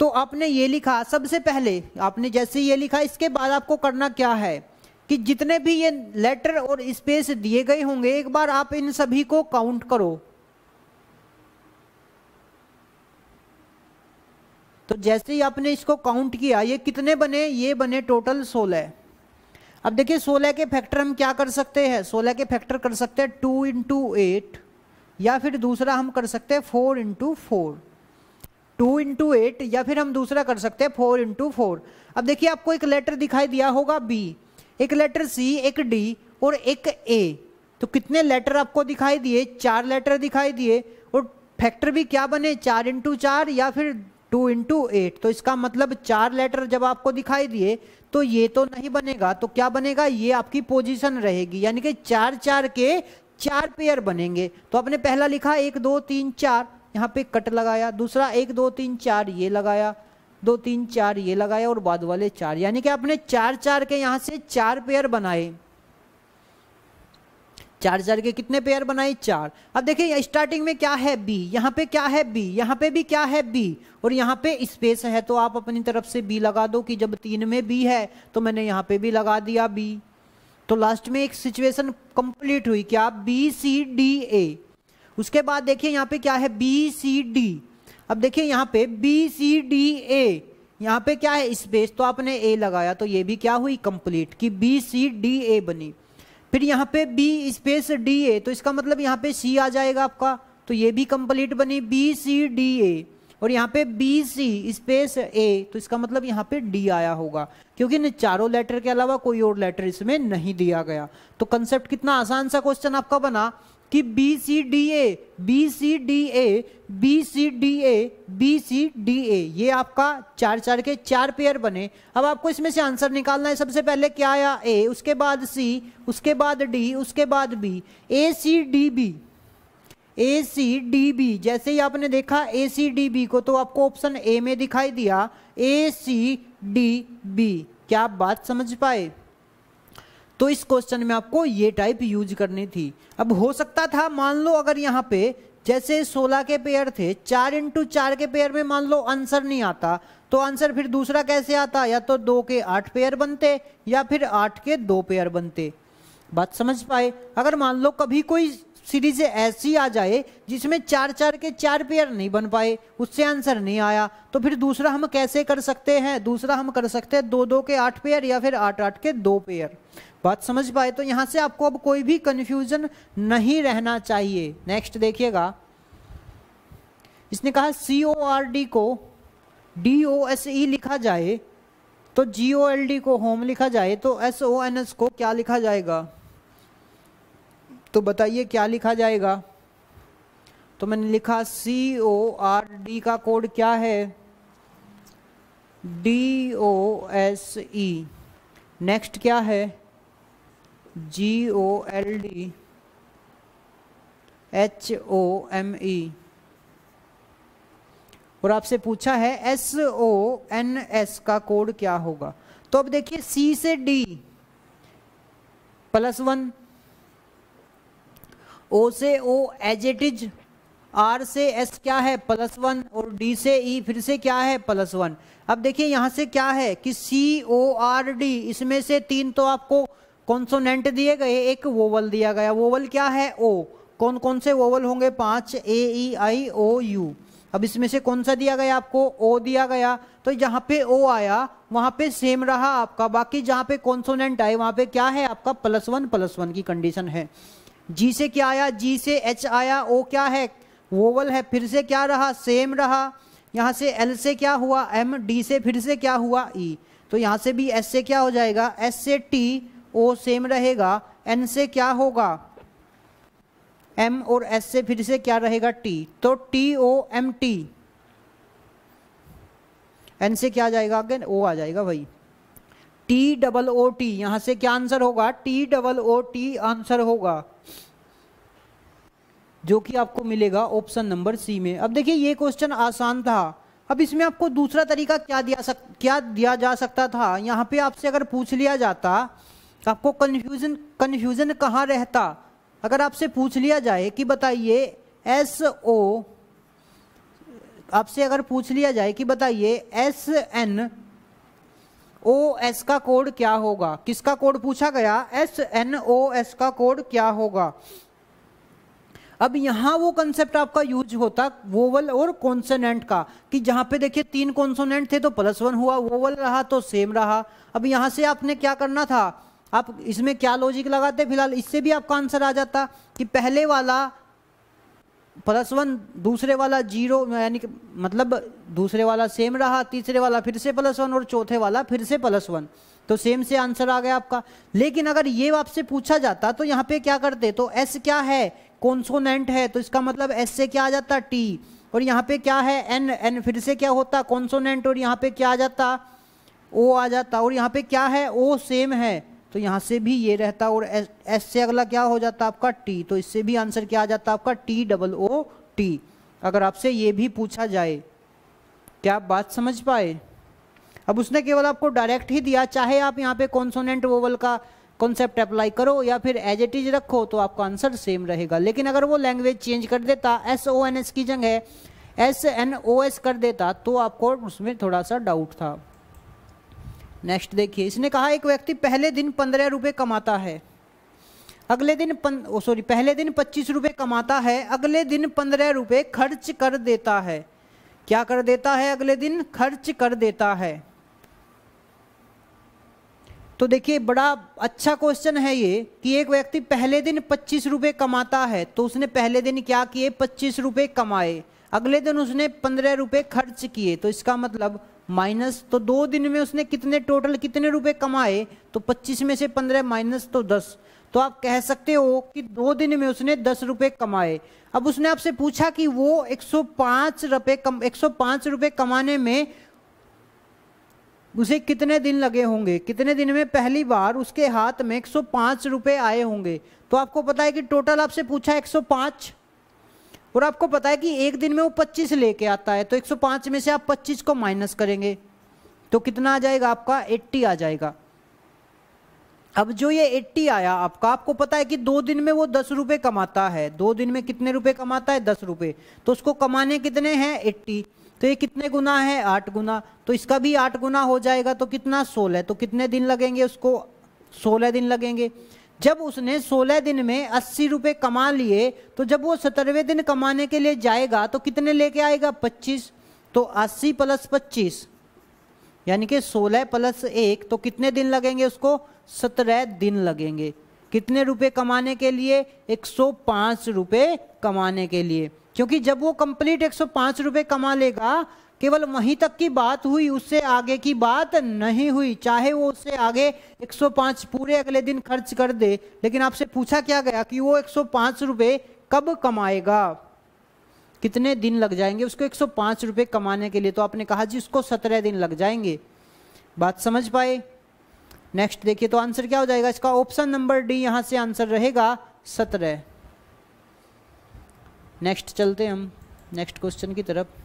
तो आपने ये लिखा सबसे पहले आपने जैसे ये लिखा इसके बाद आपको करना क्या है कि जितने भी ये लेटर और स्पेस दिए गए होंगे एक बार आप इन सभी को काउंट करो तो जैसे ही आपने इसको काउंट किया ये कितने बने ये बने टोटल सोलह अब देखिए सोलह के फैक्टर हम क्या कर सकते हैं सोलह के फैक्टर कर सकते हैं टू इंटू एट या फिर दूसरा हम कर सकते हैं four into four two into eight या फिर हम दूसरा कर सकते हैं फोर इंटू फोर अब देखिए आपको एक लेटर दिखाई दिया होगा बी एक लेटर सी एक डी और एक ए तो कितने लेटर आपको दिखाई दिए चार लेटर दिखाई दिए और फैक्टर भी क्या बने चार इंटू चार या फिर टू इंटू एट तो इसका मतलब चार लेटर जब आपको दिखाई दिए तो ये तो नहीं बनेगा तो क्या बनेगा ये आपकी पोजिशन रहेगी यानी कि चार चार के चार पेयर बनेंगे तो आपने पहला लिखा एक दो तीन चार यहाँ पे कट लगाया दूसरा एक दो तीन चार ये लगाया दो तीन चार ये लगाया और बाद वाले चार यानी कि आपने चार चार के यहाँ से चार पेयर बनाए चार चार के कितने पेयर बनाए चार अब देखिए स्टार्टिंग में क्या है बी यहाँ पे क्या है बी यहाँ पे भी क्या है बी और यहाँ पे स्पेस है तो आप अपनी तरफ से बी लगा दो कि जब तीन में बी है तो मैंने यहाँ पे भी लगा दिया बी तो लास्ट में एक सिचुएशन कंप्लीट हुई कि आप बी सी डी ए उसके बाद देखिए यहाँ पे क्या है बी सी डी अब देखिए यहाँ पे बी सी डी ए यहाँ पे क्या है स्पेस तो आपने ए लगाया तो ये भी क्या हुई कंप्लीट कि बी सी डी ए बनी फिर यहाँ पे बी स्पेस डी ए तो इसका मतलब यहाँ पे सी आ जाएगा आपका तो ये भी कंप्लीट बनी बी सी डी ए और यहाँ पे बी सी स्पेस ए तो इसका मतलब यहाँ पे डी आया होगा क्योंकि इन चारों लेटर के अलावा कोई और लेटर इसमें नहीं दिया गया तो कंसेप्ट कितना आसान सा क्वेश्चन आपका बना कि B C D A B C D A B C D A B C D A ये आपका चार चार के चार पेयर बने अब आपको इसमें से आंसर निकालना है सबसे पहले क्या आया ए उसके बाद सी उसके बाद डी उसके बाद B A C D B A C D B जैसे ही आपने देखा ए सी डी बी को तो आपको ऑप्शन ए में दिखाई दिया ए सी डी बी क्या आप बात समझ पाए तो इस क्वेश्चन में आपको ये टाइप यूज करनी थी अब हो सकता था मान लो अगर यहाँ पे जैसे 16 के पेयर थे चार इंटू चार के पेयर में मान लो आंसर नहीं आता तो आंसर फिर दूसरा कैसे आता या तो दो के आठ पेयर बनते या फिर आठ के दो पेयर बनते बात समझ पाए अगर मान लो कभी कोई सीरीज ऐसी आ जाए जिसमें चार चार के चार पेयर नहीं बन पाए उससे आंसर नहीं आया तो फिर दूसरा हम कैसे कर सकते हैं दूसरा हम कर सकते हैं दो दो के आठ पेयर या फिर आठ आठ के दो पेयर बात समझ पाए तो यहां से आपको अब कोई भी कंफ्यूजन नहीं रहना चाहिए नेक्स्ट देखिएगा इसने कहा सी ओ आर डी को डी ओ एस ई लिखा जाए तो जी ओ एल डी को होम लिखा जाए तो एस ओ एन एस को क्या लिखा जाएगा तो बताइए क्या लिखा जाएगा तो मैंने लिखा सी ओ आर डी का कोड क्या है D O S E next क्या है G O L D H O M E और आपसे पूछा है एस ओ एन एस का कोड क्या होगा तो अब देखिए सी से डी प्लस वन ओ से O as it is R से एस क्या है प्लस वन और डी से ई e फिर से क्या है प्लस वन अब देखिए यहां से क्या है कि सी ओ आर डी इसमें से तीन तो आपको कॉन्सोनेंट दिए गए एक वोवल दिया गया वोवल क्या है ओ कौन कौन से वोवल होंगे पांच ए ई आई ओ यू अब इसमें से कौन सा दिया गया आपको ओ दिया गया तो जहां पे ओ आया वहां पे सेम रहा आपका बाकी जहाँ पे कॉन्सोनेंट आए वहाँ पे क्या है आपका प्लस वन प्लस वन की कंडीशन है जी से क्या आया जी से एच आया ओ क्या है वोवल है फिर से क्या रहा सेम रहा यहाँ से एल से क्या हुआ एम डी से फिर से क्या हुआ ई e. तो यहाँ से भी एस से क्या हो जाएगा एस से टी ओ सेम रहेगा एन से क्या होगा एम और एस से फिर से क्या रहेगा टी तो T O M T N से क्या जाएगा अगेन ओ आ जाएगा भाई टी डबल ओ टी यहां से क्या आंसर होगा T double O T answer होगा जो कि आपको मिलेगा ऑप्शन नंबर सी में अब देखिए ये क्वेश्चन आसान था अब इसमें आपको दूसरा तरीका क्या दिया सक क्या दिया जा सकता था यहाँ पे आपसे अगर पूछ लिया जाता आपको कन्फ्यूजन कन्फ्यूजन कहाँ रहता अगर आपसे पूछ लिया जाए कि बताइए एस ओ आपसे अगर पूछ लिया जाए कि बताइए एस एन ओ एस का कोड क्या होगा किसका कोड पूछा गया एस एन ओ एस का कोड क्या होगा अब यहाँ वो कंसेप्ट आपका यूज होता वोवल और कॉन्सोनेंट का कि जहाँ पे देखिए तीन कॉन्सोनेंट थे तो प्लस वन हुआ वोवल रहा तो सेम रहा अब यहाँ से आपने क्या करना था आप इसमें क्या लॉजिक लगाते फिलहाल इससे भी आपका आंसर आ जाता कि पहले वाला प्लस वन दूसरे वाला जीरो यानी कि मतलब दूसरे वाला सेम रहा तीसरे वाला फिर से प्लस वन और चौथे वाला फिर से प्लस वन तो सेम से आंसर आ गया आपका लेकिन अगर ये आपसे पूछा जाता तो यहाँ पे क्या करते तो एस क्या है कॉन्सोनेंट है तो इसका मतलब एस से क्या आ जाता टी और यहाँ पे क्या है एन एन फिर से क्या होता कॉन्सोनेंट और यहाँ पे क्या आ जाता ओ आ जाता और यहाँ पे क्या है ओ सेम है तो यहाँ से भी ये रहता और एस, एस से अगला क्या हो जाता आपका टी तो इससे भी आंसर क्या आ जाता आपका टी डबल ओ टी अगर आपसे ये भी पूछा जाए क्या आप बात समझ पाए अब उसने केवल आपको डायरेक्ट ही दिया चाहे आप यहाँ पे कॉन्सोनेंट वोवल का कॉन्सेप्ट अप्लाई करो या फिर एज एट इज रखो तो आपका आंसर सेम रहेगा लेकिन अगर वो लैंग्वेज चेंज कर देता एस ओ एन एस की जगह एस एन ओ एस कर देता तो आपको उसमें थोड़ा सा डाउट था नेक्स्ट देखिए इसने कहा एक व्यक्ति पहले दिन पंद्रह रुपये कमाता है अगले दिन पन सॉरी पहले दिन पच्चीस रुपये कमाता है अगले दिन पंद्रह रुपये खर्च कर देता है क्या कर देता है अगले दिन खर्च कर देता है तो देखिए बड़ा अच्छा क्वेश्चन है ये कि एक व्यक्ति पहले दिन पच्चीस रुपये कमाता है तो उसने पहले दिन क्या किए पच्चीस रुपये कमाए अगले दिन उसने पंद्रह रुपये खर्च किए तो इसका मतलब माइनस तो दो दिन में उसने कितने टोटल कितने रुपए कमाए तो 25 में से 15 माइनस तो 10 तो आप कह सकते हो कि दो दिन में उसने दस रुपए कमाए अब उसने आपसे पूछा कि वो 105 रुपए कम 105 रुपए कमाने में उसे कितने दिन लगे होंगे कितने दिन में पहली बार उसके हाथ में 105 रुपए आए होंगे तो आपको पता है कि टोटल आपसे पूछा 105 और आपको पता है कि एक दिन में वो 25 लेके आता है तो 105 में से आप 25 को माइनस करेंगे तो कितना आ जाएगा आपका 80 आ जाएगा अब जो ये 80 आया आपका आपको पता है कि दो दिन में वो दस रुपये कमाता है दो दिन में कितने रुपए कमाता है दस रुपये तो उसको कमाने कितने हैं एट्टी तो ये कितने गुना है आठ गुना तो इसका भी आठ गुना हो जाएगा तो कितना सोलह तो कितने दिन लगेंगे उसको सोलह दिन लगेंगे जब उसने 16 दिन में अस्सी रुपये कमा लिए तो जब वो सत्रहवें दिन कमाने के लिए जाएगा तो कितने लेके आएगा 25 तो 80 प्लस 25 यानी कि 16 प्लस एक तो कितने दिन लगेंगे उसको 17 दिन लगेंगे कितने रुपए कमाने के लिए 105 रुपए कमाने के लिए क्योंकि जब वो कंप्लीट 105 रुपए कमा लेगा केवल वहीं तक की बात हुई उससे आगे की बात नहीं हुई चाहे वो उससे आगे 105 पूरे अगले दिन खर्च कर दे लेकिन आपसे पूछा क्या गया कि वो 105 रुपए कब कमाएगा कितने दिन लग जाएंगे उसको 105 रुपए कमाने के लिए तो आपने कहा जी उसको 17 दिन लग जाएंगे बात समझ पाए नेक्स्ट देखिए तो आंसर क्या हो जाएगा इसका ऑप्शन नंबर डी यहाँ से आंसर रहेगा सत्रह नेक्स्ट चलते हम नेक्स्ट क्वेश्चन की तरफ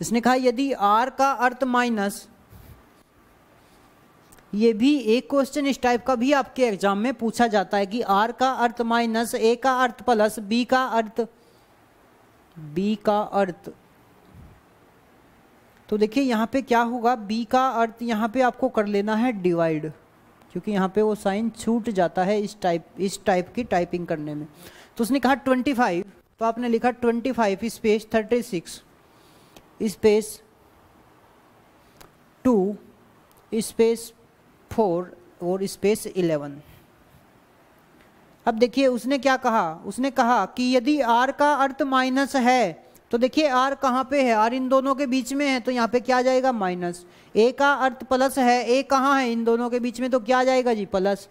इसने कहा यदि आर का अर्थ माइनस ये भी एक क्वेश्चन इस टाइप का भी आपके एग्जाम में पूछा जाता है कि आर का अर्थ माइनस ए का अर्थ प्लस बी का अर्थ बी का अर्थ तो देखिए यहाँ पे क्या होगा बी का अर्थ यहाँ पे आपको कर लेना है डिवाइड क्योंकि यहाँ पे वो साइन छूट जाता है इस टाइप इस टाइप की टाइपिंग करने में तो उसने कहा ट्वेंटी फाइव तो आपने लिखा twenty five space thirty six space two space four और स्पेस इलेवन अब देखिए उसने क्या कहा उसने कहा कि यदि आर का अर्थ माइनस है तो देखिए आर कहाँ पे है आर इन दोनों के बीच में है तो यहाँ पे क्या जाएगा माइनस ए का अर्थ प्लस है ए कहाँ है इन दोनों के बीच में तो क्या जाएगा जी प्लस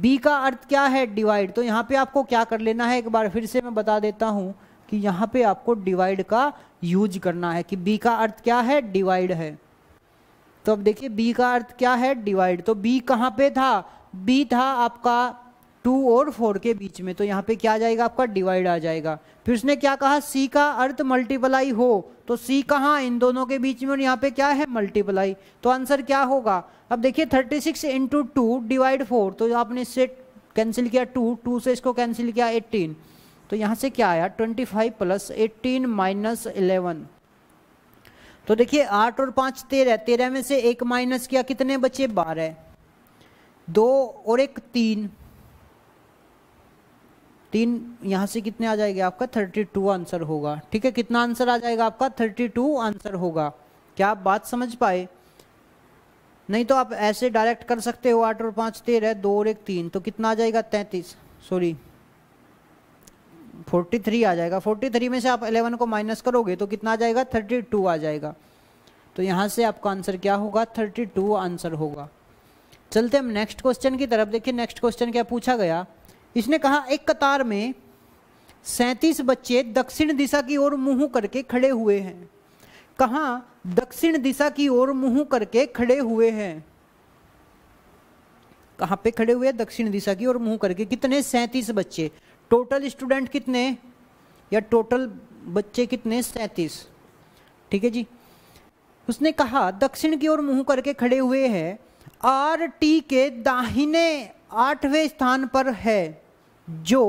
बी का अर्थ क्या है डिवाइड तो यहाँ पे आपको क्या कर लेना है एक बार फिर से मैं बता देता हूँ कि यहाँ पे आपको डिवाइड का यूज करना है कि बी का अर्थ क्या है डिवाइड है तो अब देखिए बी का अर्थ क्या है डिवाइड तो बी कहाँ पे था बी था आपका टू और फोर के बीच में तो यहाँ पे क्या आ जाएगा आपका डिवाइड आ जाएगा फिर उसने क्या कहा सी का अर्थ मल्टीप्लाई हो तो सी कहाँ इन दोनों के बीच में और यहाँ पे क्या है मल्टीप्लाई तो आंसर क्या होगा अब देखिए thirty six into two divide four तो आपने इससे कैंसिल किया टू टू से इसको कैंसिल किया एट्टीन तो यहाँ से क्या आया 25 प्लस एटीन माइनस इलेवन तो देखिए आठ और पाँच तेरह तेरह में से एक माइनस किया कितने बचे बारह दो और एक तीन तीन यहाँ से कितने आ जाएगा आपका थर्टी टू आंसर होगा ठीक है कितना आंसर आ जाएगा आपका थर्टी टू आंसर होगा क्या आप बात समझ पाए नहीं तो आप ऐसे डायरेक्ट कर सकते हो आठ और पाँच तेरह दो और एक तीन तो कितना आ जाएगा तैतीस सॉरी फोर्टी थ्री आ जाएगा फोर्टी थ्री में से आप एलेवन को माइनस करोगे तो कितना आ जाएगा थर्टी टू आ जाएगा तो यहाँ से आपका आंसर क्या होगा थर्टी टू आंसर होगा चलते हम नेक्स्ट क्वेश्चन की तरफ देखिए नेक्स्ट क्वेश्चन क्या पूछा गया इसने कहा एक कतार में सैंतीस बच्चे दक्षिण दिशा की ओर मुंह करके खड़े हुए हैं कहाँ दक्षिण दिशा की ओर मुंह करके खड़े हुए हैं कहाँ पे खड़े हुए दक्षिण दिशा की ओर मुंह करके कितने सैंतीस बच्चे टोटल स्टूडेंट कितने या टोटल बच्चे कितने सैंतीस ठीक है जी उसने कहा दक्षिण की ओर मुंह करके खड़े हुए हैं आर टी के दाहिने आठवें स्थान पर है जो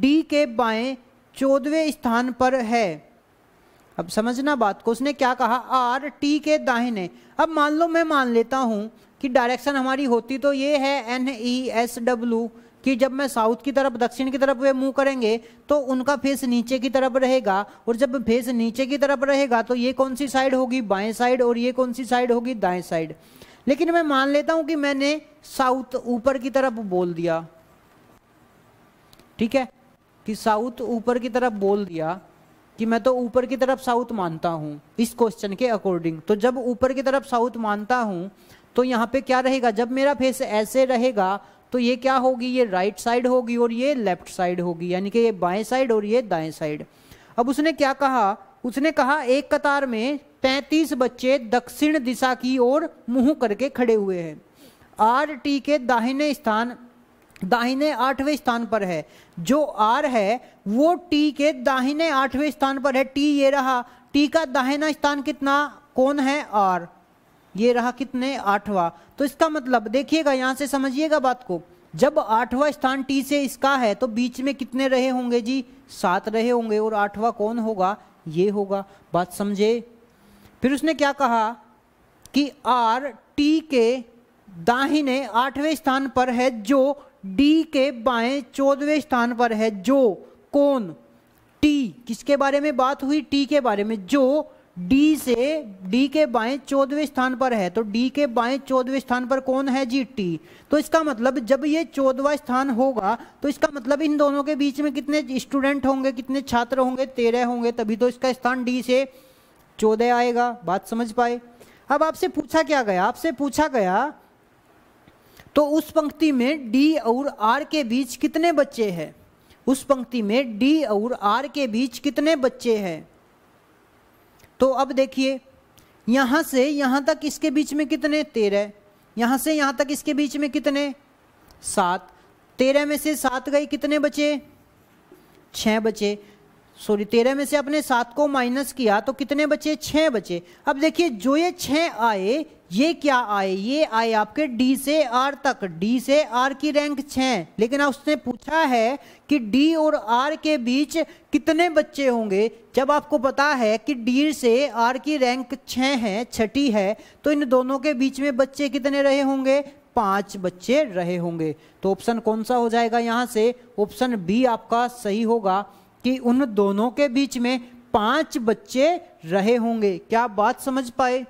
डी के बाएं चौदहवें स्थान पर है अब समझना बात को उसने क्या कहा आर टी के दाहिने अब मान लो मैं मान लेता हूँ कि डायरेक्शन हमारी होती तो ये है एन ई एस डब्ल्यू कि जब मैं साउथ की तरफ दक्षिण की तरफ वे मुंह करेंगे तो उनका फेस नीचे की तरफ रहेगा और जब फेस नीचे की तरफ रहेगा तो ये कौन सी साइड होगी बाएं साइड और ये कौन सी साइड होगी दाएं साइड लेकिन मैं मान लेता हूं कि मैंने साउथ ऊपर की तरफ बोल दिया ठीक है कि साउथ ऊपर की तरफ बोल दिया कि मैं तो ऊपर की तरफ साउथ मानता हूं इस क्वेश्चन के अकॉर्डिंग तो जब ऊपर की तरफ साउथ मानता हूं तो यहां पे क्या रहेगा जब मेरा फेस ऐसे रहेगा तो ये क्या होगी ये राइट साइड होगी और ये लेफ्ट साइड होगी यानी कि ये बाएं साइड और ये दाएं साइड अब उसने क्या कहा उसने कहा एक कतार में पैंतीस बच्चे दक्षिण दिशा की ओर मुंह करके खड़े हुए हैं आर टी के दाहिने स्थान दाहिने आठवें स्थान पर है जो आर है वो टी के दाहिने आठवें स्थान पर है टी ये रहा टी का दाहिना स्थान कितना कौन है आर ये रहा कितने आठवां तो इसका मतलब देखिएगा यहाँ से समझिएगा बात को जब आठवां स्थान टी से इसका है तो बीच में कितने रहे होंगे जी सात रहे होंगे और आठवां कौन होगा ये होगा बात समझे फिर उसने क्या कहा कि आर टी के दाहिने आठवें स्थान पर है जो डी के बाएं चौदहवें स्थान पर है जो कौन टी किसके बारे में बात हुई टी के बारे में जो डी से डी के बाएं चौदहवें स्थान पर है तो डी के बाएं चौदहवें स्थान पर कौन है जी टी तो इसका मतलब जब ये चौदवा स्थान होगा तो इसका मतलब इन दोनों के बीच में कितने स्टूडेंट होंगे कितने छात्र होंगे तेरह होंगे तभी तो इसका स्थान डी से चौदह आएगा बात समझ पाए अब आपसे पूछा क्या गया आपसे पूछा गया तो उस पंक्ति में डी और आर के बीच कितने बच्चे हैं उस पंक्ति में डी और आर के बीच कितने बच्चे हैं तो अब देखिए यहाँ से यहाँ तक इसके बीच में कितने तेरह यहाँ से यहाँ तक इसके बीच में कितने सात तेरह में से सात गई कितने बचे छः बचे सॉरी तेरह में से अपने सात को माइनस किया तो कितने बचे छः बचे अब देखिए जो ये छः आए ये क्या आए ये आए आपके डी से आर तक डी से आर की रैंक छः लेकिन उसने पूछा है कि डी और आर के बीच कितने बच्चे होंगे जब आपको पता है कि डी से आर की रैंक छः है छठी है तो इन दोनों के बीच में बच्चे कितने रहे होंगे पांच बच्चे रहे होंगे तो ऑप्शन कौन सा हो जाएगा यहाँ से ऑप्शन बी आपका सही होगा कि उन दोनों के बीच में पांच बच्चे रहे होंगे क्या बात समझ पाए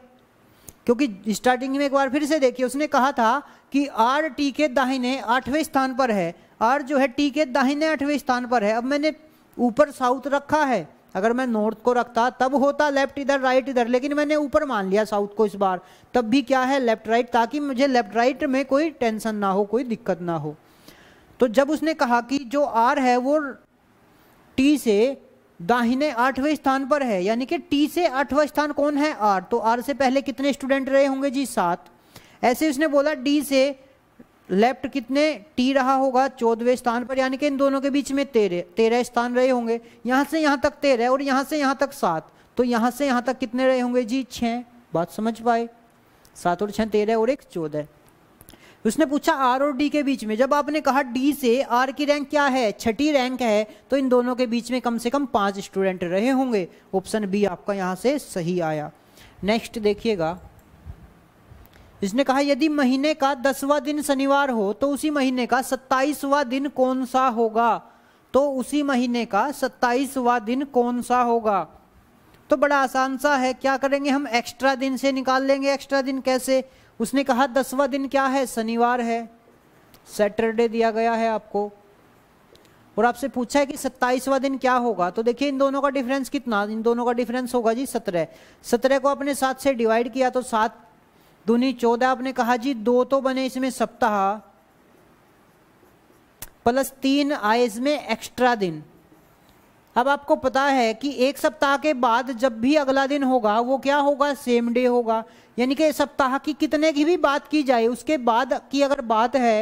क्योंकि स्टार्टिंग में एक बार फिर से देखिए उसने कहा था कि आर टी के दाहिने आठवें स्थान पर है आर जो है टी के दाहिने आठवें स्थान पर है अब मैंने ऊपर साउथ रखा है अगर मैं नॉर्थ को रखता तब होता लेफ्ट इधर राइट इधर लेकिन मैंने ऊपर मान लिया साउथ को इस बार तब भी क्या है लेफ्ट राइट ताकि मुझे लेफ्ट राइट में कोई टेंशन ना हो कोई दिक्कत ना हो तो जब उसने कहा कि जो आर है वो टी से दाहिने आठवें स्थान पर है यानी कि टी से आठवां स्थान कौन है आर तो आर से पहले कितने स्टूडेंट रहे होंगे जी सात ऐसे उसने बोला डी से लेफ्ट कितने टी रहा होगा चौदहवें स्थान पर यानी कि इन दोनों के बीच में तेरह तेरह स्थान रहे होंगे यहाँ से यहाँ तक तेरह और यहाँ से यहाँ तक सात तो यहाँ से यहाँ तक कितने रहे होंगे जी छः बात समझ पाए सात और छः तेरह और एक चौदह उसने पूछा आर और डी के बीच में जब आपने कहा डी से आर की रैंक क्या है छठी रैंक है तो इन दोनों के बीच में कम से कम पांच स्टूडेंट रहे होंगे ऑप्शन बी आपका यहां से सही आया नेक्स्ट देखिएगा इसने कहा यदि महीने का दसवा दिन शनिवार हो तो उसी महीने का सत्ताईसवा दिन कौन सा होगा तो उसी महीने का सत्ताईसवा दिन कौन सा होगा तो बड़ा आसान सा है क्या करेंगे हम एक्स्ट्रा दिन से निकाल लेंगे एक्स्ट्रा दिन कैसे उसने कहा दसवा दिन क्या है शनिवार है सैटरडे दिया गया है आपको और आपसे पूछा है कि सत्ताईसवा दिन क्या होगा तो देखिए इन दोनों का डिफरेंस कितना इन दोनों का डिफरेंस होगा जी सत्रह सत्रह को आपने सात से डिवाइड किया तो सात दूनी चौदह आपने कहा जी दो तो बने इसमें सप्ताह प्लस तीन आए इसमें एक्स्ट्रा दिन अब आपको पता है कि एक सप्ताह के बाद जब भी अगला दिन होगा वो क्या होगा सेम डे होगा यानी कि सप्ताह की कितने की भी बात की जाए उसके बाद की अगर बात है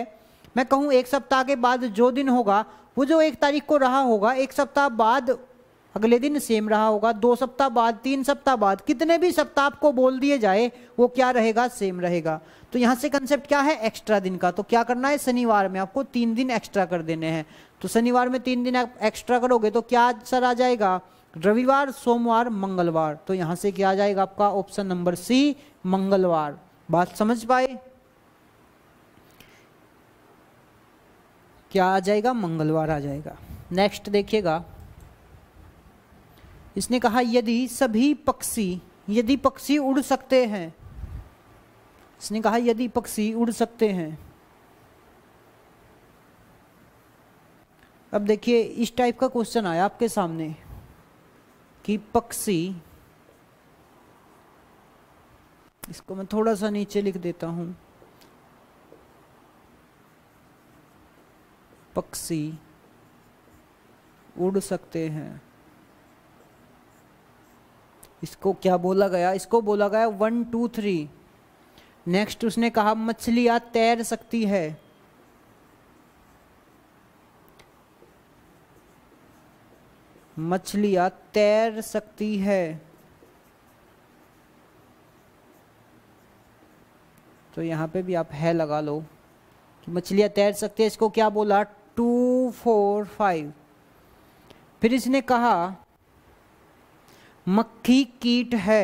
मैं कहूँ एक सप्ताह के बाद जो दिन होगा वो जो एक तारीख को रहा होगा एक सप्ताह बाद अगले दिन सेम रहा होगा दो सप्ताह बाद तीन सप्ताह बाद कितने भी सप्ताह आपको बोल दिए जाए वो क्या रहेगा सेम रहेगा तो यहाँ से कंसेप्ट क्या है एक्स्ट्रा दिन का तो क्या करना है शनिवार में आपको तीन दिन एक्स्ट्रा कर देने हैं तो शनिवार में तीन दिन आप एक्स्ट्रा करोगे तो क्या आंसर आ जाएगा रविवार सोमवार मंगलवार तो यहाँ से क्या आ जाएगा आपका ऑप्शन नंबर सी मंगलवार बात समझ पाए क्या आ जाएगा मंगलवार आ जाएगा नेक्स्ट देखिएगा इसने कहा यदि सभी पक्षी यदि पक्षी उड़ सकते हैं इसने कहा यदि पक्षी उड़ सकते हैं अब देखिए इस टाइप का क्वेश्चन आया आपके सामने कि पक्षी इसको मैं थोड़ा सा नीचे लिख देता हूं पक्षी उड़ सकते हैं इसको क्या बोला गया इसको बोला गया वन टू थ्री नेक्स्ट उसने कहा मछलियाँ तैर सकती है मछलियाँ तैर सकती है तो यहाँ पे भी आप है लगा लो कि मछलियां तैर सकती है इसको क्या बोला टू फोर फाइव फिर इसने कहा मक्खी कीट है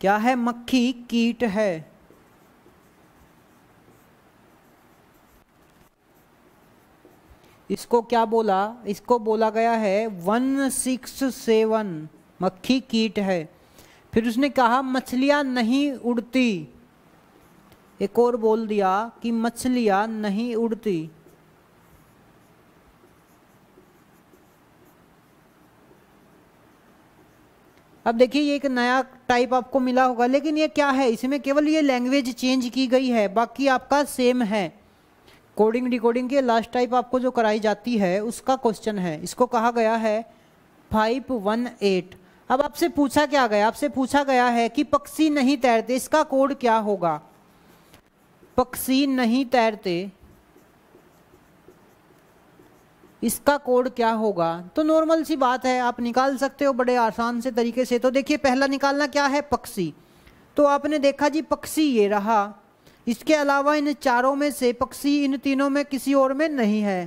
क्या है मक्खी कीट है इसको क्या बोला इसको बोला गया है वन सिक्स सेवन मक्खी कीट है फिर उसने कहा मछलियाँ नहीं उड़ती एक और बोल दिया कि मछलियाँ नहीं उड़ती अब देखिए ये एक नया टाइप आपको मिला होगा लेकिन ये क्या है इसमें केवल ये लैंग्वेज चेंज की गई है बाकी आपका सेम है कोडिंग डिकोडिंग के लास्ट टाइप आपको जो कराई जाती है उसका क्वेश्चन है इसको कहा गया है फाइव वन एट अब आपसे पूछा क्या गया आपसे पूछा गया है कि पक्षी नहीं तैरते इसका कोड क्या होगा पक्षी नहीं तैरते इसका कोड क्या होगा तो नॉर्मल सी बात है आप निकाल सकते हो बड़े आसान से तरीके से तो देखिए पहला निकालना क्या है पक्षी तो आपने देखा जी पक्षी ये रहा इसके अलावा इन चारों में से पक्षी इन तीनों में किसी और में नहीं है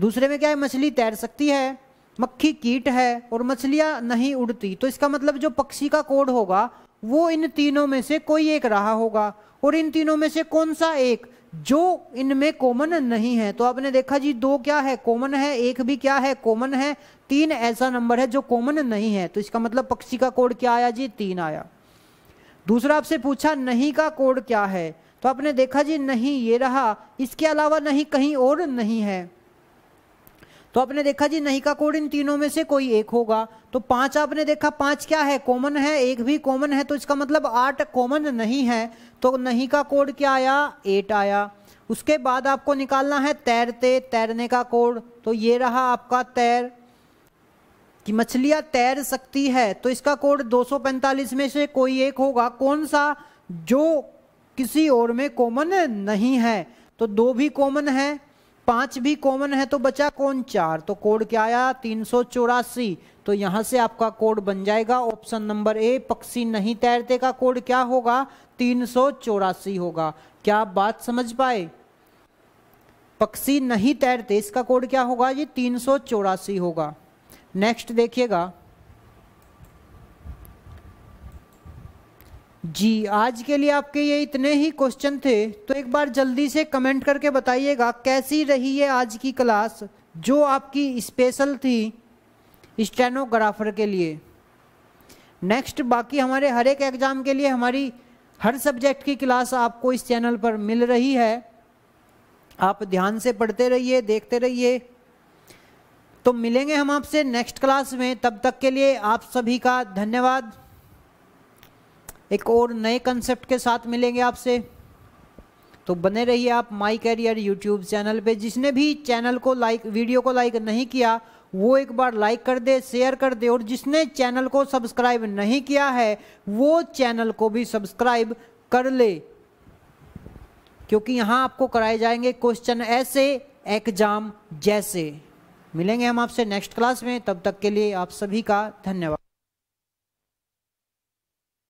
दूसरे में क्या है मछली तैर सकती है मक्खी कीट है और मछलियाँ नहीं उड़ती तो इसका मतलब जो पक्षी का कोड होगा वो इन तीनों में से कोई एक रहा होगा और इन तीनों में से कौन सा एक जो इनमें कॉमन नहीं है तो आपने देखा जी दो क्या है कॉमन है एक भी क्या है कॉमन है तीन ऐसा नंबर है जो कॉमन नहीं है तो इसका मतलब पक्षी का कोड क्या आया जी तीन आया दूसरा आपसे पूछा नहीं का कोड क्या है तो आपने देखा जी नहीं ये रहा इसके अलावा नहीं कहीं और नहीं है तो आपने देखा जी नहीं का कोड इन तीनों में से कोई एक होगा तो पांच आपने देखा पांच क्या है कॉमन है एक भी कॉमन है तो इसका मतलब आठ कॉमन नहीं है तो नहीं का कोड क्या आया एट आया उसके बाद आपको निकालना है तैरते तैरने का कोड तो ये रहा आपका तैर कि मछलियाँ तैर सकती है तो इसका कोड 245 में से कोई एक होगा कौन सा जो किसी और में कॉमन नहीं है तो दो भी कॉमन है पांच भी कॉमन है तो बचा कौन चार तो कोड क्या आया तीन सौ चौरासी तो यहां से आपका कोड बन जाएगा ऑप्शन नंबर ए पक्षी नहीं तैरते का कोड क्या होगा तीन सौ चौरासी होगा क्या आप बात समझ पाए पक्षी नहीं तैरते इसका कोड क्या होगा ये तीन सौ चौरासी होगा नेक्स्ट देखिएगा जी आज के लिए आपके ये इतने ही क्वेश्चन थे तो एक बार जल्दी से कमेंट करके बताइएगा कैसी रही है आज की क्लास जो आपकी स्पेशल थी स्टेनोग्राफर के लिए नेक्स्ट बाकी हमारे हर एक एग्ज़ाम के लिए हमारी हर सब्जेक्ट की क्लास आपको इस चैनल पर मिल रही है आप ध्यान से पढ़ते रहिए देखते रहिए तो मिलेंगे हम आपसे नेक्स्ट क्लास में तब तक के लिए आप सभी का धन्यवाद एक और नए कंसेप्ट के साथ मिलेंगे आपसे तो बने रहिए आप माई कैरियर यूट्यूब चैनल पे जिसने भी चैनल को लाइक वीडियो को लाइक नहीं किया वो एक बार लाइक कर दे शेयर कर दे और जिसने चैनल को सब्सक्राइब नहीं किया है वो चैनल को भी सब्सक्राइब कर ले क्योंकि यहाँ आपको कराए जाएंगे क्वेश्चन ऐसे एग्जाम जैसे मिलेंगे हम आपसे नेक्स्ट क्लास में तब तक के लिए आप सभी का धन्यवाद